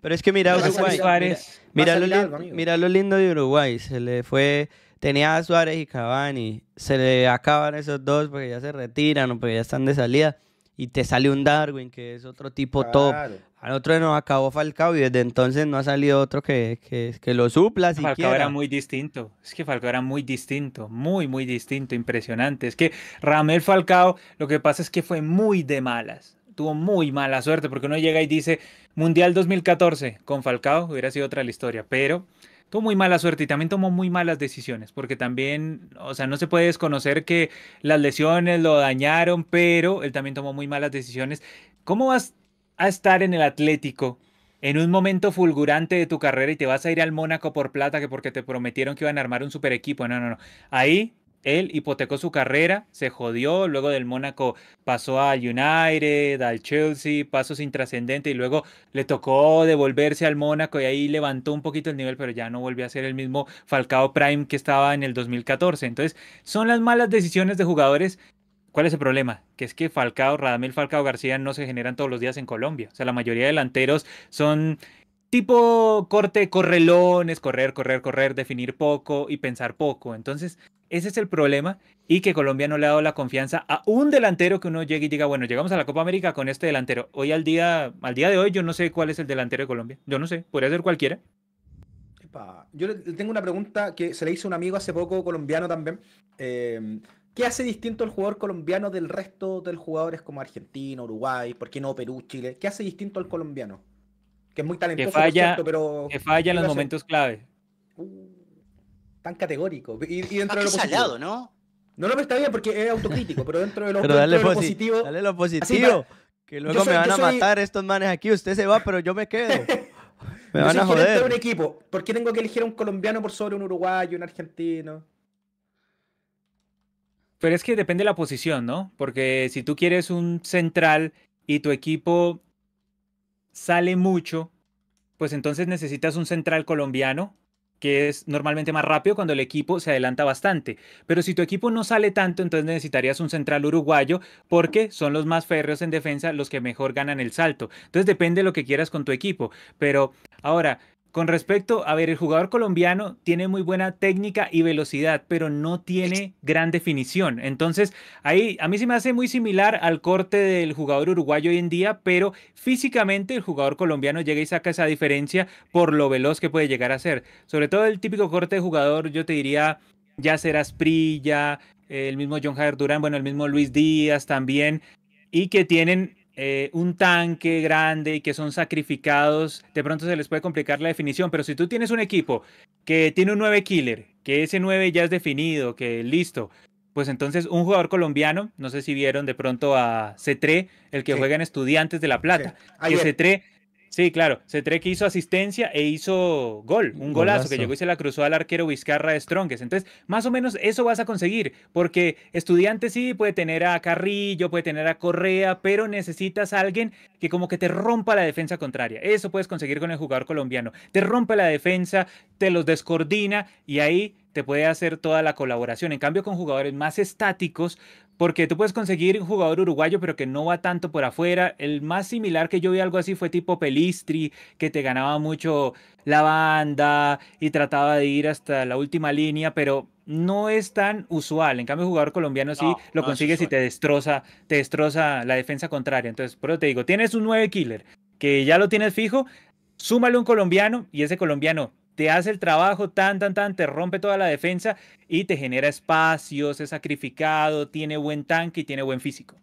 Speaker 1: Pero es que mira Uruguay. mira, lo lindo de Uruguay. Se le fue. Tenía a Suárez y Cavani. Se le acaban esos dos porque ya se retiran o porque ya están de salida. Y te sale un Darwin, que es otro tipo claro. top. Al otro no acabó Falcao y desde
Speaker 4: entonces no ha salido otro que, que, lo supla. Siquiera. Falcao era muy distinto. Es que Falcao era muy distinto, muy, muy distinto, impresionante. Es que Ramel Falcao, lo que pasa es que fue muy de malas. Tuvo muy mala suerte porque uno llega y dice Mundial 2014 con Falcao, hubiera sido otra la historia, pero tuvo muy mala suerte y también tomó muy malas decisiones, porque también, o sea, no se puede desconocer que las lesiones lo dañaron, pero él también tomó muy malas decisiones. ¿Cómo vas a estar en el Atlético en un momento fulgurante de tu carrera y te vas a ir al Mónaco por plata que porque te prometieron que iban a armar un super equipo. No, no, no. Ahí él hipotecó su carrera, se jodió, luego del Mónaco pasó al United, al Chelsea, pasos intrascendentes y luego le tocó devolverse al Mónaco y ahí levantó un poquito el nivel, pero ya no volvió a ser el mismo Falcao Prime que estaba en el 2014. Entonces, son las malas decisiones de jugadores ¿Cuál es el problema? Que es que Falcao, Radamel Falcao García no se generan todos los días en Colombia. O sea, la mayoría de delanteros son tipo corte, correlones, correr, correr, correr, definir poco y pensar poco. Entonces, ese es el problema y que Colombia no le ha dado la confianza a un delantero que uno llegue y diga, bueno, llegamos a la Copa América con este delantero. Hoy al día, al día de hoy, yo no sé cuál es el delantero de Colombia. Yo no sé, podría ser cualquiera.
Speaker 3: Yo le tengo una pregunta que se le hizo a un amigo hace poco colombiano también. Eh, ¿Qué hace distinto el jugador colombiano del resto de jugadores como Argentina, Uruguay, por qué no Perú, Chile? ¿Qué hace distinto al colombiano? Que es muy talentoso, que pero. Que falla en los momentos
Speaker 4: clave. Uh,
Speaker 3: tan categórico. Y,
Speaker 1: dentro ah, de lo positivo. ¿no? No, no, está bien porque es autocrítico, pero dentro de lo, positivo. Dale lo positivo. Que luego me van a matar estos manes aquí. Usted se va, pero yo me quedo.
Speaker 3: me van a joder. un equipo. ¿Por qué tengo que elegir a un colombiano por sobre un uruguayo, un argentino?
Speaker 4: Pero es que depende de la posición, ¿no? Porque si tú quieres un central y tu equipo sale mucho, pues entonces necesitas un central colombiano que es normalmente más rápido cuando el equipo se adelanta bastante. Pero si tu equipo no sale tanto, entonces necesitarías un central uruguayo porque son los más férreos en defensa los que mejor ganan el salto. Entonces depende lo que quieras con tu equipo. Pero ahora, con respecto, a ver, el jugador colombiano tiene muy buena técnica y velocidad, pero no tiene gran definición. Entonces, ahí a mí se me hace muy similar al corte del jugador uruguayo hoy en día, pero físicamente el jugador colombiano llega y saca esa diferencia por lo veloz que puede llegar a ser. Sobre todo el típico corte de jugador, yo te diría, ya serás Prilla, el mismo John Javier Durán, bueno, el mismo Luis Díaz también, y que tienen eh, un tanque grande y que son sacrificados, de pronto se les puede complicar la definición, pero si tú tienes un equipo que tiene un 9 killer, que ese 9 ya es definido, que listo, pues entonces un jugador colombiano, no sé si vieron de pronto a C3, el que juega en Estudiantes de La Plata, que C3 Sí, claro. Cetrec hizo asistencia e hizo gol, un golazo, que llegó y se la cruzó al arquero Vizcarra de Stronges. Entonces, más o menos eso vas a conseguir, porque estudiante sí puede tener a Carrillo, puede tener a Correa, pero necesitas alguien que como que te rompa la defensa contraria. Eso puedes conseguir con el jugador colombiano. Te rompe la defensa, te los descoordina y ahí te puede hacer toda la colaboración. En cambio, con jugadores más estáticos, porque tú puedes conseguir un jugador uruguayo, pero que no va tanto por afuera. El más similar que yo vi algo así fue tipo Pelistri, que te ganaba mucho la banda y trataba de ir hasta la última línea, pero no es tan usual. En cambio, un jugador colombiano sí lo consigues y te destroza, te destroza la defensa contraria. Entonces, por eso te digo, tienes un 9 killer que ya lo tienes fijo, súmale un colombiano y ese colombiano te hace el trabajo tan, tan, tan, te rompe toda la defensa y te genera espacios, es sacrificado, tiene buen tanque y tiene buen físico.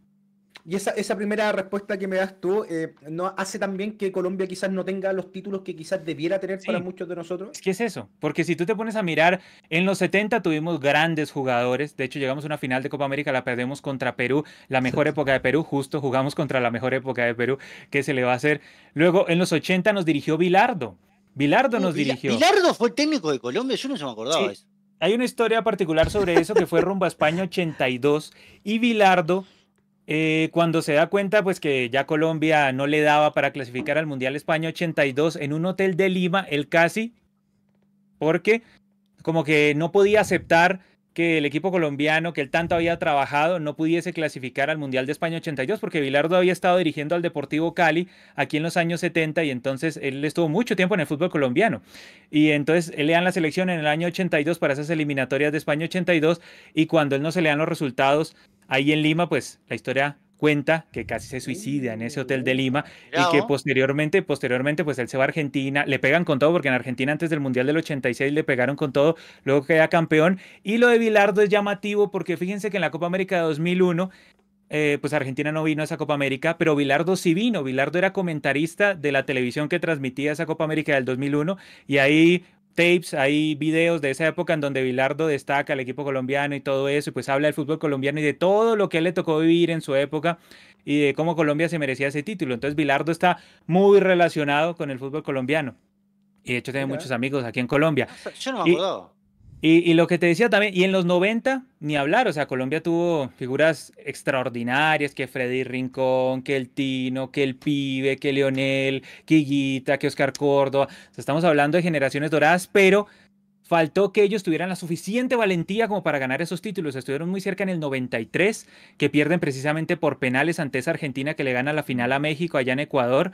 Speaker 3: Y esa, esa primera respuesta que me das tú eh, no hace también que Colombia quizás no tenga los títulos que
Speaker 4: quizás debiera tener para muchos de nosotros. ¿Qué es eso, porque si tú te pones a mirar, en los 70 tuvimos grandes jugadores, de hecho llegamos a una final de Copa América, la perdemos contra Perú, la mejor época de Perú, justo jugamos contra la mejor época de Perú ¿qué se le va a hacer. Luego en los 80 nos dirigió Bilardo Bilardo nos dirigió. Bilardo fue el técnico de Colombia, yo no se me acordaba eso. Hay una historia particular sobre eso que fue rumbo a España 82 y Bilardo eh, cuando se da cuenta pues que ya Colombia no le daba para clasificar al Mundial España 82 en un hotel de Lima, él casi porque como que no podía aceptar que el equipo colombiano que él tanto había trabajado no pudiese clasificar al Mundial de España 82 porque Vilardo había estado dirigiendo al Deportivo Cali aquí en los años 70 y entonces él estuvo mucho tiempo en el fútbol colombiano. Y entonces él le dan la selección en el año 82 para esas eliminatorias de España 82 y cuando él no se le dan los resultados ahí en Lima, pues la historia cuenta que casi se suicida en ese hotel de Lima y que posteriormente, posteriormente, pues él se va a Argentina, le pegan con todo, porque en Argentina antes del Mundial del 86 le pegaron con todo, luego queda campeón. Y lo de Vilardo es llamativo porque fíjense que en la Copa América de 2001 eh, pues Argentina no vino a esa Copa América, pero Vilardo sí vino. Vilardo era comentarista de la televisión que transmitía esa Copa América del 2001 y ahí tapes, hay videos de esa época en donde Vilardo destaca al equipo colombiano y todo eso, y pues habla del fútbol colombiano y de todo lo que le tocó vivir en su época y de cómo Colombia se merecía ese título. Entonces Vilardo está muy relacionado con el fútbol colombiano. Y de hecho tiene muchos amigos aquí en Colombia. Ah,
Speaker 2: yo no
Speaker 4: y, lo que te decía también, y en los 90, ni hablar, o sea, Colombia tuvo figuras extraordinarias, que Freddy Rincón, que el Tino, que el Pibe, que Leonel, que Guita, que Oscar Córdoba, estamos hablando de generaciones doradas, pero faltó que ellos tuvieran la suficiente valentía como para ganar esos títulos, estuvieron muy cerca en el 93, que pierden precisamente por penales ante esa Argentina que le gana la final a México allá en Ecuador,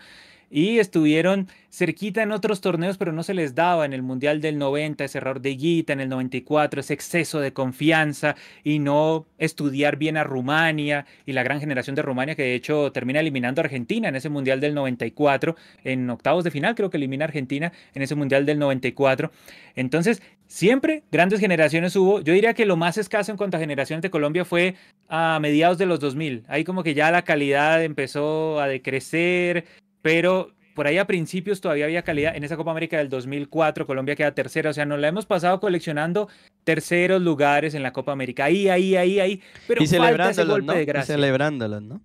Speaker 4: y estuvieron cerquita en otros torneos, pero no se les daba en el Mundial del 90, ese error de Guita en el 94, ese exceso de confianza y no estudiar bien a Rumania y la gran generación de Rumania que de hecho termina eliminando a Argentina en ese Mundial del 94, en octavos de final creo que elimina a Argentina en ese Mundial del 94. Entonces, siempre grandes generaciones hubo. Yo diría que lo más escaso en cuanto a generaciones de Colombia fue a mediados de los 2000. Ahí como que ya la calidad empezó a decrecer, pero por ahí a principios todavía había calidad. En esa Copa América del 2004, Colombia queda tercera. O sea, nos la hemos pasado coleccionando terceros lugares en la Copa América. Ahí, ahí, ahí, ahí. Pero y celebrándolos, ¿no?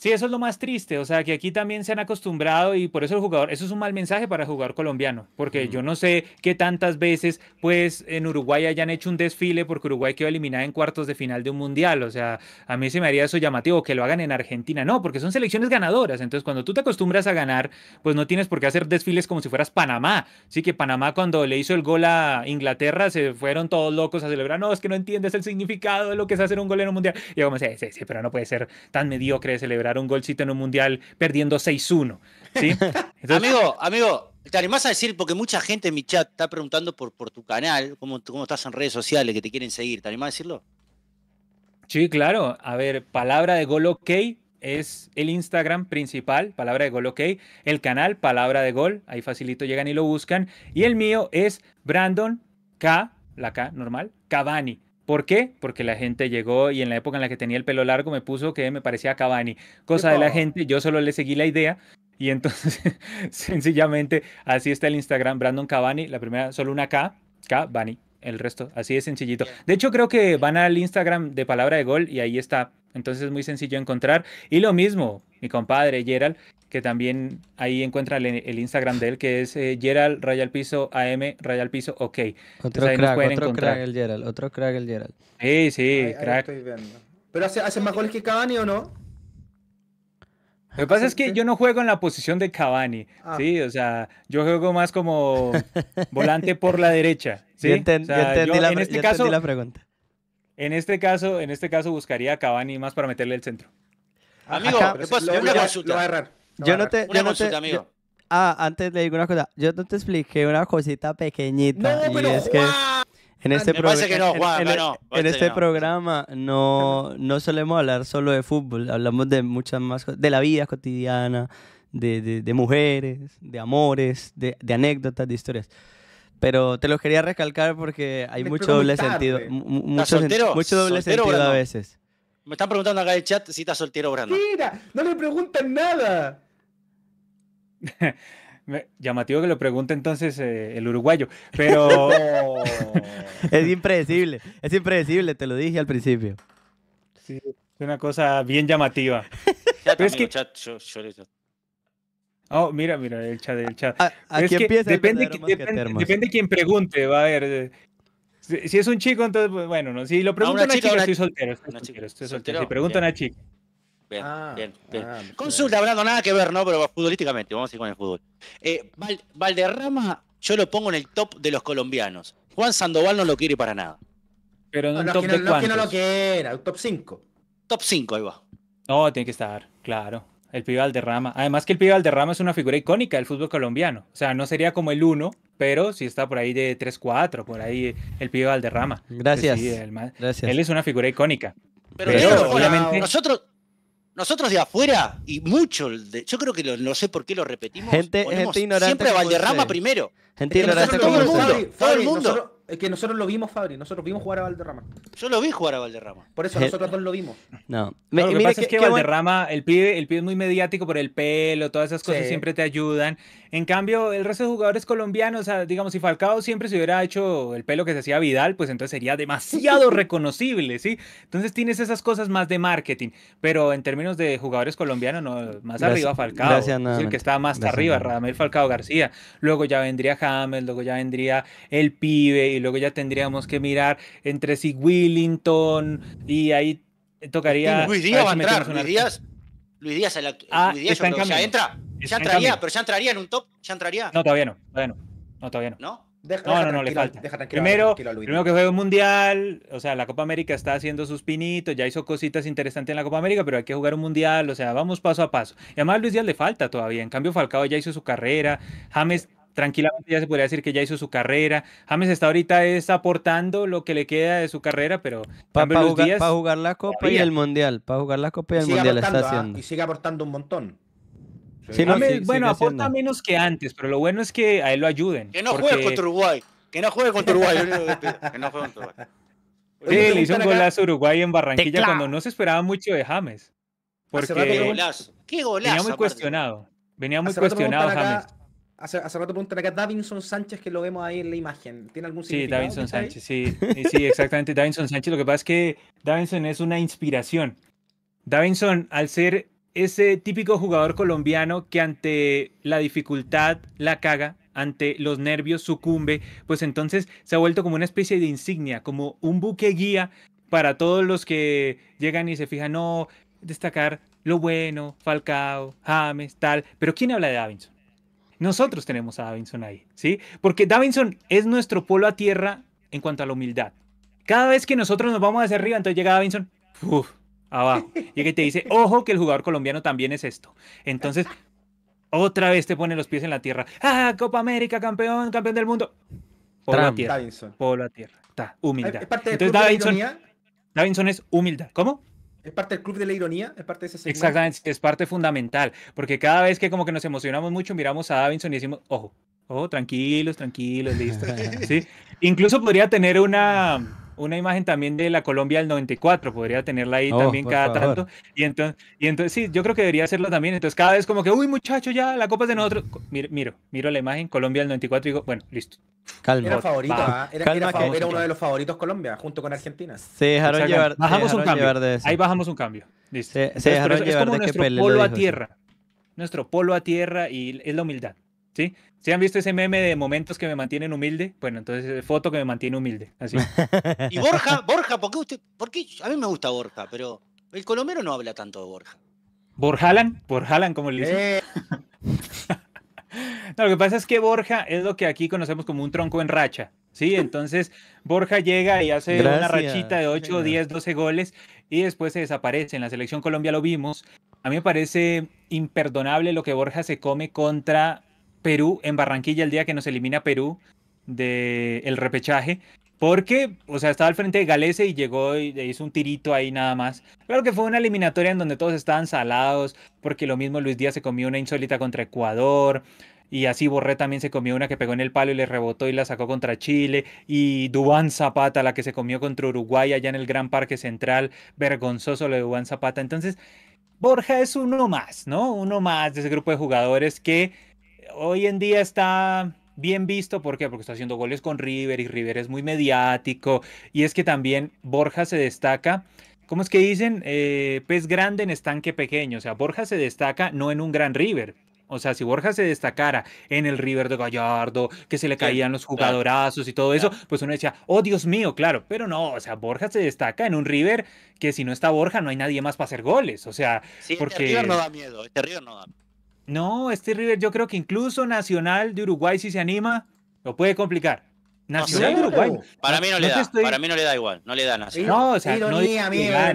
Speaker 4: Sí, eso es lo más triste, o sea, que aquí también se han acostumbrado y por eso el jugador, eso es un mal mensaje para el jugador colombiano, porque yo no sé qué tantas veces, pues, en Uruguay hayan hecho un desfile porque Uruguay quedó eliminada en cuartos de final de un mundial, o sea, a mí se me haría eso llamativo que lo hagan en Argentina, no, porque son selecciones ganadoras, entonces cuando tú te acostumbras a ganar, pues no tienes por qué hacer desfiles como si fueras Panamá, sí que Panamá cuando le hizo el gol a Inglaterra se fueron todos locos a celebrar, no, es que no entiendes el significado de lo que es hacer un gol en un mundial, y yo como, sí, sí, sí, pero no puede ser tan mediocre celebrar Dar un golcito en un mundial perdiendo 6-1. amigo, amigo, ¿te animás
Speaker 2: a decir? Porque mucha gente en mi chat está preguntando por, tu canal, cómo, cómo estás en redes sociales, que te quieren
Speaker 4: seguir. ¿Te animás a decirlo? Sí, claro. A ver, palabra de gol ok, es el Instagram principal, Palabra de Gol OK, el canal Palabra de Gol, ahí facilito llegan y lo buscan, y el mío es Brandon K, la K normal, Cavani. ¿Por qué? Porque la gente llegó y en la época en la que tenía el pelo largo me puso que me parecía Cavani. Cosa de la gente, yo solo le seguí la idea y entonces sencillamente así está el Instagram Brandon Cavani, la primera solo una K, Cavani, el resto, así de sencillito. De hecho creo que van al Instagram de Palabra de Gol y ahí está entonces es muy sencillo encontrar. Y lo mismo, mi compadre Gerald, que también ahí encuentra el, Instagram de él, que es eh, Gerald Rayal Piso AM Rayal Piso OK. Otro crack, otro
Speaker 1: el Gerald, otro crack
Speaker 4: el Sí, sí, crack.
Speaker 3: Pero hace, hace, más goles que Cavani o no?
Speaker 4: Lo que pasa es que yo no juego en la posición de Cavani, ah. sí, o sea, yo juego más como volante por la derecha, sí. en este caso, la pregunta en este caso, en este caso buscaría a Cavani más para meterle el centro. Amigo,
Speaker 1: pues, yo una yo no te, yo no amigo. ah, antes le digo una cosa. Yo no te expliqué una cosita pequeñita. No, y en este, este programa no, no solemos hablar solo de fútbol, hablamos de muchas más cosas, de la vida cotidiana, de, de, de mujeres, de amores, de, de anécdotas, de historias. Pero te lo quería recalcar porque hay mucho doble sentido.
Speaker 4: Mucho, doble sentido a veces.
Speaker 2: Me están preguntando acá en el chat si está soltero Brando. Mira,
Speaker 3: no le preguntan nada.
Speaker 4: Llamativo que lo pregunte entonces eh, el uruguayo, pero... es impredecible, es impredecible, te lo dije al principio. Sí, es una cosa bien llamativa. Ya, pero chat, Oh, mira, mira, el chat, el chat. depende, que, depende, depende, quién pregunte, va a ver. Eh, si, es un chico, entonces, bueno, no. Si lo preguntan a una chica, estoy soltero. Si preguntan a chica.
Speaker 2: Bien, ah, bien, ah, bien. Consulta, hablando, nada que ver, ¿no? Pero futbolísticamente, vamos a ir con el fútbol. Eh, Valderrama, yo lo pongo en el top de los colombianos. Juan Sandoval no lo quiere para nada.
Speaker 4: Pero no, no, top que no, lo
Speaker 2: quiera, top 5.
Speaker 4: Top 5, ahí va. No, tiene que estar, claro el pibe Valderrama. Además que el pibe Valderrama es una figura icónica del fútbol colombiano. O sea, no sería como el uno, pero sí está por ahí de 3-4, por ahí el pibe Valderrama. Gracias. Gracias. Él es una figura icónica. Pero,
Speaker 2: nosotros, nosotros de afuera, y mucho, de, yo creo que no sé por qué lo repetimos. Gente, ignorante. Siempre Valderrama primero.
Speaker 4: Gente ignorante. Todo, el mundo.
Speaker 3: todo el mundo que nosotros lo vimos, Fabri. Nosotros vimos jugar a Valderrama.
Speaker 2: Yo lo vi jugar a Valderrama. Por eso nosotros dos lo vimos.
Speaker 4: No. lo que pasa es que Valderrama, el pibe, el pibe es muy mediático por el pelo, todas esas cosas siempre te ayudan. En cambio, el resto de jugadores colombianos, digamos, si Falcao siempre se hubiera hecho el pelo que se hacía Vidal, pues entonces sería demasiado reconocible, ¿sí? Entonces tienes esas cosas más de marketing, pero en términos de jugadores colombianos, no, más arriba Falcao, es el que está más arriba, Radamel Falcao García. Luego ya vendría James, luego ya vendría el pibe y luego ya tendríamos que mirar entre si Willington y ahí tocaría... Luis Díaz va a entrar, Luis Díaz,
Speaker 2: Luis Díaz, entra. Ya entraría, pero ya entraría en un top, ya entraría. No,
Speaker 4: todavía no, todavía no. No, todavía no. ¿No?
Speaker 2: no, no, le falta. primero,
Speaker 4: primero que juegue un mundial, o sea, la Copa América está haciendo sus pinitos, ya hizo cositas interesantes en la Copa América, pero hay que jugar un mundial, o sea, vamos paso a paso. Y además Luis Díaz le falta todavía, en cambio Falcao ya hizo su carrera, James tranquilamente ya se podría decir que ya hizo su carrera. James está ahorita es aportando lo que le queda de su carrera, pero para jugar, la Copa y el
Speaker 1: Mundial, para jugar la Copa y el Mundial está ah, haciendo. Y
Speaker 4: sigue aportando un montón bueno, aporta menos que antes, pero lo bueno es que a él lo ayuden. Que no juegue contra Uruguay. Que no juegue contra Uruguay. que no juegue contra Uruguay.
Speaker 3: Sí, le hizo un golazo a
Speaker 4: Uruguay en Barranquilla cuando no se esperaba mucho de James. Porque golazo.
Speaker 3: Qué golazo. Venía muy cuestionado.
Speaker 4: Venía muy cuestionado James.
Speaker 3: hace, rato preguntan acá Davinson Sánchez, que lo vemos ahí en la imagen. ¿Tiene algún significado? Sí, Davinson Sánchez,
Speaker 4: sí. Eh, sí, exactamente. Davinson Sánchez. Lo que pasa es que Davinson es una inspiración. Davinson, al ser ese típico jugador colombiano que ante la dificultad la caga, ante los nervios sucumbe, pues entonces se ha vuelto como una especie de insignia, como un buque guía para todos los que llegan y se fijan, no, destacar lo bueno, Falcao, James, tal. Pero ¿quién habla de Davinson? Nosotros tenemos a Davinson ahí, ¿sí? Porque Davinson es nuestro polo a tierra en cuanto a la humildad. Cada vez que nosotros nos vamos hacia arriba, entonces llega Davinson, uff, abajo. y y te dice, ojo que el jugador colombiano también es esto. Entonces, otra vez te pone los pies en la tierra. ¡Ah, Copa América, campeón, campeón del mundo! Polo a tierra. Polo a tierra. está humildad. ¿Es parte Entonces, Davinson, la Davinson es humildad. ¿Cómo? ¿Es parte del club de la ironía? ¿Es parte de ese Exactamente, es parte fundamental. Porque cada vez que como que nos emocionamos mucho, miramos a Davinson y decimos, ojo, ojo, tranquilos, tranquilos, listo. Incluso podría tener una una imagen también de la Colombia del 94, podría tenerla ahí oh, también cada tanto. Y entonces, y entonces, sí, yo creo que debería hacerlo también. Entonces, cada vez como que, uy, muchacho, ya, la copa es de nosotros. Miro, miro, la imagen, Colombia del 94 y digo, bueno, listo. Calma. Era favorito, ¿ah? era, uno de
Speaker 3: los favoritos Colombia, junto con Argentina.
Speaker 4: Sí, dejaron llevar. Bajamos un cambio. Ahí bajamos un cambio. Listo. Se, se es nuestro polo a tierra. Nuestro polo a tierra y es la humildad. ¿sí? ¿Se han visto ese meme de momentos que me mantienen humilde? Bueno, entonces eh, foto que me mantiene humilde. Así. y Borja,
Speaker 2: Borja, ¿por qué usted? ¿Por qué? A mí me gusta Borja, pero el colomero no habla tanto de Borja.
Speaker 4: Borjalan, Borjalan, como le dicen. Eh. no, lo que pasa es que Borja es lo que aquí conocemos como un tronco en racha. Sí, entonces Borja llega y hace una rachita de 8, 10, 12 goles y después se desaparece. En la selección Colombia lo vimos. A mí me parece imperdonable lo que Borja se come contra Perú en Barranquilla el día que nos elimina Perú del el repechaje. Porque, o sea, estaba al frente de Galese y llegó y hizo un tirito ahí nada más. Claro que fue una eliminatoria en donde todos estaban salados, porque lo mismo Luis Díaz se comió una insólita contra Ecuador, y así Borré también se comió una que pegó en el palo y le rebotó y la sacó contra Chile, y Dubán Zapata, la que se comió contra Uruguay allá en el Gran Parque Central, vergonzoso lo de Dubán Zapata. Entonces, Borja es uno más, ¿no? Uno más de ese grupo de jugadores que hoy en día está bien visto, ¿por qué? Porque está haciendo goles con River y River es muy mediático. Y es que también Borja se destaca. ¿Cómo es que dicen? Eh, pez grande en estanque pequeño. O sea, Borja se destaca no en un gran River. O sea, si Borja se destacara en el River de Gallardo, que se le caían los jugadorazos y todo eso, pues uno decía, oh Dios mío, claro, pero no, o sea, Borja se destaca en un River que si no está Borja no hay nadie más para hacer goles. O sea, porque... Este River no da miedo,
Speaker 2: este River no da miedo.
Speaker 4: No, este River yo creo que incluso Nacional de Uruguay, si se anima, lo puede complicar. ¿Ah, Nacional de Uruguay. Para mí no, le da, para
Speaker 2: mí no le da igual, no le da
Speaker 4: Nacional. No, o sea, ironía, no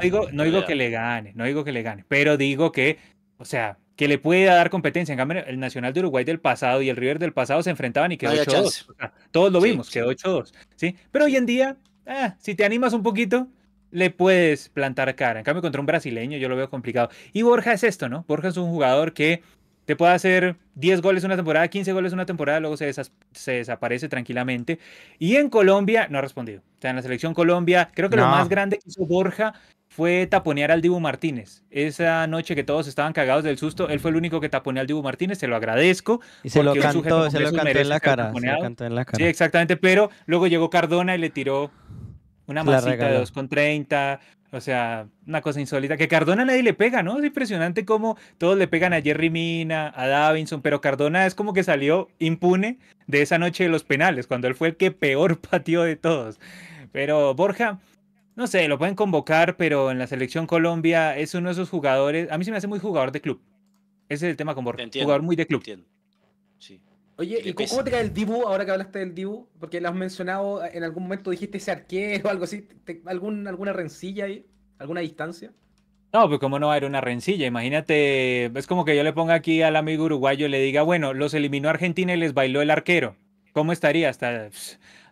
Speaker 2: digo, digo, no que
Speaker 4: le gane, no digo que le gane, pero digo que, o sea, que le pueda dar competencia. En cambio, el Nacional de Uruguay del pasado y el River del pasado se enfrentaban y quedó 8-2. todos lo vimos, quedó 8-2. ¿sí? Pero hoy en día, ah, si te animas un poquito, le puedes plantar cara. En cambio, contra un brasileño yo lo veo complicado. Y Borja es esto, ¿no? Borja es un jugador que te puede hacer 10 goles una temporada, 15 goles una temporada, luego se, desaparece tranquilamente. Y en Colombia no ha respondido. O sea, en la selección Colombia, creo que lo más grande que hizo Borja fue taponear al Dibu Martínez. Esa noche que todos estaban cagados del susto, él fue el único que taponeó al Dibu Martínez, se lo agradezco. Y se lo se lo la cara. Se cantó en la cara. Sí, exactamente, pero luego llegó Cardona y le tiró una masita de 2,30. O sea, una cosa insólita. Que Cardona nadie le pega, ¿no? Es impresionante cómo todos le pegan a Jerry Mina, a Davinson, pero Cardona es como que salió impune de esa noche de los penales, cuando él fue el que peor pateó de todos. Pero Borja, no sé, lo pueden convocar, pero en la selección Colombia es uno de esos jugadores. A mí se me hace muy jugador de club. Ese es el tema con Borja. jugador muy de club. Oye, ¿y cómo te cae el
Speaker 3: Dibu ahora que hablaste del Dibu? Porque lo has mencionado, eh, en algún momento dijiste ese arquero o algo así. ¿Alguna rencilla ahí? ¿Alguna distancia?
Speaker 4: No, pues cómo no va a haber una rencilla. Imagínate, es como que yo le ponga aquí al amigo uruguayo y le diga, bueno, los eliminó Argentina y les bailó el arquero. ¿Cómo estaría? Hasta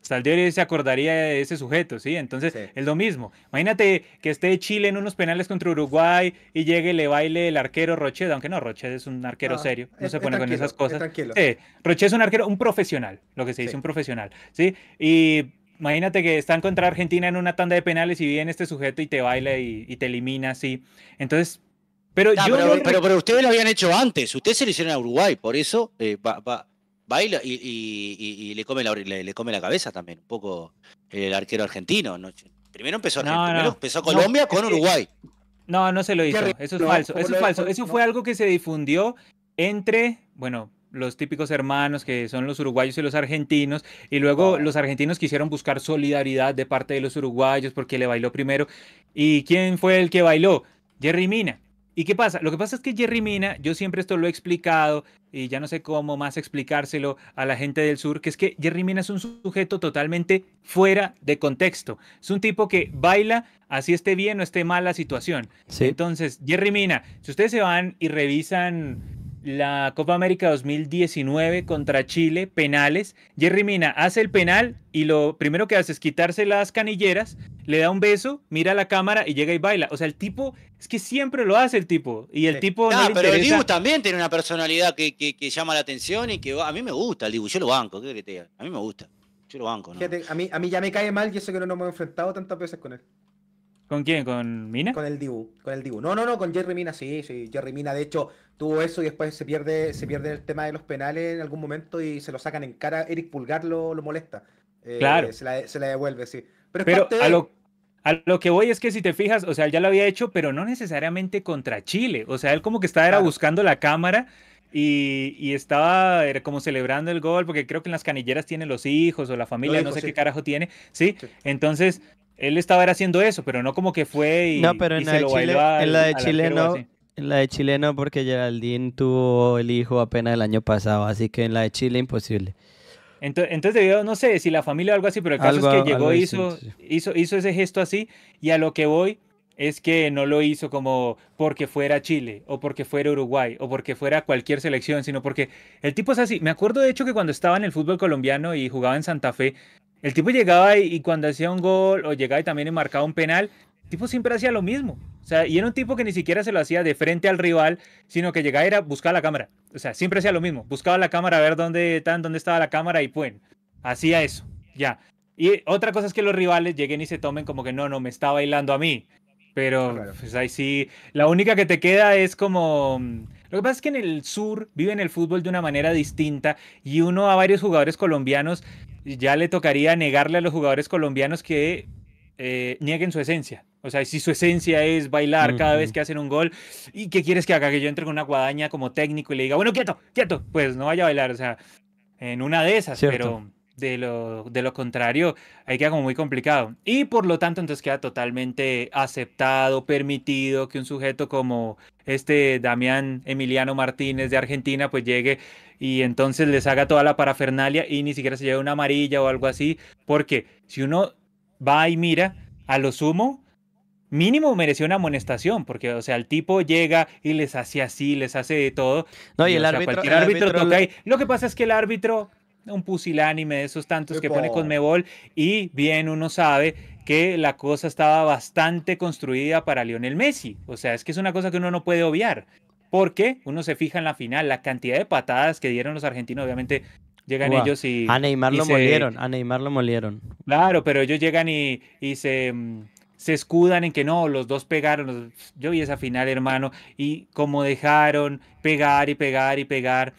Speaker 4: hasta el día de hoy se acordaría de ese sujeto, ¿sí? Entonces es lo mismo. Imagínate que esté Chile en unos penales contra Uruguay y llegue y le baile el arquero Roche, aunque no, Roche es un arquero serio, no se pone con esas cosas. Es Roche es un arquero, un profesional, lo que se dice, un profesional, ¿sí? Y imagínate que están contra Argentina en una tanda de penales y viene este sujeto y te baila y, te elimina, ¿sí? Entonces... Pero, ah, yo pero, pero,
Speaker 2: ustedes lo habían hecho antes, ustedes se lo hicieron a Uruguay, por eso eh, va, va Baila y, le, come la, le, come la cabeza también, un poco eh, el arquero argentino. Primero empezó, empezó Colombia con Uruguay.
Speaker 4: No, no se lo hizo. Eso es falso. Eso es falso. Eso fue algo que se difundió entre, bueno, los típicos hermanos que son los uruguayos y los argentinos, y luego los argentinos quisieron buscar solidaridad de parte de los uruguayos porque le bailó primero. ¿Y quién fue el que bailó? Jerry Mina. ¿Y qué pasa? Lo que pasa es que Jerry Mina, yo siempre esto lo he explicado y ya no sé cómo más explicárselo a la gente del sur, que es que Jerry Mina es un sujeto totalmente fuera de contexto. Es un tipo que baila así esté bien o esté mal la situación. Entonces, Jerry Mina, si ustedes se van y revisan la Copa América 2019 contra Chile, penales. Jerry Mina hace el penal y lo primero que hace es quitarse las canilleras, le da un beso, mira la cámara y llega y baila. O sea, el tipo, es que siempre lo hace el tipo. Y el tipo. No, pero el Dibu
Speaker 2: también tiene una personalidad que, llama la atención y que a mí me gusta el dibujo, Yo lo banco, ¿qué que A mí
Speaker 4: me gusta. Yo
Speaker 2: lo banco,
Speaker 3: a mí, a mí ya me cae mal y eso que no nos hemos enfrentado tantas veces con él.
Speaker 4: ¿Con quién? ¿Con Mina? Con el Dibu, con el Dibu. No, no, no, con Jerry Mina, sí,
Speaker 3: sí. Jerry Mina, de hecho, tuvo eso y después se pierde, se pierde el tema de los penales en algún momento y se lo sacan en cara. Eric Pulgar lo, molesta. Eh, claro. Se la, se la, devuelve, sí. Pero, Pero a,
Speaker 4: lo, a lo que voy es que si te fijas, o sea, él ya lo había hecho, pero no necesariamente contra Chile. O sea, él como que estaba buscando la cámara y, y, estaba como celebrando el gol, porque creo que en las canilleras tiene los hijos o la familia, no sé qué carajo tiene. sí. Entonces, él estaba haciendo eso, pero no como que fue y, no, pero en la se lo la de Chile no. En
Speaker 1: la de Chile no, porque Geraldine tuvo el hijo apenas el año pasado, así que en la de Chile imposible.
Speaker 4: Entonces, entonces no sé si la familia o algo así, pero el caso es que llegó, hizo, hizo, hizo ese gesto así, y a lo que voy es que no lo hizo como porque fuera Chile, o porque fuera Uruguay, o porque fuera cualquier selección, sino porque el tipo es así. Me acuerdo de hecho que cuando estaba en el fútbol colombiano y jugaba en Santa Fe, el tipo llegaba y, cuando hacía un gol o llegaba y también marcaba un penal, el tipo siempre hacía lo mismo. O sea, y era un tipo que ni siquiera se lo hacía de frente al rival, sino que llegaba y era buscar la cámara. O sea, siempre hacía lo mismo. Buscaba la cámara a ver dónde, tan, dónde estaba la cámara y pues hacía eso. Ya. Y otra cosa es que los rivales lleguen y se tomen como que no, no, me está bailando a mí. Pero ah, pues ahí sí, la única que te queda es como lo que pasa es que en el sur viven el fútbol de una manera distinta y uno a varios jugadores colombianos ya le tocaría negarle a los jugadores colombianos que eh, nieguen su esencia. O sea, si su esencia es bailar cada vez que hacen un gol, ¿y qué quieres que haga? Que yo entre con una guadaña como técnico y le diga, bueno, quieto, quieto, pues no vaya a bailar. O sea, en una de esas, pero de lo, de lo contrario, ahí queda como muy complicado. Y por lo tanto, entonces queda totalmente aceptado, permitido que un sujeto como este Damián Emiliano Martínez de Argentina, pues llegue y entonces les haga toda la parafernalia y ni siquiera se lleve una amarilla o algo así. Porque si uno va y mira, a lo sumo, mínimo mereció una amonestación, porque, o sea, el tipo llega y les hace así, les hace de todo. No, y, el, árbitro, árbitro toca Lo que pasa es que el árbitro un pusilánime de esos tantos que pone Mebol, y bien uno sabe que la cosa estaba bastante construida para Lionel Messi. O sea, es que es una cosa que uno no puede obviar. Porque uno se fija en la final, la cantidad de patadas que dieron los argentinos, obviamente llegan ellos y... A Neymar lo molieron,
Speaker 1: a Neymar lo molieron.
Speaker 4: Claro, pero ellos llegan y, y se mm, se escudan en que no, los dos pegaron. Yo vi esa final, hermano, y como dejaron pegar y pegar y pegar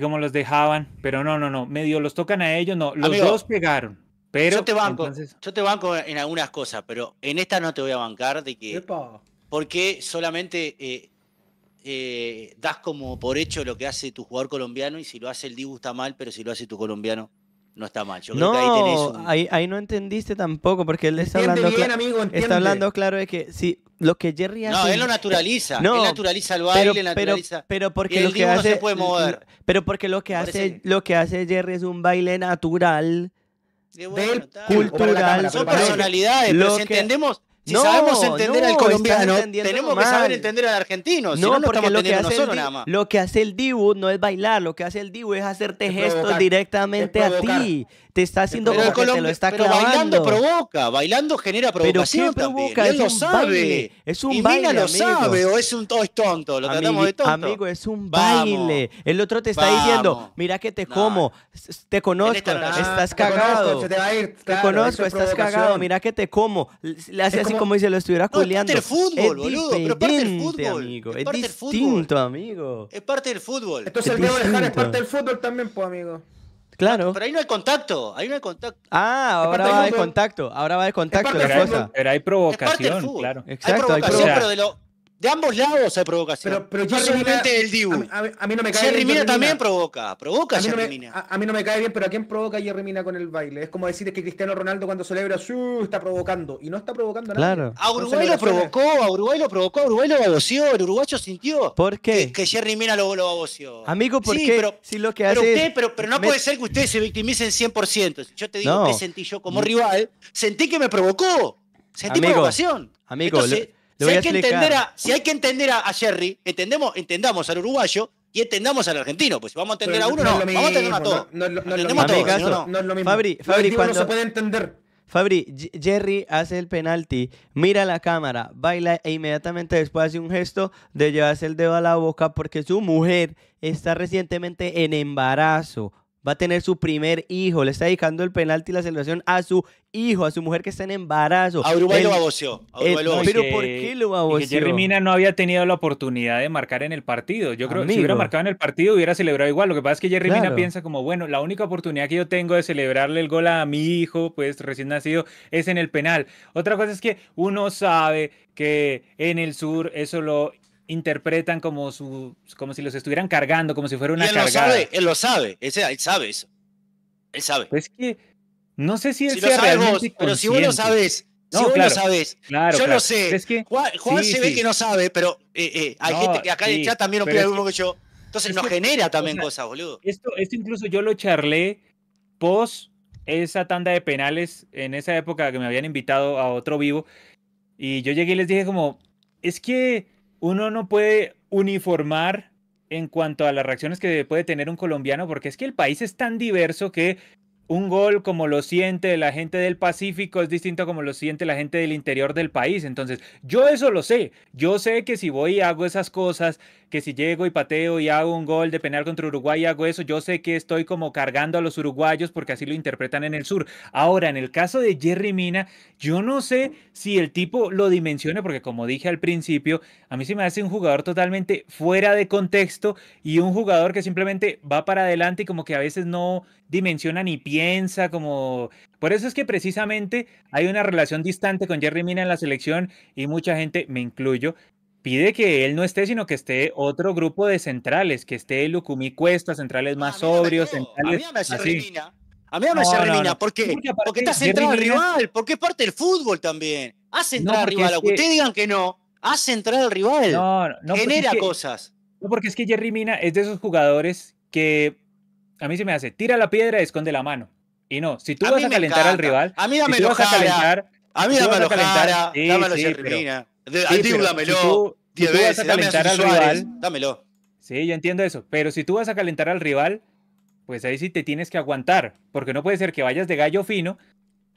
Speaker 4: como los dejaban, pero no, no, no, medio los tocan a ellos, no, los dos pegaron. Pero, yo te banco,
Speaker 2: yo te banco en algunas cosas, pero en esta no te voy a bancar de que porque solamente eh, eh, das como por hecho lo que hace tu jugador colombiano y si lo hace el Dibu está mal, pero si lo hace tu colombiano no está mal. Yo no, que
Speaker 1: ahí ahí, no entendiste tampoco, porque él está entiende hablando. Bien, amigo, está hablando claro de que si lo que Jerry hace. No, él lo naturaliza. él naturaliza
Speaker 2: el baile, pero,
Speaker 1: Pero, porque lo que hace. se puede mover. Pero porque lo que hace, lo que hace Jerry es un baile natural. Bueno, cultural. Son personalidades, lo pero si entendemos si sabemos entender al colombiano, tenemos que saber entender
Speaker 2: al argentino. No, si no, lo que hace nosotros nada más. Lo
Speaker 1: que hace el Dibu no es bailar, lo que hace el Dibu es hacerte gestos directamente a ti
Speaker 2: te está haciendo como que te lo está pero clavando. bailando provoca, bailando genera provocación pero provoca? También. Él lo sabe. Es un baile, lo sabe o es un tonto, lo tratamos de tonto. Amigo, es un baile.
Speaker 1: El otro te está diciendo, mira que te como, te conozco, estás cagado. Te, conozco, estás cagado, mira que te como. Le hace así como si lo estuviera culeando. Es parte del fútbol, boludo, pero parte del fútbol. Es distinto, amigo.
Speaker 2: Es parte del fútbol.
Speaker 1: Entonces el dedo de dejar es parte del
Speaker 2: fútbol también, pues, amigo. Claro. Pero ahí no hay contacto, ahí no hay contacto.
Speaker 1: Ah, ahora va de contacto, ahora va de contacto la
Speaker 4: cosa. Pero hay provocación, claro. Exacto, hay provocación, pero de lo de ambos lados hay provocación. Pero, pero yo solamente del Dibu. A, mí no me cae Jerry Mina también provoca, provoca a mí, no me, Mina.
Speaker 3: a mí, no me, cae bien, pero ¿a quién provoca Jerry Mina con el baile? Es como decir que Cristiano Ronaldo cuando celebra su está provocando.
Speaker 2: Y no está provocando nada. Claro. A Uruguay lo provocó, a Uruguay lo provocó, a Uruguay lo baboseó, el uruguayo sintió. ¿Por qué? Que, Jerry Mina lo, aboció Amigo, ¿por qué? Pero, lo pero, pero, no puede ser que ustedes se victimicen 100%. Yo te digo que sentí yo como rival. Sentí que me provocó. Sentí provocación. Amigo, si, hay que entender a, si hay que entender a, Jerry, entendemos, entendamos al uruguayo y entendamos al argentino. Pues si vamos a entender a uno, no, vamos a entender a todos. No,
Speaker 1: es lo mismo. Fabri, Fabri cuando... se puede entender. Fabri, Jerry hace el penalti, mira la cámara, baila e inmediatamente después hace un gesto de llevarse el dedo a la boca porque su mujer está recientemente en embarazo va a tener su primer hijo, le está dedicando el penalti y la celebración a su hijo, a su mujer que está en embarazo. A Uruguay lo baboseó. Pero ¿por qué lo baboseó? Jerry Mina
Speaker 4: no había tenido la oportunidad de marcar en el partido. Yo creo que si hubiera marcado en el partido hubiera celebrado igual. Lo que pasa es que Jerry Mina piensa como, bueno, la única oportunidad que yo tengo de celebrarle el gol a mi hijo, pues recién nacido, es en el penal. Otra cosa es que uno sabe que en el sur eso lo interpretan como, su, como si los estuvieran cargando, como si fuera una él Lo sabe,
Speaker 2: él lo sabe, él, sabe eso.
Speaker 4: Él sabe. Pues es que no sé si él sea Pero si vos lo sabes, si vos lo sabes, yo lo sé. Juan, se ve que no sabe, pero eh, eh, hay gente que acá en el chat también opina lo que yo. Entonces nos genera también cosas, boludo. Esto, esto incluso yo lo charlé post esa tanda de penales en esa época que me habían invitado a otro vivo. Y yo llegué y les dije como, es que uno no puede uniformar en cuanto a las reacciones que puede tener un colombiano, porque es que el país es tan diverso que un gol como lo siente la gente del Pacífico es distinto como lo siente la gente del interior del país. Entonces, yo eso lo sé. Yo sé que si voy y hago esas cosas que si llego y pateo y hago un gol de penal contra Uruguay y hago eso, yo sé que estoy como cargando a los uruguayos porque así lo interpretan en el sur. Ahora, en el caso de Jerry Mina, yo no sé si el tipo lo dimensiona, porque como dije al principio, a mí se me hace un jugador totalmente fuera de contexto y un jugador que simplemente va para adelante y como que a veces no dimensiona ni piensa como... Por eso es que precisamente hay una relación distante con Jerry Mina en la selección y mucha gente, me incluyo, pide que él no esté, sino que esté otro grupo de centrales, que esté Lucumí Cuesta, centrales más sobrios, centrales. A mí me hace Remina. A mí me hace no, Remina, ¿por qué? Porque, está centrado al rival, porque es parte del fútbol también. Haz entrar al rival, aunque ustedes digan que no, haz entrar al rival. No, Genera cosas. No, porque es que Jerry Mina es de esos jugadores que a mí se me hace, tira la piedra y esconde la mano. Y no, si tú vas a calentar al rival, a mí dame si vas a calentar, a mí dame a calentar, sí, sí, pero, Sí, dámelo. rival. Sí, yo entiendo eso. Pero si tú vas a calentar al rival, pues ahí sí te tienes que aguantar. Porque no puede ser que vayas de gallo fino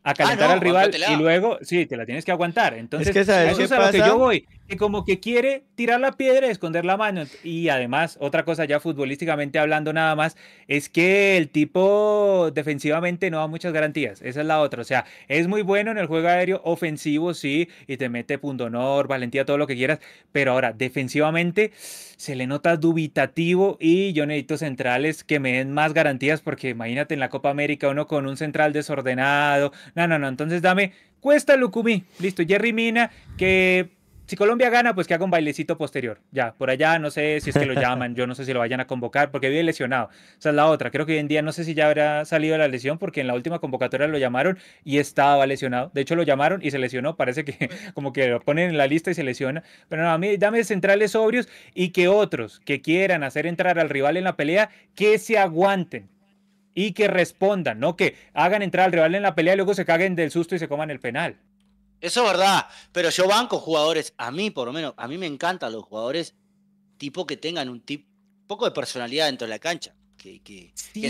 Speaker 4: a ah, calentar al rival y luego, sí, te la tienes que aguantar. Entonces, eso es a lo que yo voy como que quiere tirar la piedra y esconder la mano. Y además, otra cosa ya futbolísticamente hablando nada más, es que el tipo defensivamente no da muchas garantías. Esa es la otra. O sea, es muy bueno en el juego aéreo, ofensivo, sí, y te mete punto honor, valentía, todo lo que quieras. Pero ahora, defensivamente, se le nota dubitativo y yo necesito centrales que me den más garantías porque imagínate en la Copa América uno con un central desordenado. No, no, no. Entonces dame Cuesta Lucumí. Listo, Jerry Mina, que si Colombia gana, pues que haga un bailecito posterior. Ya, por allá no sé si es que lo llaman, yo no sé si lo vayan a convocar porque vive lesionado. O Esa es la otra. Creo que hoy en día no sé si ya habrá salido de la lesión porque en la última convocatoria lo llamaron y estaba lesionado. De hecho, lo llamaron y se lesionó. Parece que como que lo ponen en la lista y se lesiona. Pero no, a mí dame centrales sobrios y que otros que quieran hacer entrar al rival en la pelea, que se aguanten y que respondan, no que hagan entrar al rival en la pelea y luego se caguen del susto y se coman el penal.
Speaker 2: Eso es verdad, pero yo banco jugadores, a mí por lo menos, a mí me encantan los jugadores tipo que tengan un tip, poco de personalidad dentro de la cancha, que, que, Si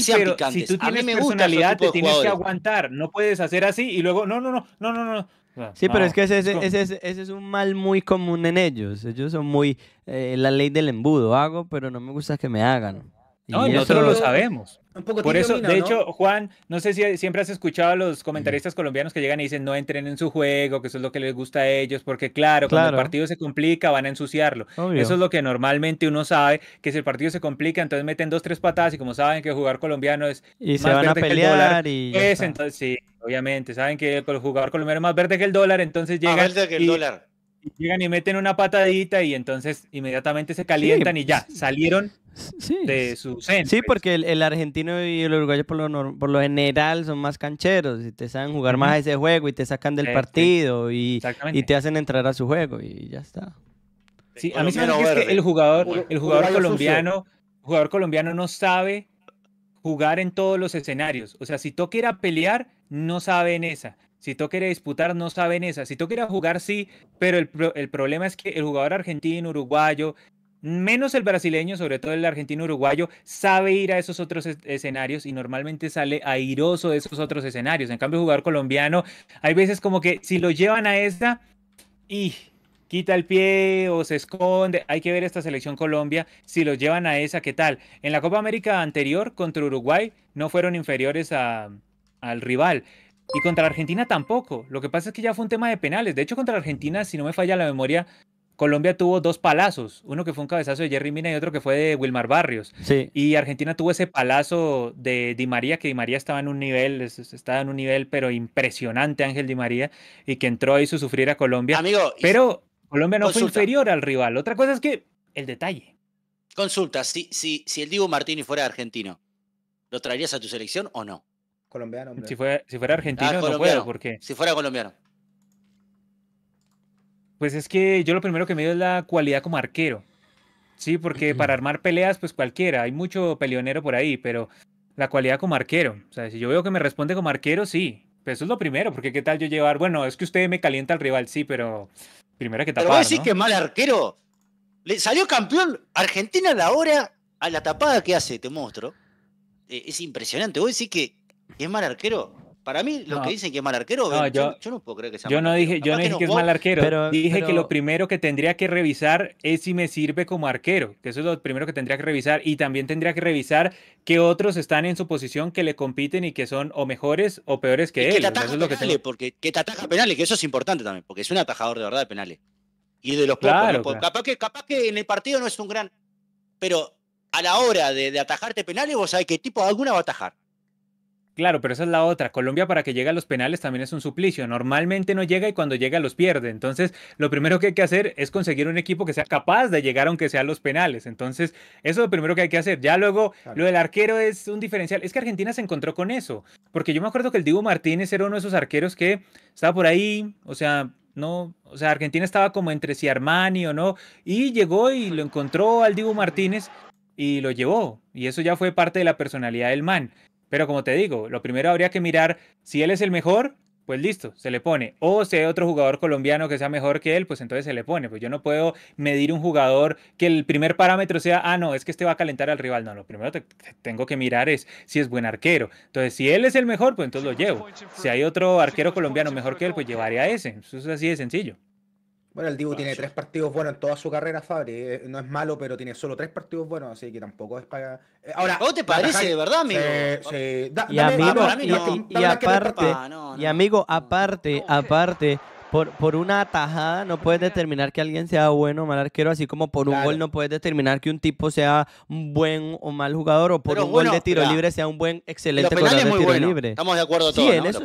Speaker 2: tú tienes
Speaker 4: personalidad, te tienes que aguantar, no puedes hacer así y luego, no, no, no, no, no, Sí, pero es que ese,
Speaker 1: es un mal muy común en ellos. Ellos son muy. Eh, la ley del embudo. Hago, pero no me gusta que me hagan. no, nosotros lo sabemos. Por eso, de hecho,
Speaker 4: Juan, no sé si siempre has escuchado a los comentaristas colombianos que llegan y dicen no entren en su juego, que eso es lo que les gusta a ellos, porque claro, cuando el partido se complica van a ensuciarlo. Eso es lo que normalmente uno sabe, que si el partido se complica, entonces meten dos, tres patadas y como saben que jugar colombiano es... Y se van a pelear dólar, y... Es, pues, entonces, sí, obviamente, saben que el jugador colombiano es más verde que el dólar, entonces llegan... y... dólar llegan y meten una patadita y entonces inmediatamente se calientan y ya salieron
Speaker 1: Sí. De su Sí, pues. porque el, argentino y el uruguayo por lo, general son más cancheros y te saben jugar más a ese juego y te sacan del partido Y, y, te hacen entrar a su juego y ya está.
Speaker 4: Sí, a mí me parece que, el jugador, el jugador colombiano, jugador colombiano no sabe jugar en todos los escenarios. O sea, si tú ir pelear, no sabe en esa. Si toca ir disputar, no sabe en esa. Si toca ir jugar, sí, pero el, el problema es que el jugador argentino, uruguayo, menos el brasileño, sobre todo el argentino uruguayo, sabe ir a esos otros escenarios y normalmente sale airoso de esos otros escenarios. En cambio, el jugador colombiano, hay veces como que si lo llevan a esa, y quita el pie o se esconde. Hay que ver esta selección Colombia si lo llevan a esa, ¿qué tal? En la Copa América anterior contra Uruguay no fueron inferiores al rival. Y contra la Argentina tampoco. Lo que pasa es que ya fue un tema de penales. De hecho, contra la Argentina, si no me falla la memoria, Colombia tuvo dos palazos, uno que fue un cabezazo de Jerry Mina y otro que fue de Wilmar Barrios. Sí. Y Argentina tuvo ese palazo de Di María, que Di María estaba en un nivel, estaba en un nivel, pero impresionante Ángel Di María, y que entró y hizo sufrir a Colombia. Amigo, pero Colombia no fue inferior al rival. Otra cosa es que el detalle.
Speaker 2: Consulta, si, si, el Divo Martini fuera argentino, ¿lo traerías a tu selección o no?
Speaker 4: Colombiano, hombre. Si, fuera, si fuera ah, argentino, no puedo, porque...
Speaker 2: Si fuera colombiano.
Speaker 4: Pues es que yo lo primero que me dio es la cualidad como arquero. Sí, porque para armar peleas, pues cualquiera, hay mucho peleonero por ahí, pero la cualidad como arquero. O sea, si yo veo que me responde como arquero, sí. pues eso es lo primero, porque qué tal yo llevar, bueno, es que usted me calienta al rival, sí, pero primero que tapar. Pero a ¿no? que mal arquero. Le salió campeón
Speaker 2: Argentina a la hora, a la tapada que hace, te mostro eh, es impresionante. a decir que es mal arquero. Para mí, los que dicen que es mal arquero, eh, yo, no puedo creer que sea mal no dije, Yo no dije que, es mal arquero. Pero, dije que lo
Speaker 4: primero que tendría que revisar es si me sirve como arquero, que eso es lo primero que tendría que revisar. Y también tendría que revisar qué otros están en su posición, que le compiten y que son o mejores o peores que él. Que es que porque, que te ataja penales, que eso es importante
Speaker 2: también, porque es un atajador de verdad de penales. Y de los claro, pocos. Capaz, que, capaz que en el partido no es un gran... Pero a la hora de, atajarte penales, vos sabés qué tipo alguna va a atajar.
Speaker 4: Claro, pero esa es la otra. Colombia para que llegue a los penales también es un suplicio. Normalmente no llega y cuando llega los pierde. Entonces, lo primero que hay que hacer es conseguir un equipo que sea capaz de llegar aunque sea a los penales. Entonces, eso es lo primero que hay que hacer. Ya luego, lo del arquero es un diferencial. Es que Argentina se encontró con eso. Porque yo me acuerdo que el Dibu Martínez era uno de esos arqueros que estaba por ahí, o sea, no, o sea, Argentina estaba como entre si Armani o no. Y llegó y lo encontró al Dibu Martínez y lo llevó. Y eso ya fue parte de la personalidad del man. Pero como te digo, lo primero habría que mirar si él es el mejor, pues listo, se le pone. O si hay otro jugador colombiano que sea mejor que él, pues entonces se le pone. Pues yo no puedo medir un jugador que el primer parámetro sea, ah, no, es que este va a calentar al rival. No, lo primero que tengo que mirar es si es buen arquero. Entonces, si él es el mejor, pues entonces lo llevo. Si hay otro arquero colombiano mejor que él, pues llevaré a ese. Eso es así de sencillo.
Speaker 3: Bueno, el Dibu ah, tiene tres partidos buenos en toda su carrera, Fabri. Eh, no es malo, pero tiene solo tres partidos buenos, así que tampoco es para. Eh, ahora. ¿Cómo te parece, de verdad, amigo?
Speaker 1: y, amigo, y, aparte, ah, y amigo, aparte, aparte, por, una tajada no puedes determinar que alguien sea bueno o mal arquero, así como por un gol no puedes determinar que un tipo sea un buen o mal jugador, o por un gol de tiro libre sea un buen, excelente jugador de tiro libre. Estamos de acuerdo todos. Sí, en eso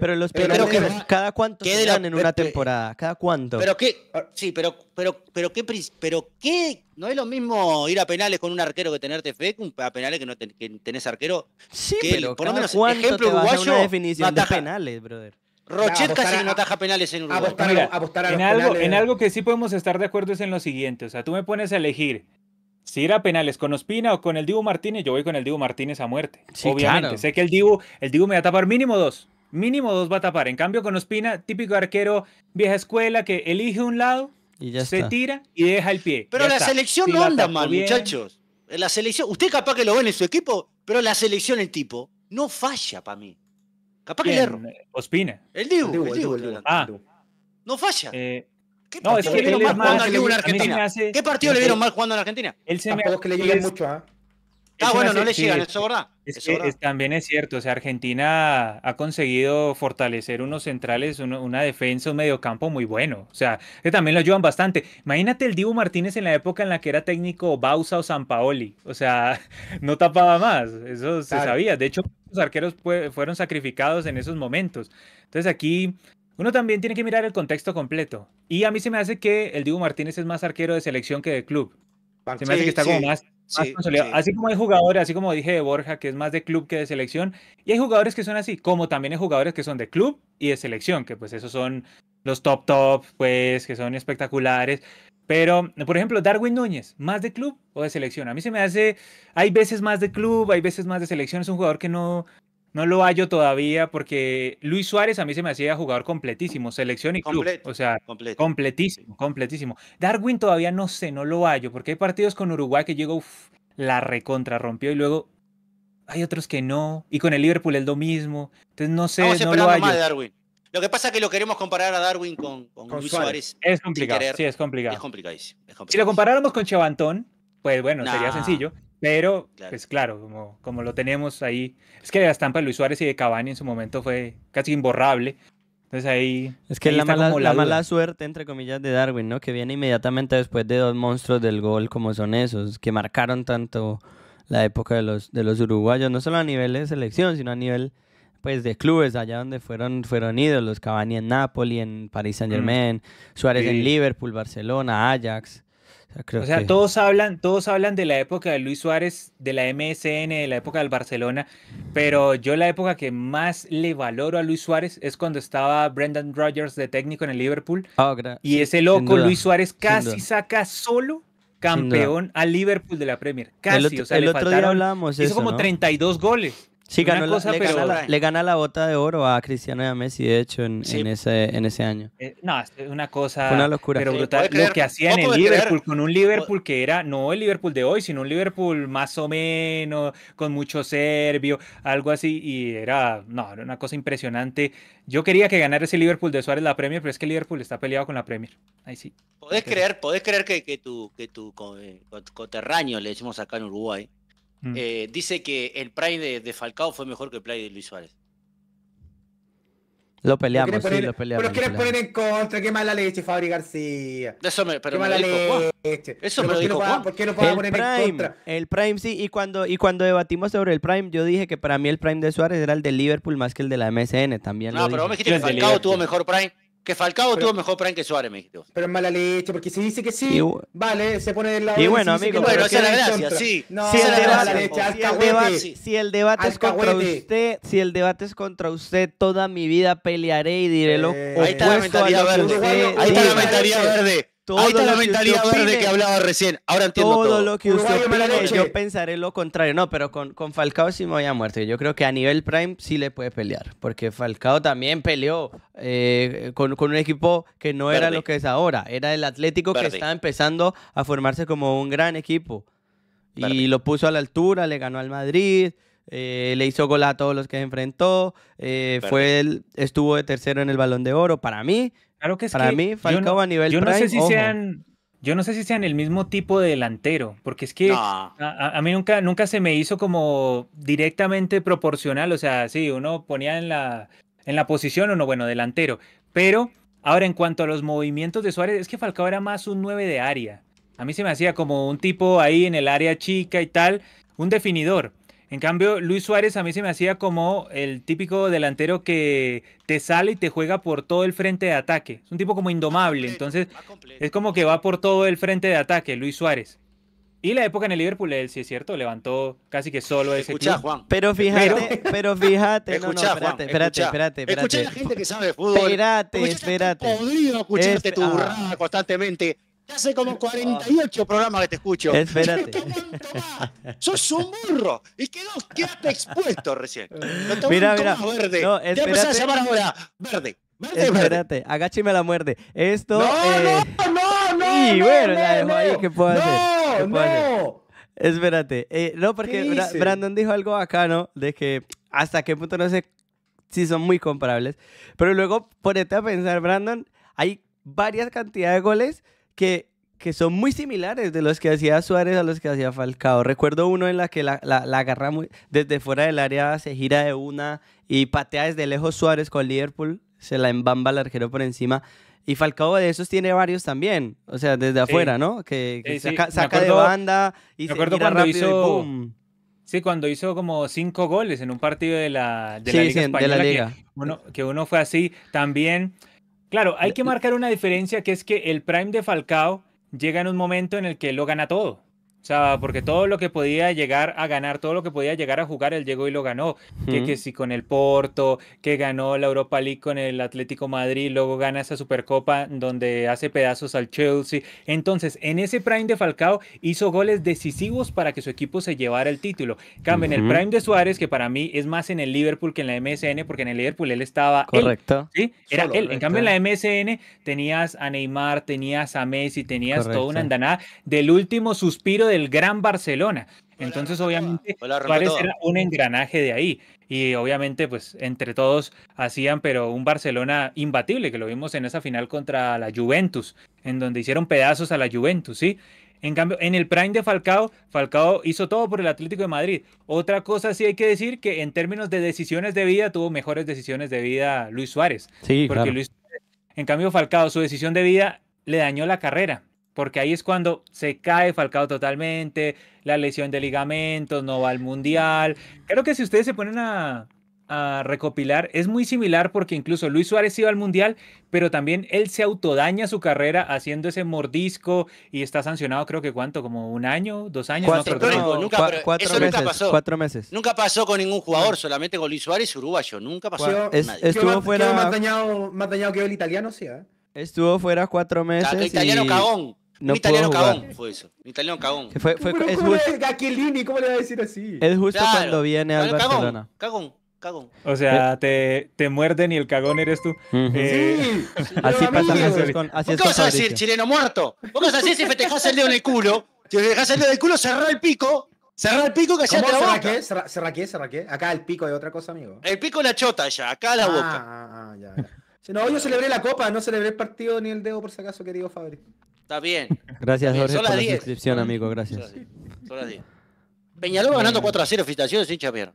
Speaker 1: Pero los penales, ¿cada cuánto se en una este, temporada? ¿Cada cuánto? Pero
Speaker 2: qué, sí, pero, pero, pero qué, pero qué, no es lo mismo ir a penales con un arquero que tenerte fe a penales que no tenés arquero. Sí, pero por ejemplo definición de
Speaker 4: penales, brother. Rochet casi
Speaker 2: a, penales en un Apostar, en, algo, en
Speaker 4: algo que sí podemos estar de acuerdo es en lo siguiente. O sea, tú me pones a elegir si ir a penales con Ospina o con el Dibu Martínez, yo voy con el Dibu Martínez a muerte. obviamente. Sé que el Dibu, el Dibu me va a tapar mínimo dos. Mínimo dos va a tapar. En cambio, con Ospina, típico arquero vieja escuela que elige un lado, y ya se tira y deja el pie. Pero la selección no anda mal, muchachos. La selección, usted capaz que lo ve en su equipo, pero la selección,
Speaker 2: el tipo, no falla para mí. Capaz que erro. Ospina. El Dibu, el Dibu, el el ah. No falla.
Speaker 4: Eh, ¿Qué partido le vieron mal jugando al en Argentina? ¿Qué partido le vieron
Speaker 2: mal jugando en Argentina? Él se me... que le llega mucho,
Speaker 4: ¿ah? Ah, bueno, no le llegan, eso también es cierto, o sea, Argentina ha conseguido fortalecer unos centrales, una defensa, un mediocampo muy bueno. O sea, que también lo ayudan bastante. Imagínate el Dibu Martínez en la época en la que era técnico Bausa o Sampaoli. O sea, no tapaba más, eso se sabía. De hecho, los arqueros fueron sacrificados en esos momentos. Entonces aquí uno también tiene que mirar el contexto completo. Y a mí se me hace que el Dibu Martínez es más arquero de selección que de club. Se me hace que está como más Así como hay jugadores, así como dije de Borja, que es más de club que de selección, y hay jugadores que son así, como también hay jugadores que son de club y de selección, que pues esos son los top top, pues, que son espectaculares. Pero, por ejemplo, Darwin Núñez, ¿más de club o de selección? A mí se me hace, hay veces más de club, hay veces más de selección, es un jugador que no, no lo hallo todavía porque Luis Suárez a mí se me hacía jugador completísimo, selección y club. o sea, completísimo, completísimo. Darwin todavía no sé, no lo hallo, porque hay partidos con Uruguay que llegó, la recontra rompió y luego hay otros que no. Y con el Liverpool es lo mismo. Entonces no sé, no lo hallo. Más de Darwin.
Speaker 2: Lo que pasa es que lo queremos comparar a Darwin con, Luis Suárez. Es complicado, sí, es
Speaker 4: complicado. Es complicadísimo, Si lo comparáramos con Chavantón pues bueno, sería sencillo. Pero, pues claro, como, como lo tenemos ahí, es que la estampa de Luis Suárez y de Cavani en su momento fue casi imborrable. Entonces ahí. Es que la, mala, la, mala
Speaker 1: suerte, entre comillas, de Darwin, ¿no? Que viene inmediatamente después de dos monstruos del gol como son esos, que marcaron tanto la época de los, de los uruguayos, no solo a nivel de selección, sino a nivel pues de clubes allá donde fueron fueron ídolos, Cavani en Napoli, en París mm. Saint Germain, Suárez en Liverpool,
Speaker 4: Barcelona, Ajax o sea, todos hablan, todos hablan de la época de Luis Suárez, de la MSN, de la época del Barcelona, pero yo la época que más le valoro a Luis Suárez es cuando estaba Brendan Rodgers de técnico en el Liverpool. Ah, y ese loco Luis Suárez casi saca solo campeón al Liverpool de la Premier. Casi, o sea, el le otro faltaron, día hablamos. hizo como 32 goles. Sí, le, gana
Speaker 1: la, bota de oro a Cristiano y a Messi, de hecho, en, ese, en ese año.
Speaker 4: Eh, no, es una cosa locura. Pero brutal. lo que hacía en el Liverpool, con un Liverpool que era, no el Liverpool de hoy, sino un Liverpool más o menos, con mucho serbio, algo así, y era, no, era una cosa impresionante. Yo quería que ganara ese Liverpool de Suárez la Premier, pero es que Liverpool está peleado con la Premier. Ahí sí. Podés creer,
Speaker 2: podés creer que, que tu, que tu eh, coterraño, le hicimos acá en Uruguay, Mm. Eh, dice que el prime de, Falcao fue mejor que el prime de Luis Suárez.
Speaker 1: Lo peleamos, sí, lo peleamos. Pero quieres poner
Speaker 3: en contra, qué mala leche, Fabri García. Eso me, pero qué leche. Eso me dijo, ¿Por qué no podemos poner en contra?
Speaker 1: El Prime, sí, y cuando, y cuando debatimos sobre el Prime, yo dije que para mí el Prime de Suárez era el de Liverpool más que el de la MSN, también No, lo pero vos me dijiste que Falcao tuvo mejor Prime
Speaker 2: que Falcao tuvo mejor prank que Suárez, me Pero es mala leche, porque si dice que sí, vale, se pone del
Speaker 3: lado. Y bueno, amigo, Bueno, esa es la gracia, sí. No, si,
Speaker 1: el debate, es contra usted, si el debate es contra usted, toda mi vida pelearé y diré lo ahí está la mentalidad verde. ahí está la mentalidad verde. Todo la mentalidad que hablaba recién. Ahora entiendo todo. lo que usted ha yo pensaré lo contrario. No, pero con, con Falcao sí me voy a muerte. Yo creo que a nivel prime sí le puede pelear. Porque Falcao también peleó eh, con, un equipo que no era lo que es ahora. Era el Atlético que estaba empezando a formarse como un gran equipo. Y lo puso a la altura, le ganó al Madrid. Eh, le hizo gol a todos los que se enfrentó, eh, fue estuvo de tercero en el balón de oro. Para
Speaker 4: mí, Claro que es Para mí, Falcao a nivel yo no sé si sean yo no sé si sean el mismo tipo de delantero, porque es que a, mí nunca, nunca se me hizo como directamente proporcional, o sea, sí, uno ponía en la, en la posición uno, bueno, delantero, pero ahora en cuanto a los movimientos de Suárez, es que Falcao era más un 9 de área, a mí se me hacía como un tipo ahí en el área chica y tal, un definidor, en cambio, Luis Suárez a mí se me hacía como el típico delantero que te sale y te juega por todo el frente de ataque. Es un tipo como indomable, entonces es como que va por todo el frente de ataque, Luis Suárez. Y la época en el Liverpool, él sí es cierto, levantó casi que solo ese Escucha Juan. Pero fíjate, pero,
Speaker 1: fíjate, no, no, espérate, espérate, espérate, Escucha a la gente que sabe de fútbol. Espérate, espérate.
Speaker 2: Podría escucharte este tu ah. constantemente hace como 48 programas que te escucho. Espérate. Sos un burro. Y quedó, quedaste expuesto recién. Mira, mira. Verde. ya a llamar ahora verde.
Speaker 1: Verde, Espérate, verde. la muerte. Esto. No, no, eh,
Speaker 2: no, no. Y no, no,
Speaker 1: Espérate. no, porque Brandon dijo algo bacano de que hasta qué punto no sé si son muy comparables. Pero luego ponete a pensar, Brandon, hay varias cantidades de goles que, son muy similares de los que hacía Suárez a los que hacía Falcao. Recuerdo uno en la que la, la, agarra desde fuera del área, se gira de una y patea desde lejos Suárez con Liverpool, se la embamba al arquero por encima. Y Falcao de esos tiene varios también, o sea, desde afuera, ¿no? Que, saca, de banda y cuando
Speaker 4: Sí, cuando hizo como cinco goles en un partido de la, de la Liga Española, que uno fue así. También Claro, hay eh, que eh. marcar una diferencia que es que el Prime de Falcao llega en un momento en el que lo gana todo. O sea, porque todo lo que podía llegar a ganar, todo lo que podía llegar a jugar, él llegó y lo ganó. Que, que si con el Porto, que ganó la Europa League con el Atlético Madrid, luego gana esa Supercopa donde hace pedazos al Chelsea. Entonces, en ese Prime de Falcao hizo goles decisivos para que su equipo se llevara el título. Cambio en el Prime de Suárez, que para mí es más en el Liverpool que en la MSN, porque en el Liverpool él estaba. Correcto. ¿sí? Era él. En cambio, en la MSN tenías a Neymar, tenías a Messi, tenías toda una andanada. Del último suspiro del gran Barcelona. Entonces, obviamente, Suárez era un engranaje de ahí. Y obviamente, pues entre todos hacían, pero un Barcelona imbatible, que lo vimos en esa final contra la Juventus, en donde hicieron pedazos a la Juventus, ¿sí? En cambio, en el prime de Falcao, Falcao hizo todo por el Atlético de Madrid. Otra cosa sí hay que decir que en términos de decisiones de vida tuvo mejores decisiones de vida Luis Suárez. Sí, porque Luis, en cambio Falcao su decisión de vida le dañó la carrera porque ahí es cuando se cae Falcao totalmente, la lesión de ligamentos, no va al mundial. Creo que si ustedes se ponen a, recopilar, es muy similar porque incluso Luis Suárez iba al mundial, pero también él se autodaña su carrera haciendo ese mordisco y está sancionado, creo que cuánto, como un año, dos años. Cuatro, no, cuatro meses, nunca pasó. meses.
Speaker 2: Nunca pasó con ningún jugador, solamente con Luis Suárez, uruguayo. Nunca pasó. Estuvo fuera. Más dañado, más dañado que el italiano, sí. ¿eh?
Speaker 1: Estuvo fuera cuatro meses. italiano no italiano cagón
Speaker 2: fue eso. Mi italiano cagón.
Speaker 4: Fue, fue, es ¿Cómo
Speaker 3: le va a decir así? Es justo cuando viene al cagón, Barcelona.
Speaker 2: Cagón, cagón.
Speaker 4: O sea, eh. te, te muerden y el cagón eres tú. Eh, sí, así pasa qué vas a decir, chileno muerto?
Speaker 2: ¿Cómo qué vas a decir si festejas el dedo en el culo? Si festejas el dedo en el culo, cerrá el pico Cerrá el pico que se la boca. Qué?
Speaker 3: qué? ¿Cerrá qué? Acá el pico es otra cosa, amigo. El pico es la chota ya, acá la ah, boca. Ah, ah ya, no, yo celebré la copa, no celebré el partido ni el dedo, por si acaso, querido Fabri.
Speaker 2: Está bien.
Speaker 1: Gracias, Jorge, por la suscripción, amigo. Gracias. Son las 10.
Speaker 2: Son ganando 4 a 0, felicitaciones, hincha pierna.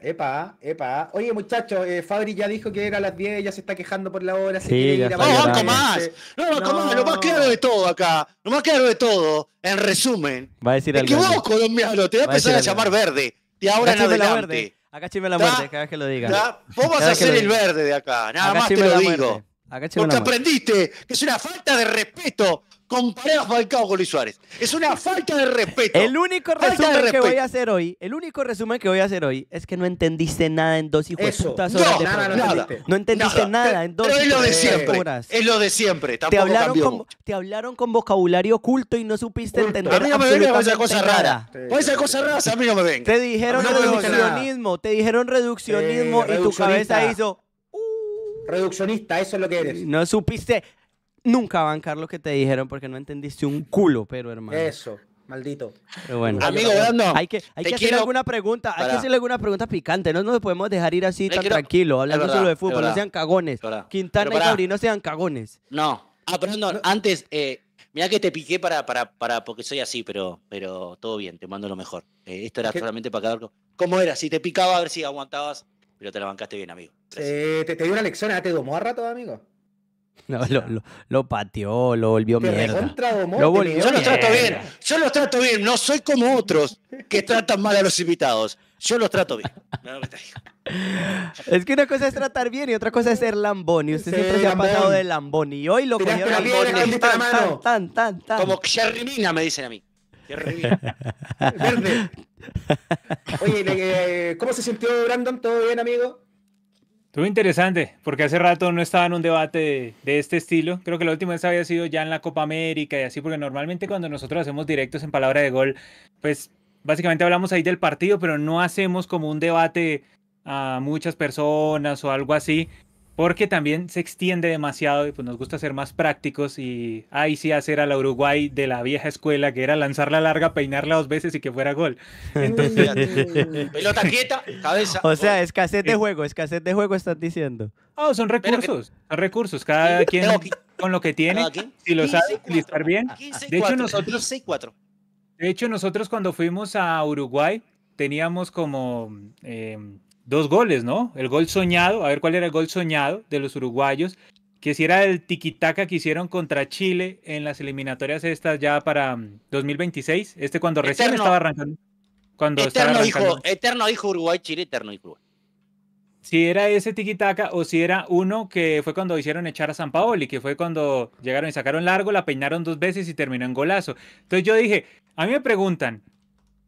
Speaker 3: Epa, epa. Oye, muchachos, eh, Fabri ya dijo que era a las 10, ya se está quejando por la hora. Sí, se quiere ir a no,
Speaker 2: banco más. No, banco no. más. Lo más claro de todo acá, lo más claro de todo, en resumen.
Speaker 1: Va a decir que equivoco, colombiano, te voy a empezar a, llamar verde. Y ahora en adelante. La verde. Acá chime la muerte, cada
Speaker 2: vez que lo digas. Vos vas a ser el verde de acá, nada acá más te lo digo. Acá Porque aprendiste que es una falta de respeto con a Falcao con Luis Suárez. Es una falta de respeto.
Speaker 3: El único resumen que voy a
Speaker 1: hacer hoy, el único resumen que voy a hacer hoy es que no entendiste nada en dos y Eso. no, No entendiste nada, en dos es lo de siempre. Es lo de siempre. te hablaron, con, vocabulario oculto y no supiste entender. A mí no me venga con esa cosa rara.
Speaker 2: Con esa cosa rara, a mí no me ven Te dijeron reduccionismo, te dijeron reduccionismo eh, y tu cabeza hizo uh". reduccionista, eso es lo que eres.
Speaker 1: No supiste nunca bancar lo que te dijeron porque no entendiste un culo, pero hermano. Eso. Maldito. Pero bueno. Amigo, no. Hay que, hacerle alguna pregunta. Hay que hacerle alguna pregunta picante. No nos podemos dejar ir así tan tranquilo. Hablando solo de fútbol. No sean cagones. Quintana y no sean cagones.
Speaker 2: No. Ah, pero no, antes, eh, mira que te piqué para, para, para, porque soy así, pero, pero todo bien, te mando lo mejor. Eh, esto era solamente para quedarlo. ¿Cómo era? Si te picaba, a ver si aguantabas, pero te la bancaste bien, amigo.
Speaker 3: te, di una lección ah, ¿te dos a rato, amigo.
Speaker 1: No, lo, pateó, lo volvió mierda. Lo volvió yo los trato bien, yo los trato bien, no soy como otros que tratan mal a los invitados. Yo los trato bien. es que una cosa es tratar bien y otra cosa es ser lambón. Y usted siempre se ha pasado de lambón. Y hoy lo que lambón.
Speaker 2: Tan, tan, tan, Como Xerrimina me dicen a mí.
Speaker 4: Verde.
Speaker 2: Oye, ¿cómo se sintió
Speaker 3: Brandon? ¿Todo bien, amigo?
Speaker 4: muy interesante, porque hace rato no estaba en un debate de, este estilo. Creo que la última vez había sido ya en la Copa América y así, porque normalmente cuando nosotros hacemos directos en palabra de gol, pues básicamente hablamos ahí del partido, pero no hacemos como un debate a muchas personas o algo así porque también se extiende demasiado y pues nos gusta ser más prácticos y ahí sí hacer a la Uruguay de la vieja escuela que era lanzarla larga, peinarla dos veces y que fuera gol. Entonces, pelota quieta, cabeza. O sea, escasez de eh. juego, escasez de juego estás diciendo. Ah son recursos, son recursos, cada quien con lo que tiene, si lo sabe utilizar bien. de hecho, nosotros 6, 4. De hecho, nosotros cuando fuimos a Uruguay teníamos como em, dos goles, ¿no? El gol soñado, a ver cuál era el gol soñado de los uruguayos, que si era el tiquitaca que hicieron contra Chile en las eliminatorias estas ya para 2026, mm, este cuando recién estaba arrancando. Cuando eterno, estaba Hijo,
Speaker 2: eterno hijo Uruguay, Chile, eterno hijo Uruguay.
Speaker 4: Si era ese tiquitaca o si era uno que fue cuando hicieron echar a San Paoli, que fue cuando llegaron y sacaron largo, la peinaron dos veces y terminó en golazo. Entonces yo dije, a mí me preguntan,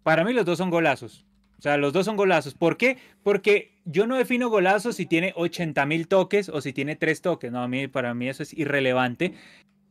Speaker 4: para mí los dos son golazos o sea, los dos son golazos. ¿Por qué? Porque yo no defino golazo si tiene 80 mil toques o si tiene tres toques. No, a mí, para mí eso es irrelevante.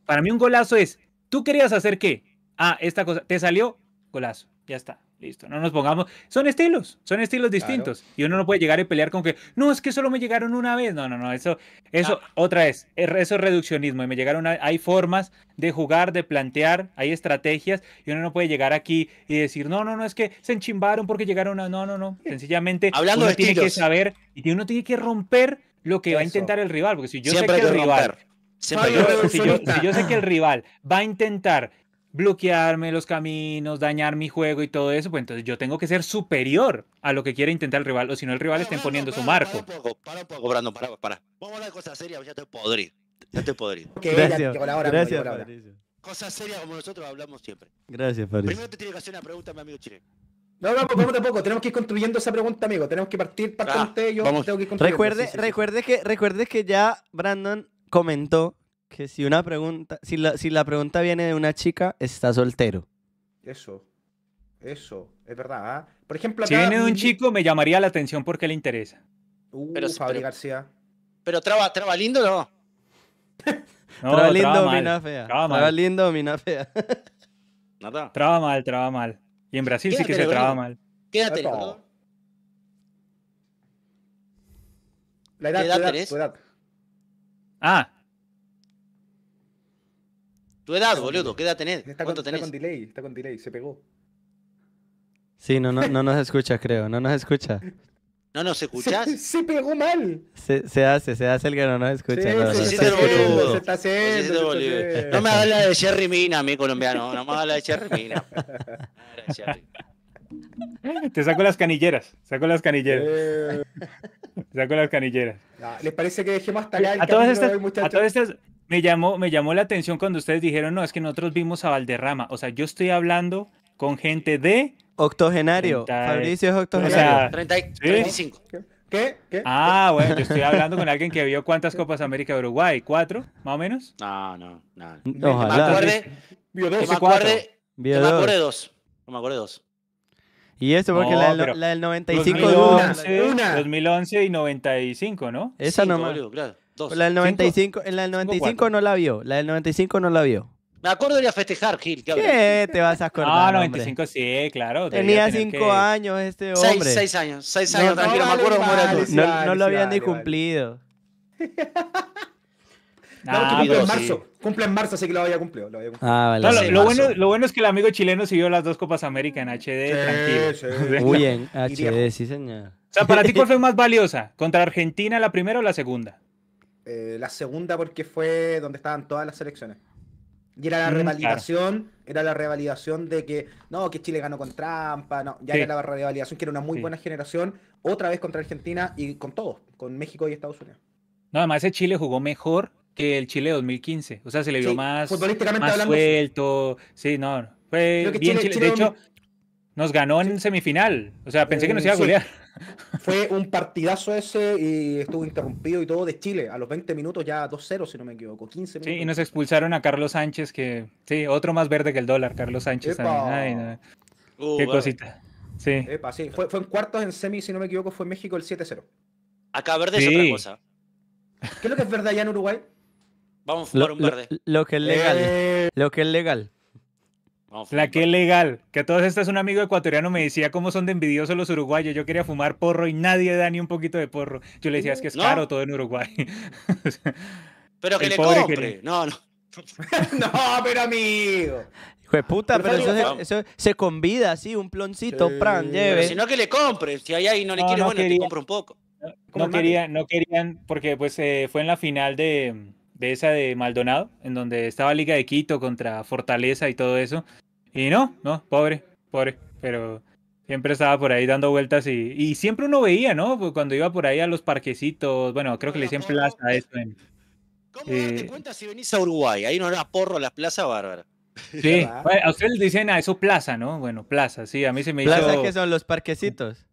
Speaker 4: Para mí un golazo es, ¿tú querías hacer qué? Ah, esta cosa, te salió golazo, ya está. Listo, no nos pongamos. Son estilos, son estilos distintos. Y uno no puede llegar y pelear con que, no, es que solo me llegaron una vez. No, no, no, eso, eso, otra vez, er, eso es reduccionismo. Y me llegaron, hay formas de jugar, de plantear, hay estrategias. Y uno no puede llegar aquí y decir, no, no, no, es que se enchimbaron porque llegaron a. No, no, no. Sencillamente, Hablando uno de tiene que saber y uno tiene que romper lo que va a intentar el rival. Porque si yo sé que el rival. si yo sé que el rival va a intentar bloquearme los caminos, dañar mi juego y todo eso, pues entonces yo tengo que ser superior a lo que quiere intentar el rival, o si no el rival está imponiendo su marco. Para un poco, para un poco, para, para. Vamos a hablar de cosas serias, ya estoy podrido. Ya te
Speaker 2: podrido. Que gracias, que gracias, Cosas serias como nosotros hablamos siempre.
Speaker 1: Gracias, Fabricio.
Speaker 2: Primero te tiene que hacer una pregunta, mi amigo Chile.
Speaker 1: No, pues, vamos vamos tampoco. poco. Tenemos que ir construyendo esa pregunta, amigo. Tenemos que partir, para ah, yo tengo que ir construyendo. Recuerde, recuerde, Que, recuerde que ya Brandon comentó que si una pregunta, si la, pregunta viene de una chica, está soltero.
Speaker 4: Eso, eso, es verdad. ¿ah? Por ejemplo, si viene de un chico, me llamaría la atención porque le interesa.
Speaker 2: Uh, pero, Fabri García. Pero traba, traba lindo no.
Speaker 4: no traba lindo, mina fea. Traba, mal. traba lindo, mina fea. Nada. Traba mal, traba mal. Y en Brasil sí que se traba mal. Quédate, ¿no?
Speaker 2: La
Speaker 3: edad, edad,
Speaker 4: Ah,
Speaker 2: tu edad, boludo, ¿qué edad tenés? Está ¿Cuánto con, tenés? Está con delay, está con delay, se pegó.
Speaker 1: Sí, no, no, no nos escucha, creo, no nos escucha.
Speaker 2: ¿No nos escuchás? Se, pegó mal.
Speaker 1: Se, hace, se hace el que no nos escucha. Sí, no, se, está boludo.
Speaker 2: Se haciendo.
Speaker 3: No me habla de Jerry Mina, mi colombiano. No me habla de Jerry Mina.
Speaker 4: Te saco las canilleras. Saco las canilleras. Te eh. Saco las canilleras.
Speaker 3: Ah, ¿Les parece que dejemos hasta acá a todos
Speaker 4: a todas me llamó, la atención cuando ustedes dijeron, no, es que nosotros vimos a Valderrama. O sea, yo estoy hablando con gente de... Octogenario. Fabricio es octogenario. O sea, 35. ¿Qué? ¿Qué? Ah, bueno, yo estoy hablando con alguien que vio cuántas Copas América de Uruguay, cuatro, más o menos. No, no, no. Me acuerde,
Speaker 2: vio dos. Me acuerde, me dos. dos.
Speaker 4: Me acuerde dos.
Speaker 1: Y eso porque la, del, 95 2011, una.
Speaker 4: 2011 y 95, ¿no? Esa nomás. Claro. La del 95, la 95
Speaker 1: no la vio. La del 95 no la vio.
Speaker 4: Me acuerdo de ir a festejar, Gil. ¿Qué,
Speaker 1: te vas a acordar? Ah, no, 95
Speaker 4: sí, claro. Tenía cinco años este hombre. 6 años, seis años, no, tranquilo, no, me acuerdo cómo era No, lo habían ni cumplido. Ah,
Speaker 1: claro, cumple en marzo.
Speaker 3: Cumple en marzo, así que lo había cumplido. Lo,
Speaker 4: ah, lo, bueno, lo, bueno, es que el amigo chileno siguió las dos Copas América en HD, tranquilo. Sí. bien, HD, sí, señor. O sea, ¿para ti cuál fue más valiosa? ¿Contra Argentina la primera o la segunda? Eh, la segunda porque fue
Speaker 3: donde estaban todas las selecciones. Y era la mm, revalidación, era la revalidación de que, no, que Chile ganó con trampa, no, ya era la revalidación que era una muy buena generación, otra vez contra Argentina y con todos, con México y Estados Unidos.
Speaker 4: No, además ese Chile jugó mejor que el Chile 2015, o sea, se le vio más, más suelto, sí, no, fue bien Chile, de hecho, nos ganó en semifinal, o sea, pensé que nos iba a golear.
Speaker 3: Fue un partidazo ese y estuvo interrumpido y todo de Chile. A los 20 minutos ya 2-0, si no me equivoco.
Speaker 4: 15 minutos. Sí, y nos expulsaron a Carlos Sánchez, que sí, otro más verde que el dólar, Carlos Sánchez. Ay,
Speaker 3: uh, Qué cosita. Sí. Fue, en cuartos en semi, si no me equivoco, fue México el 7-0. Acá verde es otra cosa. ¿Qué es lo que es verde allá en Uruguay? Vamos
Speaker 4: a un verde. Lo, que es legal. Lo que es legal la que legal, que a todos estas un amigo ecuatoriano me decía cómo son de envidiosos los uruguayos, yo quería fumar porro y nadie da ni un poquito de porro. Yo le decía, es que es caro todo en Uruguay. pero que le compre.
Speaker 1: No, no. no, pero amigo.
Speaker 4: Hijo puta, pero, eso, se convida así, un ploncito, pran, lleve. Si
Speaker 2: no que le compre, si hay ahí no le quiere, bueno, te un poco.
Speaker 4: No, quería, no querían, porque pues eh, fue en la final de de esa de Maldonado, en donde estaba Liga de Quito contra Fortaleza y todo eso. Y no, no, pobre, pobre, pero siempre estaba por ahí dando vueltas y, y siempre uno veía, ¿no? Pues cuando iba por ahí a los parquecitos, bueno, creo que le decían plaza a eso. ¿Cómo te eh, cuentas si venís a Uruguay? Ahí no era porro la plaza bárbara. Sí, a ustedes les dicen a ah, eso plaza, ¿no? Bueno, plaza, sí, a mí se me ¿Plaza que son los parquecitos?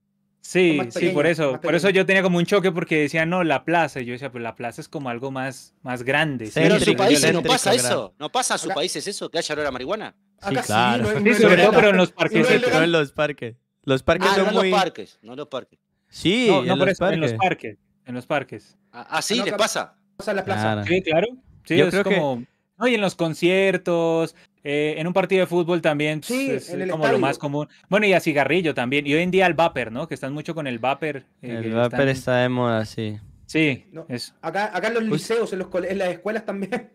Speaker 4: Sí, sí, por eso. Por eso yo tenía como un choque porque decía, no, la plaza. Y yo decía, pues la plaza es como algo más, más grande. Pero en su país no pasa eso.
Speaker 2: No pasa en su país es eso, que haya olor a marihuana. Sí, claro. no pero
Speaker 1: en los parques. No en los parques. Los parques ah, son no en los parques, no los parques.
Speaker 4: Sí, no, en, los parques. en los parques. Ah, ah sí, ah, le pasa. Pasa en la plaza. Sí, claro. Sí, yo es como... No, y en los conciertos, eh, en un partido de fútbol también pues, sí, es como lo más común. Bueno, y a cigarrillo también. Y hoy en día el vapor, ¿no? Que están mucho con el vapor.
Speaker 1: Eh, el vapor está
Speaker 4: de moda, sí. Sí, Acá, acá en los pues liceos, en, los en las escuelas también.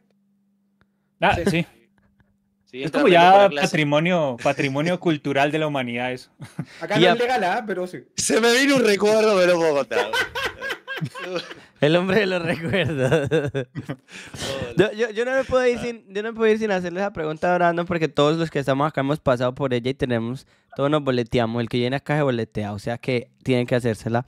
Speaker 4: Ah, sí. es como ya patrimonio, patrimonio cultural de la humanidad eso.
Speaker 3: Acá no es legal, ¿ah? pero sí.
Speaker 4: Se me vino un recuerdo, pero Bogotá. El hombre lo los Yo,
Speaker 1: no me puedo ir sin, no hacerle esa pregunta a porque todos los que estamos acá hemos pasado por ella y tenemos, todos nos boleteamos. El que llena acá se boletea, o sea que tienen que hacérsela.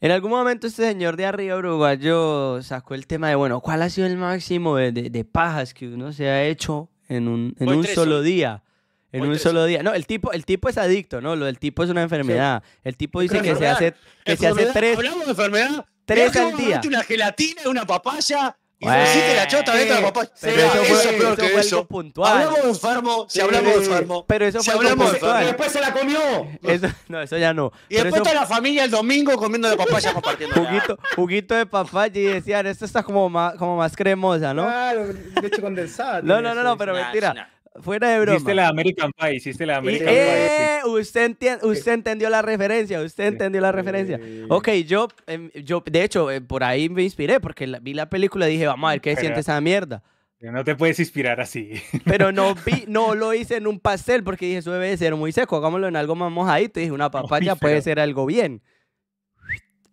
Speaker 1: En algún momento este señor de arriba uruguayo sacó el tema de, bueno, ¿cuál ha sido el máximo de, pajas que uno se ha hecho en un solo día? En un solo día. No, el tipo, el tipo es adicto, ¿no? Lo del tipo es una enfermedad. El tipo dice que se hace, que se hace tres.
Speaker 2: Hablamos de enfermedad. Tres al día. Una gelatina, una papaya. Y eh, la chota dentro de la papaya. Pero eso fue, eso, que eso fue Hablamos de enfermo, si hablamos de enfermo. Pero eso fue algo puntual. después se la comió.
Speaker 1: no, eso ya no. Y después está
Speaker 2: la familia el domingo comiendo
Speaker 1: de papaya compartiendo. Juguito, juguito de papaya y decían, esto está como más, como más cremosa, ¿no? Claro, leche condensada. no, no, no, no, pero mentira.
Speaker 4: Fuera de broma. Hiciste la American Pie, hiciste la American Pie.
Speaker 1: Eh, usted, usted entendió la referencia, usted entendió la referencia. Ok, yo, em, yo de hecho, eh, por ahí me inspiré porque vi la película y dije, vamos a ver qué siente esa
Speaker 4: mierda. No te puedes
Speaker 1: inspirar así. Pero no vi, no lo hice en un pastel porque dije, eso debe ser muy seco, hagámoslo en algo más mojadito. Y dije, una papaya puede ser algo bien.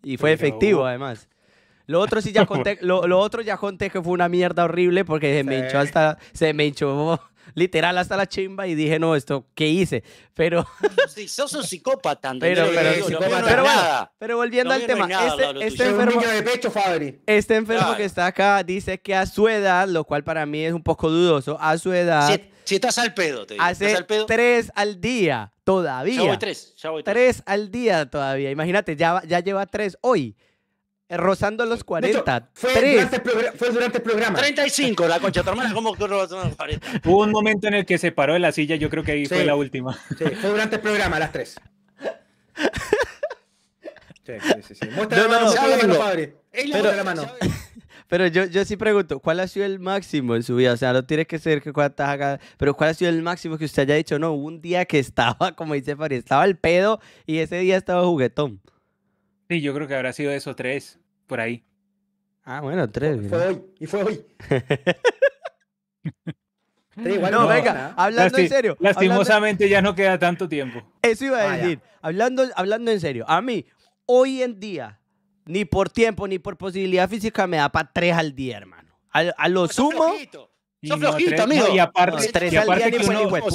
Speaker 1: Y fue efectivo, además. Lo otro sí ya conté, lo, lo, otro ya conté que fue una mierda horrible porque se me hinchó hasta, se me hinchó literal hasta la chimba y dije, no, esto, ¿qué hice? Pero...
Speaker 2: Sí, sos un psicópata, Pero, pero, pero, pero volviendo
Speaker 1: al tema, este, este enfermo, de pecho, Este enfermo que está acá dice que a su edad, lo cual para mí es un poco dudoso, a su edad... Si, estás al pedo, te digo. Hace tres al día todavía. Ya voy
Speaker 2: tres, ya voy tres.
Speaker 1: Tres al día todavía. Imagínate, ya, ya lleva tres hoy. Eh, rozando los 40. fue,
Speaker 4: durante el programa. 35, la concha tu que rozando los Hubo un momento en el que se paró en la silla, yo creo que ahí fue la última. Sí, fue durante el programa, a
Speaker 1: las 3. Muestra la mano, pero, yo, yo sí pregunto, ¿cuál ha sido el máximo en su vida? O sea, no tiene que ser que cuántas hagas, pero ¿cuál ha sido el máximo que usted haya dicho? No, hubo un día que estaba, como dice Fari, estaba el pedo y ese día estaba juguetón.
Speaker 4: Sí, yo creo que habrá sido eso, tres, por ahí. Ah, bueno,
Speaker 1: tres. Fue
Speaker 4: hoy, y fue hoy.
Speaker 1: no, venga, hablando en serio. Lastimosamente
Speaker 4: ya no queda tanto tiempo. Eso iba a ah, decir. hablando, hablando en serio, a mí, hoy en
Speaker 1: día, ni por tiempo ni por posibilidad física me da para tres al día, hermano. A, lo sumo. Son flojitos, no, amigo. y aparte, y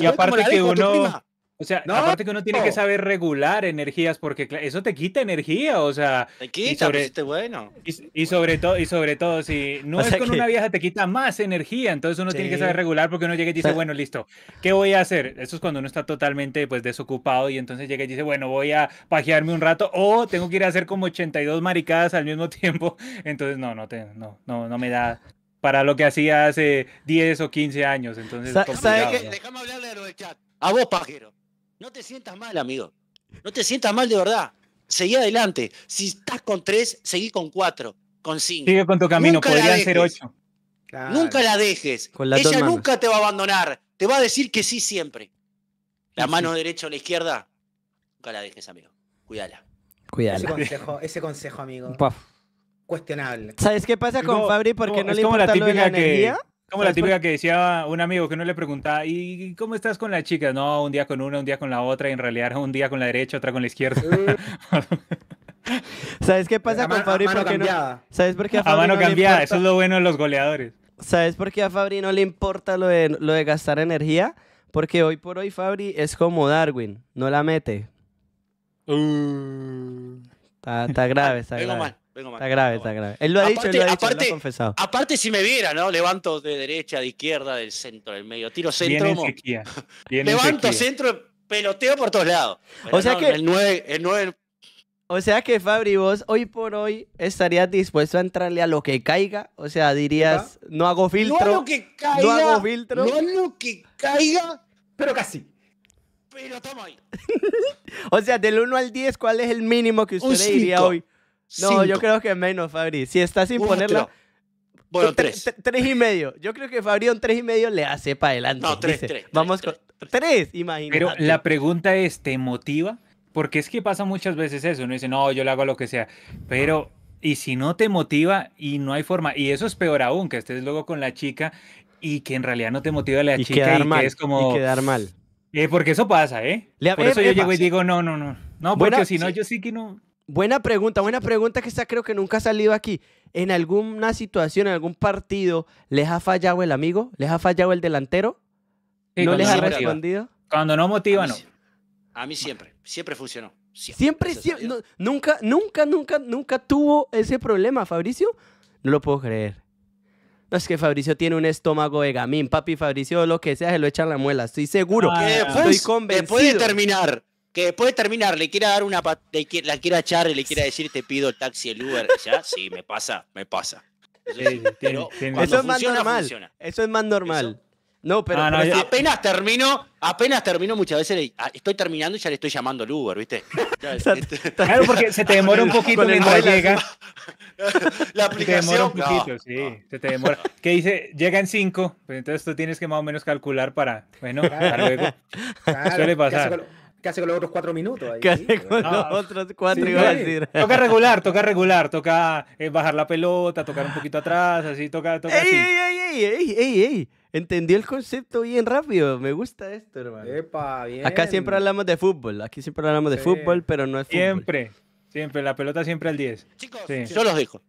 Speaker 1: aparte que uno.
Speaker 4: O sea, aparte que uno tiene que saber regular energías porque eso te quita energía, o sea. Te quita, pues, y sobre, bueno. Y, sobre todo, y sobre todo, si no es con una vieja, te quita más energía, entonces uno tiene que saber regular porque uno llega y dice, bueno, listo, ¿qué voy a hacer? Eso es cuando uno está totalmente, pues, desocupado y entonces llega y dice, bueno, voy a pajearme un rato o tengo que ir a hacer como 82 maricadas al mismo tiempo. Entonces, no, no, te, no, no, no me da para lo que hacía hace 10 o 15 años. Entonces, Déjame hablarle de chat. A vos,
Speaker 2: pajero. No te sientas mal, amigo. No te sientas mal de verdad. Seguí adelante. Si estás con tres, seguí con cuatro, con cinco. Sigue con tu camino, nunca podrían ser ocho. Nunca la dejes.
Speaker 4: Ella nunca
Speaker 2: te va a abandonar. Te va a decir que sí siempre. La mano derecha o la izquierda, nunca la dejes, amigo. Cuídala.
Speaker 1: Cuídala. Ese consejo,
Speaker 3: ese consejo amigo. Cuestionable. ¿Sabes qué pasa con Fabri? Porque no, no le la lo de la energía. Como la típica
Speaker 4: que decía un amigo que no le preguntaba, ¿y cómo estás con las chicas? No, un día con una, un día con la otra, y en realidad un día con la derecha, otra con la izquierda. Eh.
Speaker 1: ¿Sabes qué pasa con Fabri? A porque cambiada. ¿Sabes por qué a, a mano cambiada, eso
Speaker 4: es lo bueno de los goleadores.
Speaker 1: ¿Sabes por qué a Fabri no le importa lo de, gastar energía? Porque hoy por hoy Fabri es como Darwin, no la mete. Uh. Está, grave, está grave. Mal. Vengo está grave, está grave. Él lo ha dicho, él lo ha, lo ha confesado.
Speaker 2: Aparte, si me viera, ¿no? Levanto de derecha, de izquierda, del centro, del medio. Tiro centro.
Speaker 1: Levanto centro, peloteo por todos lados. o sea que. O sea que, Fabri, vos hoy por hoy estarías dispuesto a entrarle a lo que caiga. O sea, dirías, no hago filtro. No a lo que caiga. No hago filtro. No a
Speaker 2: lo que caiga,
Speaker 1: pero casi. Pero toma ahí. o sea, del 1 al 10, ¿cuál es el mínimo que usted le diría hoy? No, yo creo que menos, Fabri. Si estás sin ponerlo, Bueno, tres. Tres y medio. Yo creo que Fabri un tres y medio le hace para adelante. No, tres, Vamos con. Tres, imagínate.
Speaker 4: Pero la pregunta es: ¿te motiva? Porque es que pasa muchas veces eso. Uno dice, no, yo le hago lo que sea. Pero. Y si no te motiva y no hay forma, y eso es peor aún, que estés luego con la chica y que en realidad no te motiva la chica y es como... Y quedar mal. Eh, porque eso pasa, ¿eh? Por eh, eso yo llego y digo, no, no, no. No, porque si no, yo sí que no... Buena pregunta,
Speaker 1: buena pregunta que está, creo que nunca ha salido aquí. ¿En alguna situación, en algún partido, les ha fallado el amigo? ¿Les ha fallado el delantero?
Speaker 4: ¿No les ha respondido? Cuando no
Speaker 1: motivan. a no.
Speaker 2: A mí siempre, siempre funcionó. Siempre, siempre,
Speaker 1: nunca, nunca, nunca, nunca tuvo ese problema, Fabricio. No lo puedo creer. No, es que Fabricio tiene un estómago de gamín, papi. Fabricio, lo que sea, se lo echan la muela. Estoy seguro. Ah, estoy convencido. Después de terminar
Speaker 2: que después de terminar le quiera dar una le la quiera echar y le quiera decir te pido el taxi el Uber ya sí me pasa me pasa eso, es más normal
Speaker 1: eso es más normal no pero, ah, apenas termino apenas termino muchas
Speaker 2: veces ah, estoy terminando y ya le estoy llamando al Uber viste este, claro porque se te demora un poquito mientras llega
Speaker 4: la aplicación se te demora un poquito sí se te demora que dice llega en cinco pero pues entonces tú tienes que más o menos calcular para bueno para luego claro, suele pasar
Speaker 3: ¿Qué hace con los otros cuatro minutos? Ahí? ¿Qué con otros cuatro? iba a decir. Toca regular,
Speaker 4: toca regular, toca eh, bajar la pelota, tocar un ah. poquito atrás, así, toca, toca así. ¡Ey,
Speaker 1: ey, ey, ey, Entendió el concepto bien rápido. Me gusta esto, hermano. Epa, bien. Acá siempre hablamos de fútbol. Aquí siempre hablamos de fútbol, pero no es fútbol. Siempre, siempre. La pelota siempre
Speaker 4: al 10. Chicos, yo los dejo.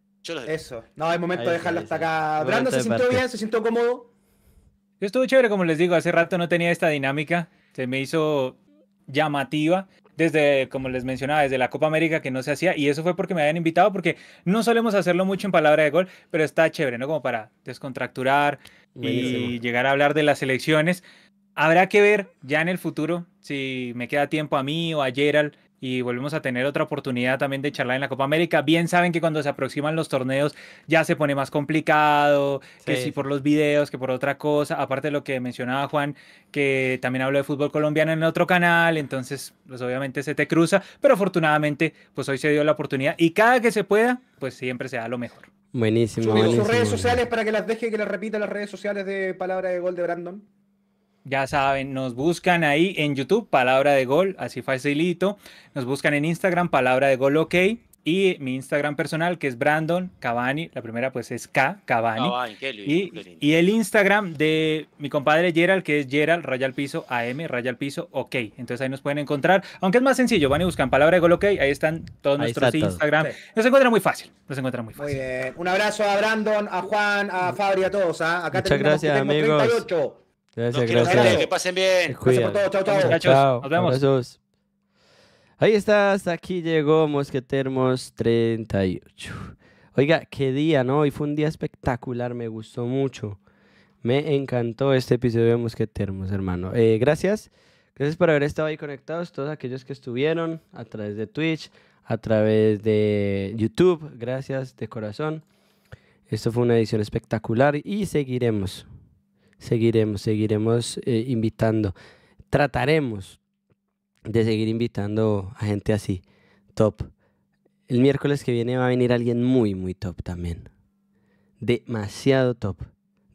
Speaker 4: Eso. No, es momento de dejarlo hasta
Speaker 3: acá. se sintió bien, se
Speaker 4: sintió cómodo. Yo estuve chévere, como les digo. Hace rato no tenía esta dinámica. Se me hizo llamativa desde, como les mencionaba, desde la Copa América que no se hacía y eso fue porque me habían invitado porque no solemos hacerlo mucho en palabra de gol, pero está chévere, ¿no? Como para descontracturar y llegar a hablar de las elecciones. Habrá que ver ya en el futuro si me queda tiempo a mí o a Gerald y volvemos a tener otra oportunidad también de charlar en la Copa América. Bien saben que cuando se aproximan los torneos ya se pone más complicado, que si por los videos, que por otra cosa, aparte de lo que mencionaba Juan, que también habló de fútbol colombiano en otro canal, entonces pues obviamente se te cruza, pero afortunadamente pues hoy se dio la oportunidad y cada que se pueda pues siempre se da lo mejor. Buenísimo. Sus redes
Speaker 3: sociales para que las deje, que las repita las redes sociales de Palabra de Gol de Brandon.
Speaker 4: Ya saben, nos buscan ahí en YouTube, palabra de gol, así facilito. Nos buscan en Instagram, palabra de gol, ok. Y mi Instagram personal, que es Brandon Cavani, la primera pues es K, Cavani.
Speaker 2: y,
Speaker 4: el Instagram de mi compadre Gerald, que es Gerald, raya al piso, AM, raya al piso, ok. Entonces ahí nos pueden encontrar, aunque es más sencillo, van y buscan palabra de gol, ok, ahí están todos nuestros Instagram. Nos encuentran muy fácil, nos encuentran muy
Speaker 3: fácil. Muy bien, un abrazo a Brandon, a Juan, a Fabri, a todos. ¿ah? Acá
Speaker 1: Muchas gracias, amigos. 38. Gracias, gracias. Que pasen bien. Gracias por todo. Chao, chao. nos vemos. Ahí está, aquí llegó Mosquetermos 38. Oiga, qué día, ¿no? Hoy fue un día espectacular, me gustó mucho. Me encantó este episodio de Mosquetermos, hermano. Eh, gracias. Gracias por haber estado ahí conectados, todos aquellos que estuvieron a través de Twitch, a través de YouTube. Gracias de corazón. Esto fue una edición espectacular y seguiremos seguiremos, seguiremos eh, invitando. Trataremos de seguir invitando a gente así, top. El miércoles que viene va a venir alguien muy, muy top también. Demasiado top,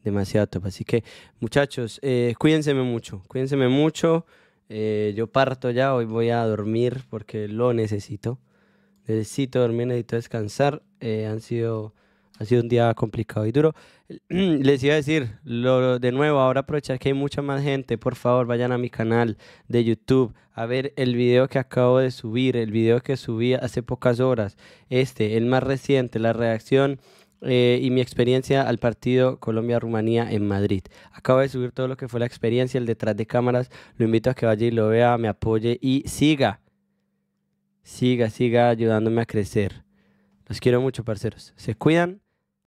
Speaker 1: demasiado top. Así que muchachos, eh, cuídense mucho, cuídense mucho. Eh, yo parto ya, hoy voy a dormir porque lo necesito. Necesito dormir, necesito descansar. han sido ha sido un día complicado y duro. Les iba a decir, lo, de nuevo, ahora aprovechar que hay mucha más gente, por favor, vayan a mi canal de YouTube a ver el video que acabo de subir, el video que subí hace pocas horas, este, el más reciente, la reacción eh, y mi experiencia al partido Colombia-Rumanía en Madrid. Acabo de subir todo lo que fue la experiencia, el detrás de cámaras. Lo invito a que vaya y lo vea, me apoye y siga. Siga, siga ayudándome a crecer. Los quiero mucho, parceros. Se cuidan.